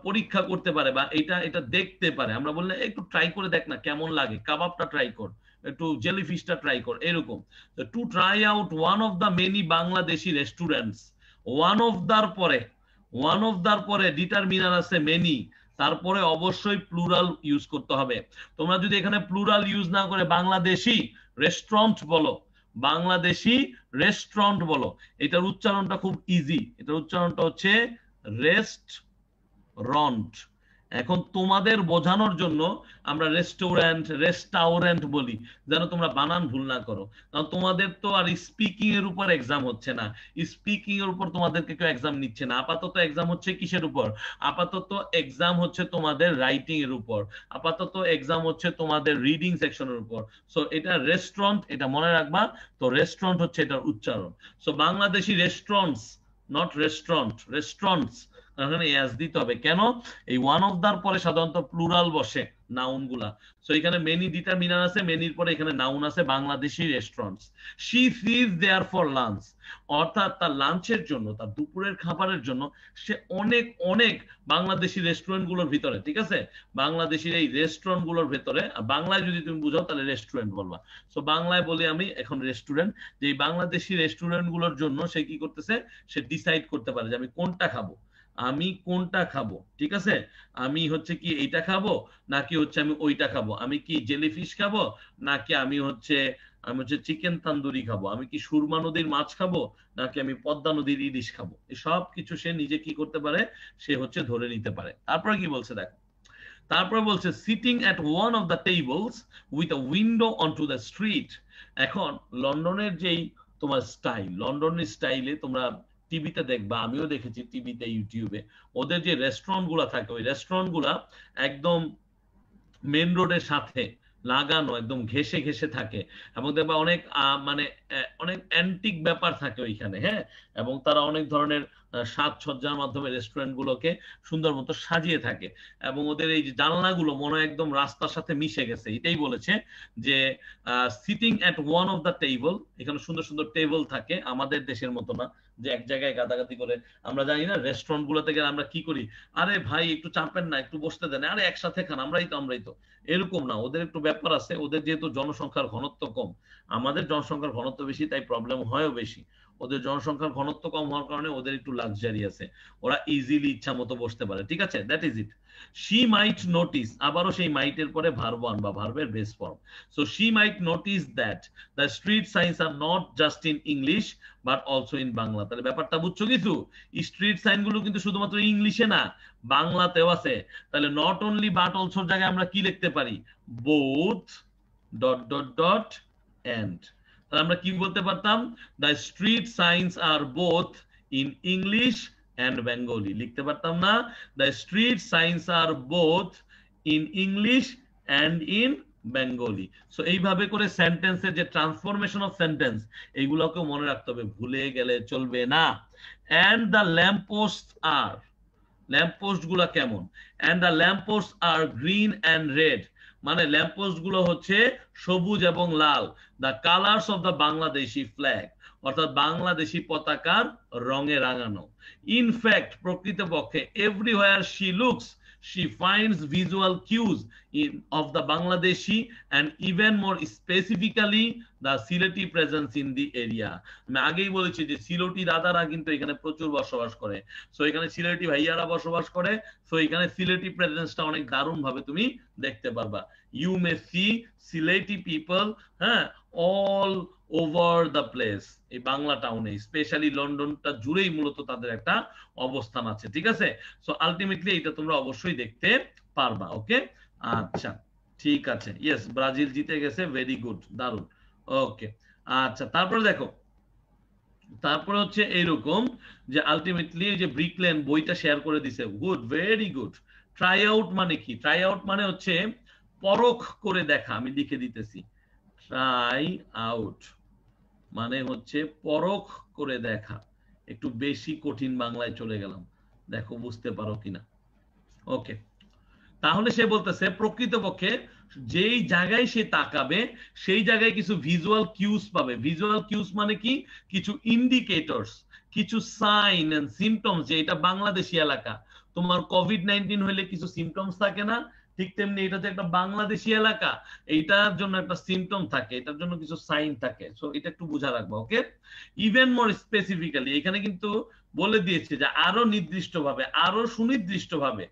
পরীক্ষা করতে পারে বা এটা এটা দেখতে পারে আমরা বললে একটু ট্রাই করে দেখ না কেমন লাগে কাবাবটা ট্রাই কর একটু জেলিফিশটা ট্রাই কর এরকম to try out one of the many Bangladeshi restaurants one of their পরে ওয়ান অফ দার পরে ডিটারমিনার আছে মেনি তারপরে অবশ্যই প্লুরাল ইউজ করতে হবে তোমরা যদি এখানে প্লুরাল ইউজ না করে বাংলাদেশি রেস্টুরেন্ট বলো বাংলাদেশি রেস্টুরেন্ট বলো এটার উচ্চারণটা খুব ইজি এটার উচ্চারণটা হচ্ছে রেস্ট রন্ট এখন তোমাদের বোঝানোর জন্য আমরা রেস্টুরেন্ট রেস্টাউরেন্ট বলি যেন তোমরা বানান ভুল না করো কারণ তোমাদের তো আর স্পিকিং এর উপর এক্সাম হচ্ছে না স্পিকিং এর উপর তোমাদেরকে কেউ এক্সাম নিচ্ছে না আপাতত এক্সাম হচ্ছে কিসের উপর আপাতত এক্সাম হচ্ছে তোমাদের রাইটিং এর উপর আপাতত এক্সাম হচ্ছে তোমাদের রিডিং সেকশনের উপর সো এটা রেস্টুরেন্ট এটা মনে রাখবা তো রেস্টুরেন্ট হচ্ছে এটার উচ্চারণ so Bangladeshi restaurants not restaurant restaurants এখানে এস দিতে হবে কেন এই ওয়ান অফ দার পরে সাধারণত প্লুরাল বসে নাউন গুলা সো এখানে মেনি ডিটারমিনার আছে মেনির পরে এখানে নাউন আছে Bangladeshi restaurants she sees there for lunch অর্থাৎ তার লাঞ্চের জন্য তার দুপুরের খাবারের জন্য সে অনেক অনেক বাংলাদেশি রেস্টুরেন্ট গুলোর ভিতরে ঠিক আছে বাংলাদেশির এই রেস্টুরেন্ট গুলোর ভেতরে বাংলায় যদি তুমি বুঝাও তাহলে রেস্টুরেন্ট বলবা সো বাংলায় বলি আমি এখন রেস্টুরেন্ট যে এই বাংলাদেশি রেস্টুরেন্ট গুলোর জন্য সে কি করতেছে সে ডিসাইড করতে পারে যে আমি কোনটা খাবো আমি কোনটা খাবো ঠিক আছে আমি হচ্ছে কি এইটা খাবো নাকি হচ্ছে আমি ওইটা খাবো আমি কি জেলিফিশ খাবো নাকি আমি হচ্ছে আমি হচ্ছে চিকেন তান্দুরি খাবো আমি কি সুরমা নদীর মাছ খাবো নাকি আমি পদ্মা নদীর ইলিশ খাবো সব কিছু সে নিজে কি করতে পারে সে হচ্ছে ধরে নিতে পারে তারপরে কি বলছে দেখো তারপরে বলছে sitting at one of the tables with a window on to the street এখন লন্ডনের যেই তোমার স্টাইল লন্ডনের স্টাইলে তোমরা টিভিতে দেখবা আমিও দেখেছি টিভিতে ইউটিউবে ওদের যে রেস্টুরেন্ট গুলা থাকে ওই রেস্টুরেন্ট গুলা একদম মেন রোডের সাথে লাগানো একদম ঘেসে ঘেসে থাকে এবং দেখবা অনেক মানে অনেক অ্যান্টিক ব্যাপার থাকে ওইখানে হ্যাঁ এবং তারা অনেক ধরনের সাত সজ্জার মাধ্যমে রেস্টুরেন্ট গুলোকে সুন্দর মতো সাজিয়ে থাকে এবং ওদের এই যে জানলা গুলো মনে হয় একদম রাস্তার সাথে মিশে গেছে এটাই বলেছে যে sitting at one of the table এখানে সুন্দর সুন্দর টেবল থাকে আমাদের দেশের মতো না যে এক জায়গায় গাদাগাদি করে আমরা জানি না রেস্টুরেন্ট গুলোতে গেলে আমরা কি করি আরে ভাই একটু চাপেন না একটু বসতে দেন আরে একসাথে খান আমরাই তো আমরাই তো এরকম না ওদের একটু ব্যাপার আছে ওদের যেহেতু জনসংখ্যার ঘনত্ব কম আমাদের জনসংখ্যার ঘনত্ব বেশি তাই প্রবলেম হয়ও বেশি ওদের জনসংখ্যার ঘনত্ব কম হওয়ার কারণে ওদের একটু লাক্সারি আছে ওরা ইজিলি ইচ্ছা মতো বসতে পারে ঠিক আছে that is it she might notice আবারও সেই মাইটের পরে ভার্ব বা ভার্বের base form so she might notice that the street signs are not just in English but also in Bangla তাহলে ব্যাপারটা বুঝছো কিছু স্ট্রিট সাইনগুলো কিন্তু শুধুমাত্র ইংলিশে না বাংলাতেও আছে তাহলে নট অনলি বাট অলসোর জায়গায় আমরা কি লিখতে পারি both dot dot dot and তাহলে আমরা কি বলতে পারতাম the street signs are both in English and Bengali লিখতে পারতাম না the street signs are both in English and in Bengali so এইভাবে করে সেন্টেন্সের যে ট্রান্সফরমেশন অফ সেন্টেন্স এইগুলোকে মনে রাখতে হবে ভুলে গেলে চলবে না and the lamp post are lamp post গুলা কেমন and the lamp post are green and red মানে ল্যাম্প পোস্ট গুলো হচ্ছে সবুজ এবং লাল the colours of the Bangladeshi flag অর্থাৎ বাংলাদেশি পতাকার রঙে রাঙানো ইনফ্যাক্ট প্রকৃতপক্ষে everywhere she looks she finds visual cues in of the Bangladeshi and even more specifically the Sylheti presence in the area আমি আগেই বলেছি যে সিলেটি দাদারা কিন্তু এখানে প্রচুর বসবাস করে সো এখানে সিলেটি ভাইয়ারা বসবাস করে সো এখানে সিলেটি প্রেজেন্সটা অনেক দারুণ ভাবে তুমি দেখতে পারবা you may see Sylheti people হ্যাঁ অল ওভার দ্য প্লেস এই বাংলা টাউনে স্পেশালি লন্ডনটা জুড়েই মূলত তাদের একটা অবস্থান আছে ঠিক আছে সো আলটিমেটলি এটা তোমরা অবশ্যই দেখতে পারবা ওকে আচ্ছা ঠিক আছে ইয়েস ব্রাজিল জিতে গেছে ভেরি গুড দারুন ওকে আচ্ছা তারপরে দেখো তারপরে হচ্ছে এইরকম যে আলটিমেটলি যে ব্রিকলেন বইটা শেয়ার করে দিছে good very good try out মানে কি ট্রাই আউট মানে হচ্ছে পরখ করে দেখা আমি লিখে দিতেছি ট্রাই আউট মানে হচ্ছে পরখ করে দেখা একটু বেশি কঠিন বাংলায় চলে গেলাম দেখো বুঝতে পারো কিনা ওকে তাহলে সে বলতেছে প্রকৃতপক্ষে যেই জায়গায় সে তাকাবে সেই জায়গায় কিছু ভিজুয়াল কিউস পাবে ভিজুয়াল কিউস মানে কি কিছু ইন্ডিকেটরস কিছু সাইন এন্ড সিমটমস যে এটা বাংলাদেশি এলাকা তোমার কোভিড নাইনটিন হলে কিছু সিমটমস থাকে না ঠিক তেমনি এটা যে একটা বাংলাদেশি এলাকা এইটার জন্য একটা সিমটম থাকে এটার জন্য কিছু সাইন থাকে সো এটা একটু বোঝা রাখবো ওকে ইভেন মোর স্পেসিফিক্যালি এখানে কিন্তু বলে দিয়েছে যে আরো নির্দিষ্টভাবে আরো সুনির্দিষ্টভাবে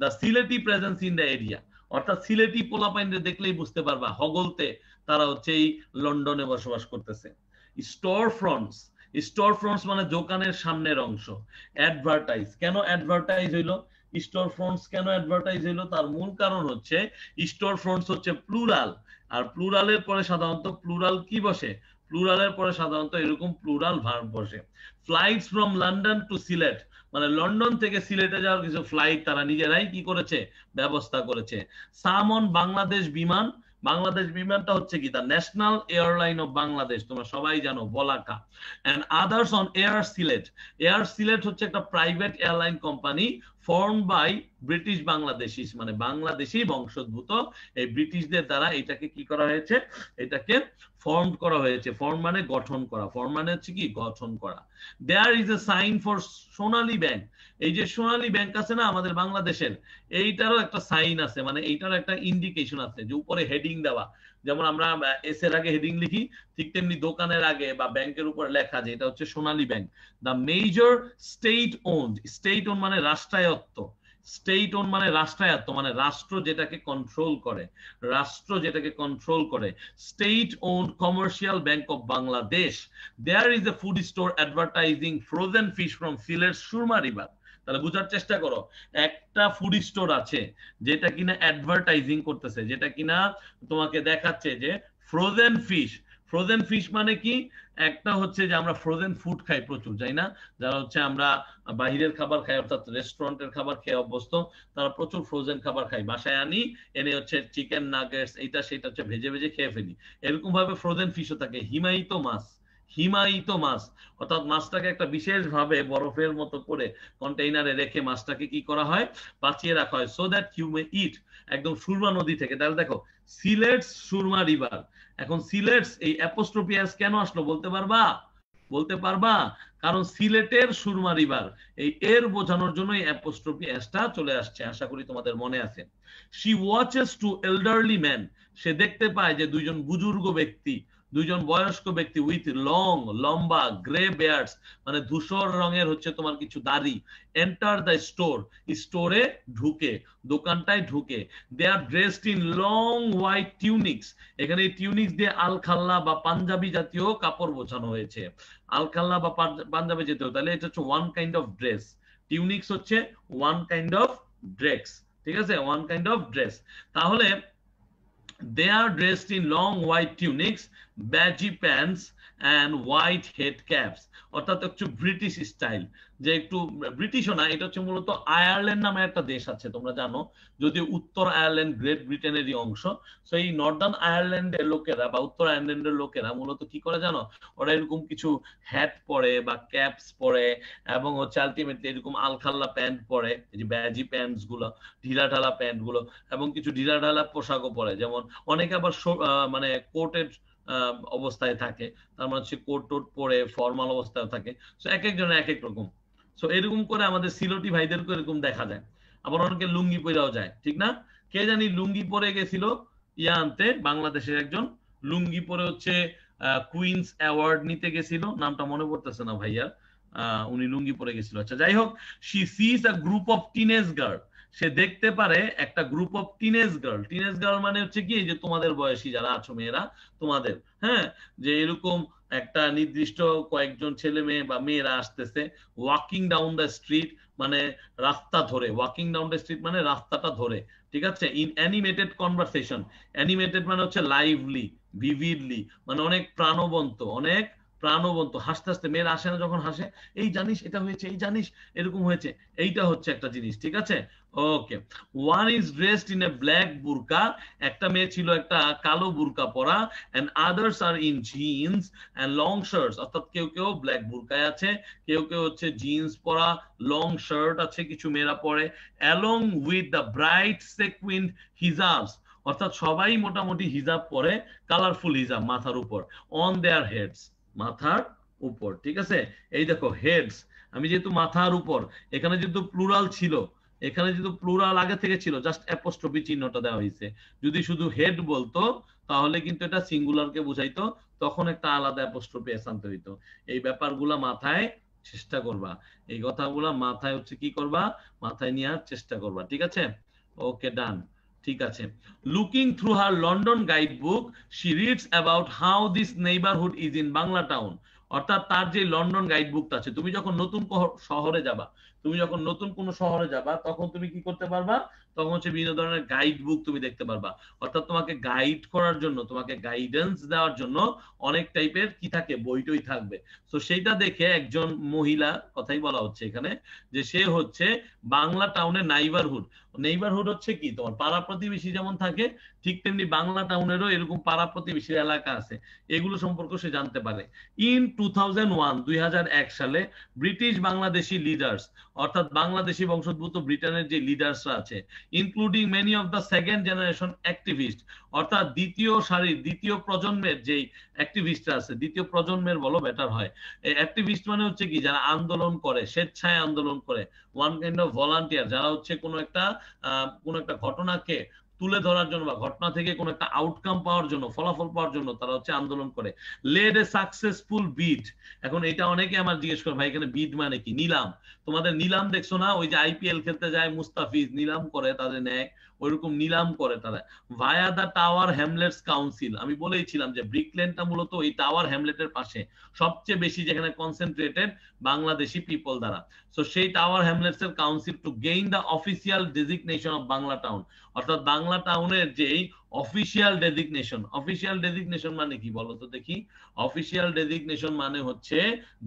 the Sylheti presence in the area অর্থাৎ সিলেটি পোলাপাইনরে দেখলেই বুঝতে পারবা হগলতে তারা হচ্ছে এই লন্ডনে বসবাস করতেছে স্টোর ফ্রন্টস স্টোর ফ্রন্টস মানে দোকানের সামনের অংশ অ্যাডভার্টাইজ কেন অ্যাডভার্টাইজ হইলো স্টোর ফ্রন্টস কেন অ্যাডভার্টাইজ হলো তার মূল কারণ হচ্ছে স্টোর ফ্রন্টস হচ্ছে প্লুরাল আর প্লুরালের পরে সাধারণত প্লুরাল কি বসে প্লুরালের পরে সাধারণত এরকম প্লুরাল ভার্ব বসে flights from London to Sylhet মানে লন্ডন থেকে সিলেটে যাওয়ার কিছু ফ্লাইট তারা নিজেরাই কি করেছে ব্যবস্থা করেছে সামন বাংলাদেশ বিমান বাংলাদেশ বিমানটা হচ্ছে কি the national airline of Bangladesh তোমরা সবাই জানো Balaka and others on Air Sylhet Air Sylhet হচ্ছে একটা private airline company form by British Bangladeshis মানে বাংলাদেশি বংশোদ্ভূত এই ব্রিটিশদের দ্বারা এটাকে কি করা হয়েছে এটাকে ফর্ম করা হয়েছে ফর্ম মানে গঠন করা ফর্ম মানে হচ্ছে কি গঠন করা there is a sign for Sonali Bank এই যে সোনালী ব্যাংক আছে না আমাদের বাংলাদেশের এইটারও একটা সাইন আছে মানে এইটারও একটা ইন্ডিকেশন আছে যে উপরে হেডিং দেওয়া যেমন আমরা এস এর আগে হেডিং লিখি ঠিক তেমনি দোকানের আগে বা ব্যাংকের উপর লেখা যে এটা হচ্ছে Sonali Bank the major state own state own মানে রাষ্ট্রায়ত্ত স্টেট ওন মানে রাষ্ট্রায়ত্ত মানে রাষ্ট্র যেটাকে কন্ট্রোল করে রাষ্ট্র যেটাকে কন্ট্রোল করে state own commercial bank of Bangladesh there is a food store advertising frozen fish from Sylhet Surma river তাহলে বোঝার চেষ্টা করো একটা ফুড স্টোর আছে যেটা কিনা অ্যাডভার্টাইজিং করতেছে যেটা কিনা তোমাকে দেখাচ্ছে যে ফ্রোজেন ফিশ ফ্রোজেন ফিশ মানে কি একটা হচ্ছে যে আমরা ফ্রোজেন ফুড খাই প্রচুর যাই না যারা হচ্ছে আমরা বাহিরের খাবার খাই অর্থাৎ রেস্টুরেন্টের খাবার খেয়ে অভ্যস্ত তারা প্রচুর ফ্রোজেন খাবার খাই বাসায় আনি এনে হচ্ছে চিকেন নাগেটস এইটা সেটা হচ্ছে ভেজে ভেজে খেয়ে ফেলি এরকম ভাবে ফ্রোজেন ফিশও থাকে হিমায়িত মাছ হিমায়িত মাছ অর্থাৎ মাছটাকে একটা বিশেষভাবে বরফের মতো করে কন্টেইনারে রেখে মাছটাকে কি করা হয় বাঁচিয়ে রাখা হয় so that you may eat একদম সুরমা নদী থেকে তাহলে দেখো সিলেটস সুরমা রিভার এখন সিলেটস এই অ্যাপোস্ট্রোপিয়াস কেন আসলো বলতে পারবা বলতে পারবা কারণ সিলেটের সুরমা রিভার এই এর বোঝানোর জন্য এই অ্যাপোস্ট্রোপি চলে আসছে আশা করি তোমাদের মনে আছে she watches two elderly man সে দেখতে পায় যে দুইজন বুজুর্গ ব্যক্তি দুইজন বয়স্ক ব্যক্তি উইথ লং লম্বা গ্রে বেয়ার্স মানে ধূসর রঙের হচ্ছে তোমার কিছু দাড়ি এন্টার দ্য স্টোর স্টোরে ঢুকে দোকানটায় ঢুকে they are dressed in long white tunics এখানে টিউনিক্স দিয়ে আলখাল্লা বা পাঞ্জাবি জাতীয় কাপড় বোঝানো হয়েছে আলখাল্লা বা পাঞ্জাবি জাতীয় তাহলে এটা হচ্ছে one kind of dress tunics হচ্ছে ওয়ান কাইন্ড অফ ড্রেস ঠিক আছে ওয়ান কাইন্ড অফ ড্রেস তাহলে They are dressed in long white tunics, baggy pants, and white head caps অর্থাৎ একটু ব্রিটিশ স্টাইল যে একটু ব্রিটিশও না এটা হচ্ছে মূলত আয়ারল্যান্ড নামে একটা দেশ আছে তোমরা জানো যদি উত্তর আয়ারল্যান্ড গ্রেট ব্রিটেনেরই অংশ সো এই নর্দার্ন আয়ারল্যান্ডের লোকেরা বা উত্তর আয়ারল্যান্ডের লোকেরা মূলত কি করে জানো ওরা এরকম কিছু হ্যাট পরে বা ক্যাপস পরে এবং হচ্ছে আলটিমেটলি এরকম আলখাল্লা প্যান্ট পরে এই যে ব্যাজি প্যান্টস গুলো ঢিলা ঢালা প্যান্ট গুলো এবং কিছু ঢিলা ঢালা পোশাকও পরে যেমন অনেকে আবার মানে কোটের অবস্থায় থাকে তার মানে হচ্ছে কোট টোট পরে ফর্মাল অবস্থায় থাকে সো এক একজনের এক এক রকম সো এরকম করে আমাদের সিলোটি ভাইদেরকে এরকম দেখা যায় আবার অনেকে লুঙ্গি পরেও যায় ঠিক না কে জানি লুঙ্গি পরে গেছিল ইয়া আনতে বাংলাদেশের একজন লুঙ্গি পরে হচ্ছে কুইন্স অ্যাওয়ার্ড নিতে গেছিল নামটা মনে পড়তেছে না ভাইয়া উনি লুঙ্গি পরে গেছিল আচ্ছা যাই হোক she sees a group of teenage girl সে দেখতে পারে একটা group of teenage girl teenage girl মানে হচ্ছে কি যে তোমাদের বয়সী যারা আছো মেয়েরা তোমাদের হ্যাঁ যে এরকম একটা নির্দিষ্ট কয়েকজন ছেলে মেয়ে বা মেয়েরা আসতেছে ওয়াকিং ডাউন দ্য স্ট্রিট মানে রাস্তা ধরে ওয়াকিং ডাউন দ্য স্ট্রিট মানে রাস্তাটা ধরে ঠিক আছে ইন অ্যানিমেটেড কনভারসেশন অ্যানিমেটেড মানে হচ্ছে লাইভলি ভিভিডলি মানে অনেক প্রাণবন্ত অনেক প্রাণবন্ত হাসতে হাসতে মেয়েরা আসে না যখন হাসে এই জানিস এটা হয়েছে এই জানিস এরকম হয়েছে এইটা হচ্ছে একটা জিনিস ঠিক আছে okay one is dressed in a black burqa একটা মেয়ে ছিল একটা কালো বুরকা পরা and others are in jeans and long shirts অর্থাৎ কেউ কেউ ব্ল্যাক বুরকায় আছে কেউ কেউ হচ্ছে জিন্স পরা লং শার্ট আছে কিছু মেয়েরা পরে along with the bright sequined hijabs অর্থাৎ সবাই মোটামুটি হিজাব পরে কালারফুল হিজাব মাথার উপর অন দেয়ার হেডস মাথার উপর ঠিক আছে এই দেখো হেডস আমি যেহেতু মাথার উপর এখানে যেহেতু প্লুরাল ছিল এখানে যেহেতু প্লুরাল আগে থেকে ছিল জাস্ট অ্যাপোস্ট্রফি চিহ্নটা দেওয়া হয়েছে যদি শুধু হেড বলতো তাহলে কিন্তু এটা সিঙ্গুলারকে বোঝাইতো তখন একটা আলাদা অ্যাপোস্ট্রফি অ্যাসানতে হইতো এই ব্যাপারগুলা মাথায় চেষ্টা করবা এই কথাগুলা মাথায় হচ্ছে কি করবা মাথায় নেওয়ার চেষ্টা করবা ঠিক আছে ওকে ডান ঠিক আছে looking through her London guide book she reads about how this neighbourhood is in Bangla town অর্থাৎ তার যে লন্ডন গাইড বুকটা আছে তুমি যখন নতুন শহরে যাবা তুমি যখন নতুন কোন শহরে যাবা তখন তুমি কি করতে পারবা তখন হচ্ছে বিভিন্ন ধরনের গাইড বুক তুমি দেখতে পারবা অর্থাৎ তোমাকে গাইড করার জন্য তোমাকে গাইডেন্স দেওয়ার জন্য অনেক টাইপের কি থাকে বইটই থাকবে তো সেইটা দেখে একজন মহিলা কথাই বলা হচ্ছে এখানে যে সে হচ্ছে বাংলা টাউনে নাইবারহুড নেইবারহুড হচ্ছে কি তোমার পাড়া প্রতিবেশী যেমন থাকে ঠিক তেমনি বাংলা টাউনেরও এরকম পাড়া প্রতিবেশী এলাকা আছে এগুলো সম্পর্কে সে জানতে পারে ইন টু থাউজেন্ড ওয়ান দুই সালে ব্রিটিশ বাংলাদেশি লিডার্স অর্থাৎ বাংলাদেশি বংশোদ্ভূত ব্রিটেনের যে লিডার্সরা আছে including many of the second generation activist অর্থাৎ দ্বিতীয় সারির দ্বিতীয় প্রজন্মের যেই অ্যাক্টিভিস্টরা আছে দ্বিতীয় প্রজন্মের বলো বেটার হয় অ্যাক্টিভিস্ট মানে হচ্ছে কি যারা আন্দোলন করে স্বেচ্ছায় আন্দোলন করে ওয়ান কাইন্ড অফ ভলান্টিয়ার যারা হচ্ছে কোনো একটা কোনো একটা ঘটনাকে তুলে ধরার জন্য বা ঘটনা থেকে কোনো একটা আউটকাম পাওয়ার জন্য ফলাফল পাওয়ার জন্য তারা হচ্ছে আন্দোলন করে লেড এ সাকসেসফুল বিড এখন এটা অনেকে আমার জিজ্ঞেস করে ভাই এখানে বিড মানে কি নিলাম তোমাদের নিলাম দেখছো না ওই যে আইপিএল খেলতে যায় মুস্তাফিজ নিলাম করে তাদের নেয় ওইরকম নিলাম করে তারা via the Tower Hamlets council আমি বলেইছিলাম যে ব্রিকল্যান্ডটা মূলত এই টাওয়ার হ্যামলেটের পাশে সবচেয়ে বেশি যেখানে কনসেন্ট্রেটেড বাংলাদেশি পিপল দ্বারা সো সেই টাওয়ার হ্যামলেটস এর council to gain the official designation of Bangla town অর্থাৎ বাংলা টাউনের যেই অফিসিয়াল ডেজিগনেশন অফিসিয়াল ডেজিগনেশন মানে কি বলতো দেখি অফিসিয়াল ডেজিগনেশন মানে হচ্ছে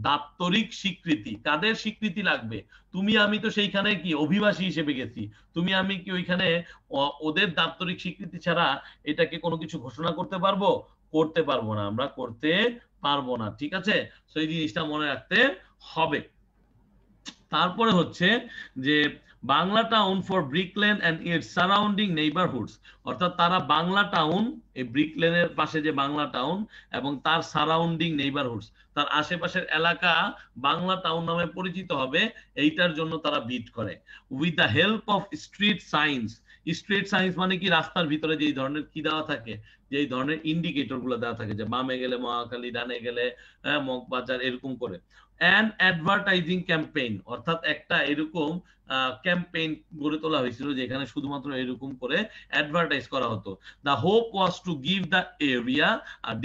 দাপ্তরিক স্বীকৃতি কাদের স্বীকৃতি লাগবে তুমি আমি তো সেইখানে কি অভিবাসী হিসেবে গেছি তুমি আমি কি ওইখানে ওদের দাপ্তরিক স্বীকৃতি ছাড়া এটাকে কোনো কিছু ঘোষণা করতে পারবো করতে পারবো না আমরা করতে পারবো না ঠিক আছে সেই জিনিসটা মনে রাখতে হবে তারপরে হচ্ছে যে Banglatown for Brick Lane and এর সারাউন্ডিং নেইবারহুডস অর্থাৎ তারা বাংলা টাউন এই ব্রিকলেনের পাশে যে বাংলা টাউন এবং তার সারাউন্ডিং নেইবারহুডস তার আশেপাশের এলাকা বাংলা টাউন নামে পরিচিত হবে এইটার জন্য তারা বিট করে with the help of street signs street signs মানে কি রাস্তার ভিতরে যেই ধরনের কি দেওয়া থাকে যেই ধরনের ইন্ডিকেটর গুলো দেওয়া থাকে যে বামে গেলে মহাকালী ডানে গেলে হ্যাঁ মগবাজার এরকম করে অ্যান অ্যাডভার্টাইজিং ক্যাম্পেইন অর্থাৎ একটা এরকম ক্যাম্পেইন গড়ে তোলা হয়েছিল যেখানে শুধুমাত্র এরকম করে অ্যাডভার্টাইজ করা হতো hope was to give the area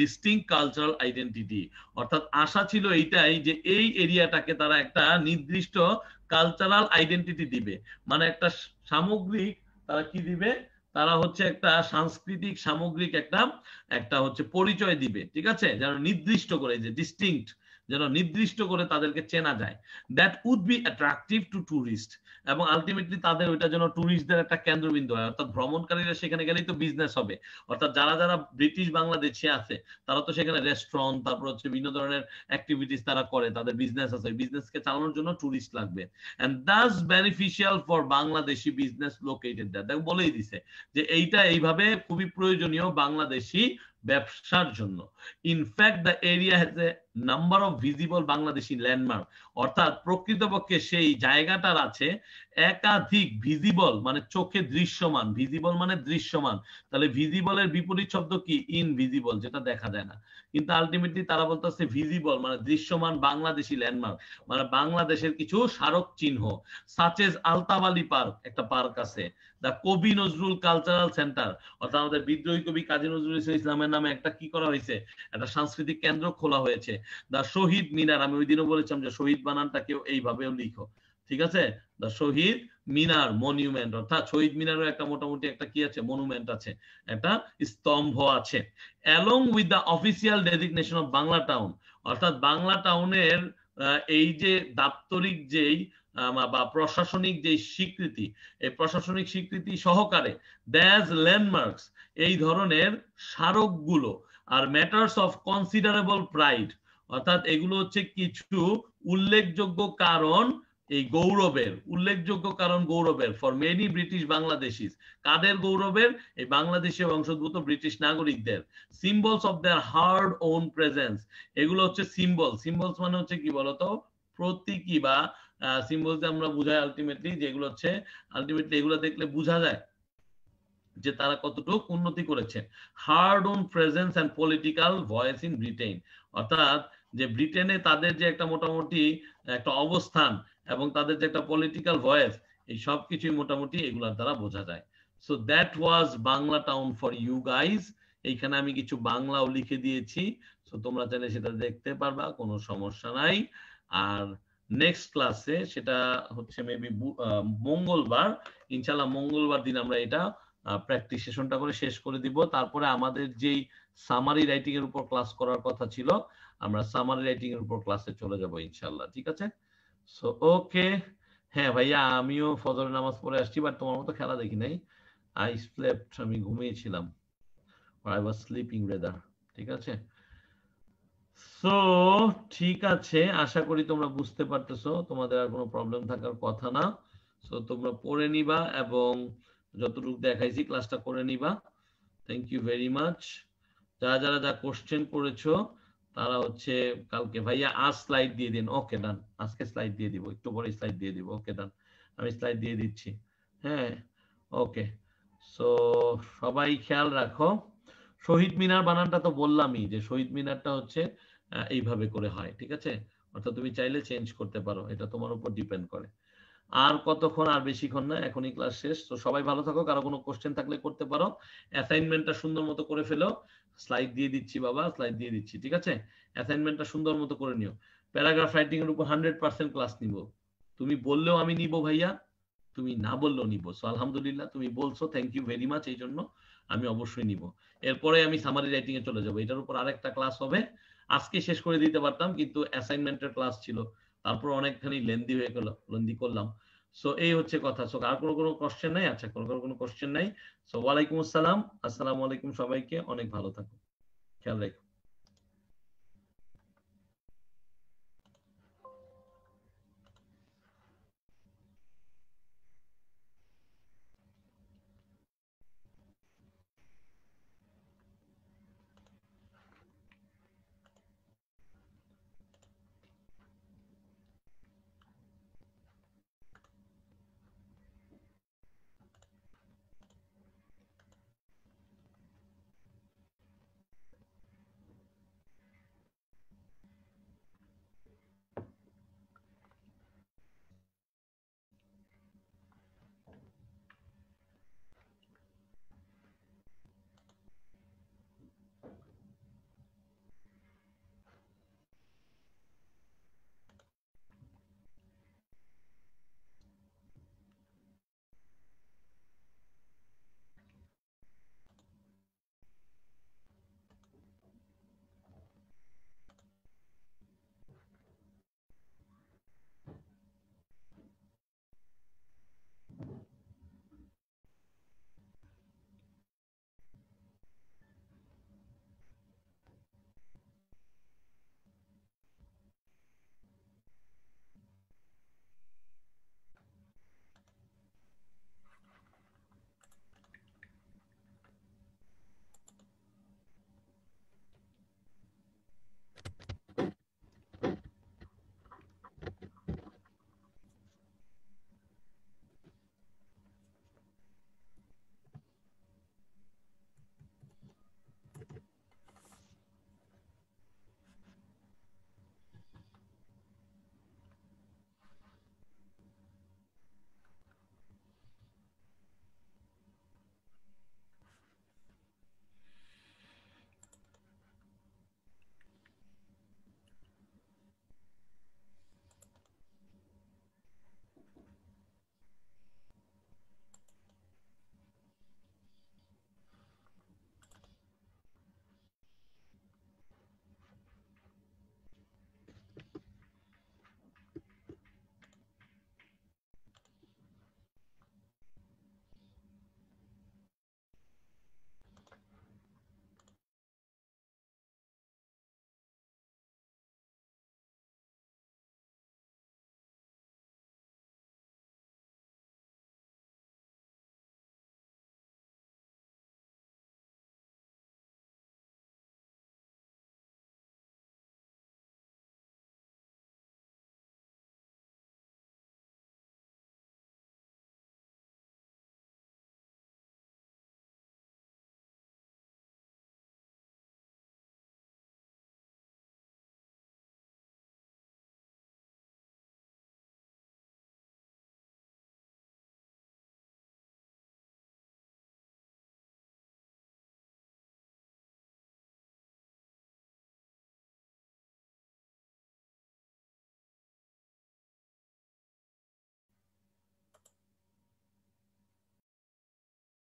distinct cultural identity অর্থাৎ আশা ছিল এইটাই যে এই এরিয়াটাকে তারা একটা নির্দিষ্ট কালচারাল আইডেন্টিটি দিবে মানে একটা সামগ্রিক তারা কি দিবে তারা হচ্ছে একটা সাংস্কৃতিক সামগ্রিক একটা একটা হচ্ছে পরিচয় দিবে ঠিক আছে যারা নির্দিষ্ট করে যে ডিস্টিংক্ট যেন নির্দিষ্ট করে তাদেরকে চেনা যায় that would be attractive to tourist এবং আলটিমেটলি তাদের ওইটা যেন ট্যুরিস্টদের একটা কেন্দ্রবিন্দু হয় অর্থাৎ ভ্রমণকারীরা সেখানে গেলেই তো বিজনেস হবে অর্থাৎ যারা যারা ব্রিটিশ বাংলাদেশে আছে তারা তো সেখানে রেস্টুরেন্ট তারপর হচ্ছে বিভিন্ন ধরনের অ্যাক্টিভিটিস তারা করে তাদের বিজনেস আছে ওই বিজনেসকে চালানোর জন্য ট্যুরিস্ট লাগবে and thus beneficial for Bangladeshi business located that বলেই দিছে যে এইটা এইভাবে খুবই প্রয়োজনীয় বাংলাদেশি ব্যবসার জন্য in fact the area has a number of visible Bangladeshi landmark অর্থাৎ প্রকৃতপক্ষে সেই জায়গাটার আছে একাধিক ভিজিবল মানে চোখে দৃশ্যমান ভিজিবল মানে দৃশ্যমান তাহলে ভিজিবলের বিপরীত শব্দ কি ইনভিজিবল যেটা দেখা যায় না কিন্তু আলটিমেটলি তারা বলতেছে ভিজিবল মানে দৃশ্যমান বাংলাদেশি ল্যান্ডমার্ক মানে বাংলাদেশের কিছু স্মারক চিহ্ন সাচেজ আলতাবালি পার্ক একটা পার্ক আছে দা কবি নজরুল কালচারাল সেন্টার অর্থাৎ আমাদের বিদ্রোহী কবি কাজী নজরুল ইসলামের নামে একটা কি করা হয়েছে একটা সাংস্কৃতিক কেন্দ্র খোলা হয়েছে দা শহীদ মিনার আমি ওই দিনও বলেছিলাম যে শহীদ বানানটা কেউ এইভাবেও লিখো ঠিক আছে দা শহীদ মিনার মনিউমেন্ট অর্থাৎ শহীদ মিনারও একটা মোটামুটি একটা কি আছে মনুমেন্ট আছে একটা স্তম্ভ আছে along with the official designation of Bangla town অর্থাৎ বাংলা টাউনের এই যে দাপ্তরিক যেই বা প্রশাসনিক যে স্বীকৃতি এই প্রশাসনিক স্বীকৃতি সহকারে দ্যাজ ল্যান্ডমার্কস এই ধরনের স্মারকগুলো are matters of considerable pride অর্থাৎ এগুলো হচ্ছে কিছু উল্লেখযোগ্য কারণ এই গৌরবের উল্লেখযোগ্য কারণ গৌরবের ফর মেনি ব্রিটিশ বাংলাদেশি কাদের গৌরবের এই বাংলাদেশের বংশোদ্ভূত ব্রিটিশ নাগরিকদের symbols of their hard own presence এগুলো হচ্ছে সিম্বল সিম্বলস মানে হচ্ছে কি বলতো প্রতীকী বা সিম্বলস দিয়ে আমরা বুঝাই আলটিমেটলি যে এগুলো হচ্ছে আলটিমেটলি এগুলো দেখলে বোঝা যায় যে তারা কতটুকু উন্নতি করেছে hard on presence and political voice in Britain অর্থাৎ যে ব্রিটেনে তাদের যে একটা মোটামুটি একটা অবস্থান এবং তাদের যে একটা পলিটিক্যাল ভয়েস এই সব কিছুই মোটামুটি এগুলার দ্বারা বোঝা যায় so that was Banglatown for you guys এইখানে আমি কিছু বাংলাও লিখে দিয়েছি তো তোমরা চাইলে সেটা দেখতে পারবা কোনো সমস্যা নাই আর নেক্সট ক্লাসে সেটা হচ্ছে মেবি মঙ্গলবার ইনশাল্লাহ মঙ্গলবার দিন আমরা এটা প্র্যাকটিস সেশনটা করে শেষ করে দিব তারপরে আমাদের যেই সামারি রাইটিং এর উপর ক্লাস করার কথা ছিল আমরা সামার রাইটিং এর উপর ক্লাসে চলে যাব ইনশাল্লাহ ঠিক আছে সো ওকে হ্যাঁ ভাইয়া আমিও ফজর নামাজ পড়ে আসছি বাট তোমার মতো খেলা দেখি নাই আই স্লেপ্ট আমি ঘুমিয়েছিলাম আই ওয়াজ স্লিপিং রেদার ঠিক আছে সো ঠিক আছে আশা করি তোমরা বুঝতে পারতেছো তোমাদের আর কোনো প্রবলেম থাকার কথা না সো তোমরা পড়ে নিবা এবং যতটুকু দেখাইছি ক্লাসটা করে নিবা থ্যাংক ইউ ভেরি মাচ যারা যারা যা কোশ্চেন করেছো তারা হচ্ছে কালকে ভাইয়া আজ স্লাইড দিয়ে দিন ওকে ডান আজকে স্লাইড দিয়ে দিব একটু পরে স্লাইড দিয়ে দিব ওকে ডান আমি স্লাইড দিয়ে দিচ্ছি হ্যাঁ ওকে সো সবাই খেয়াল রাখো শহীদ মিনার বানানটা তো বললামই যে শহীদ মিনারটা হচ্ছে এইভাবে করে হয় ঠিক আছে অর্থাৎ তুমি চাইলে চেঞ্জ করতে পারো এটা তোমার উপর ডিপেন্ড করে আর কতক্ষণ আর বেশিক্ষণ না এখনই ক্লাস শেষ তো সবাই ভালো থাকো কারো কোনো কোশ্চেন থাকলে করতে পারো অ্যাসাইনমেন্টটা সুন্দর মতো করে ফেলো স্লাইড দিয়ে দিচ্ছি বাবা স্লাইড দিয়ে দিচ্ছি ঠিক আছে অ্যাসাইনমেন্টটা সুন্দর মতো করে নিও প্যারাগ্রাফ রাইটিং এর উপর হান্ড্রেড পার্সেন্ট ক্লাস নিব তুমি বললেও আমি নিব ভাইয়া তুমি না বললেও নিব সো আলহামদুলিল্লাহ তুমি বলছো থ্যাংক ইউ ভেরি মাচ এই জন্য আমি অবশ্যই নিব এরপরে আমি সামারি রাইটিং এ চলে যাব এটার উপর আরেকটা ক্লাস হবে আজকে শেষ করে দিতে পারতাম কিন্তু অ্যাসাইনমেন্টের ক্লাস ছিল তারপর অনেকখানি লেন্দি হয়ে গেল লেন্দি করলাম সো এই হচ্ছে কথা সো আর কোনো কোনো কোশ্চেন নাই আচ্ছা কোনো কোনো কোশ্চেন নাই সো ওয়ালাইকুম আসসালাম আসসালামু আলাইকুম সবাইকে অনেক ভালো থাকুন খেয়াল রাখো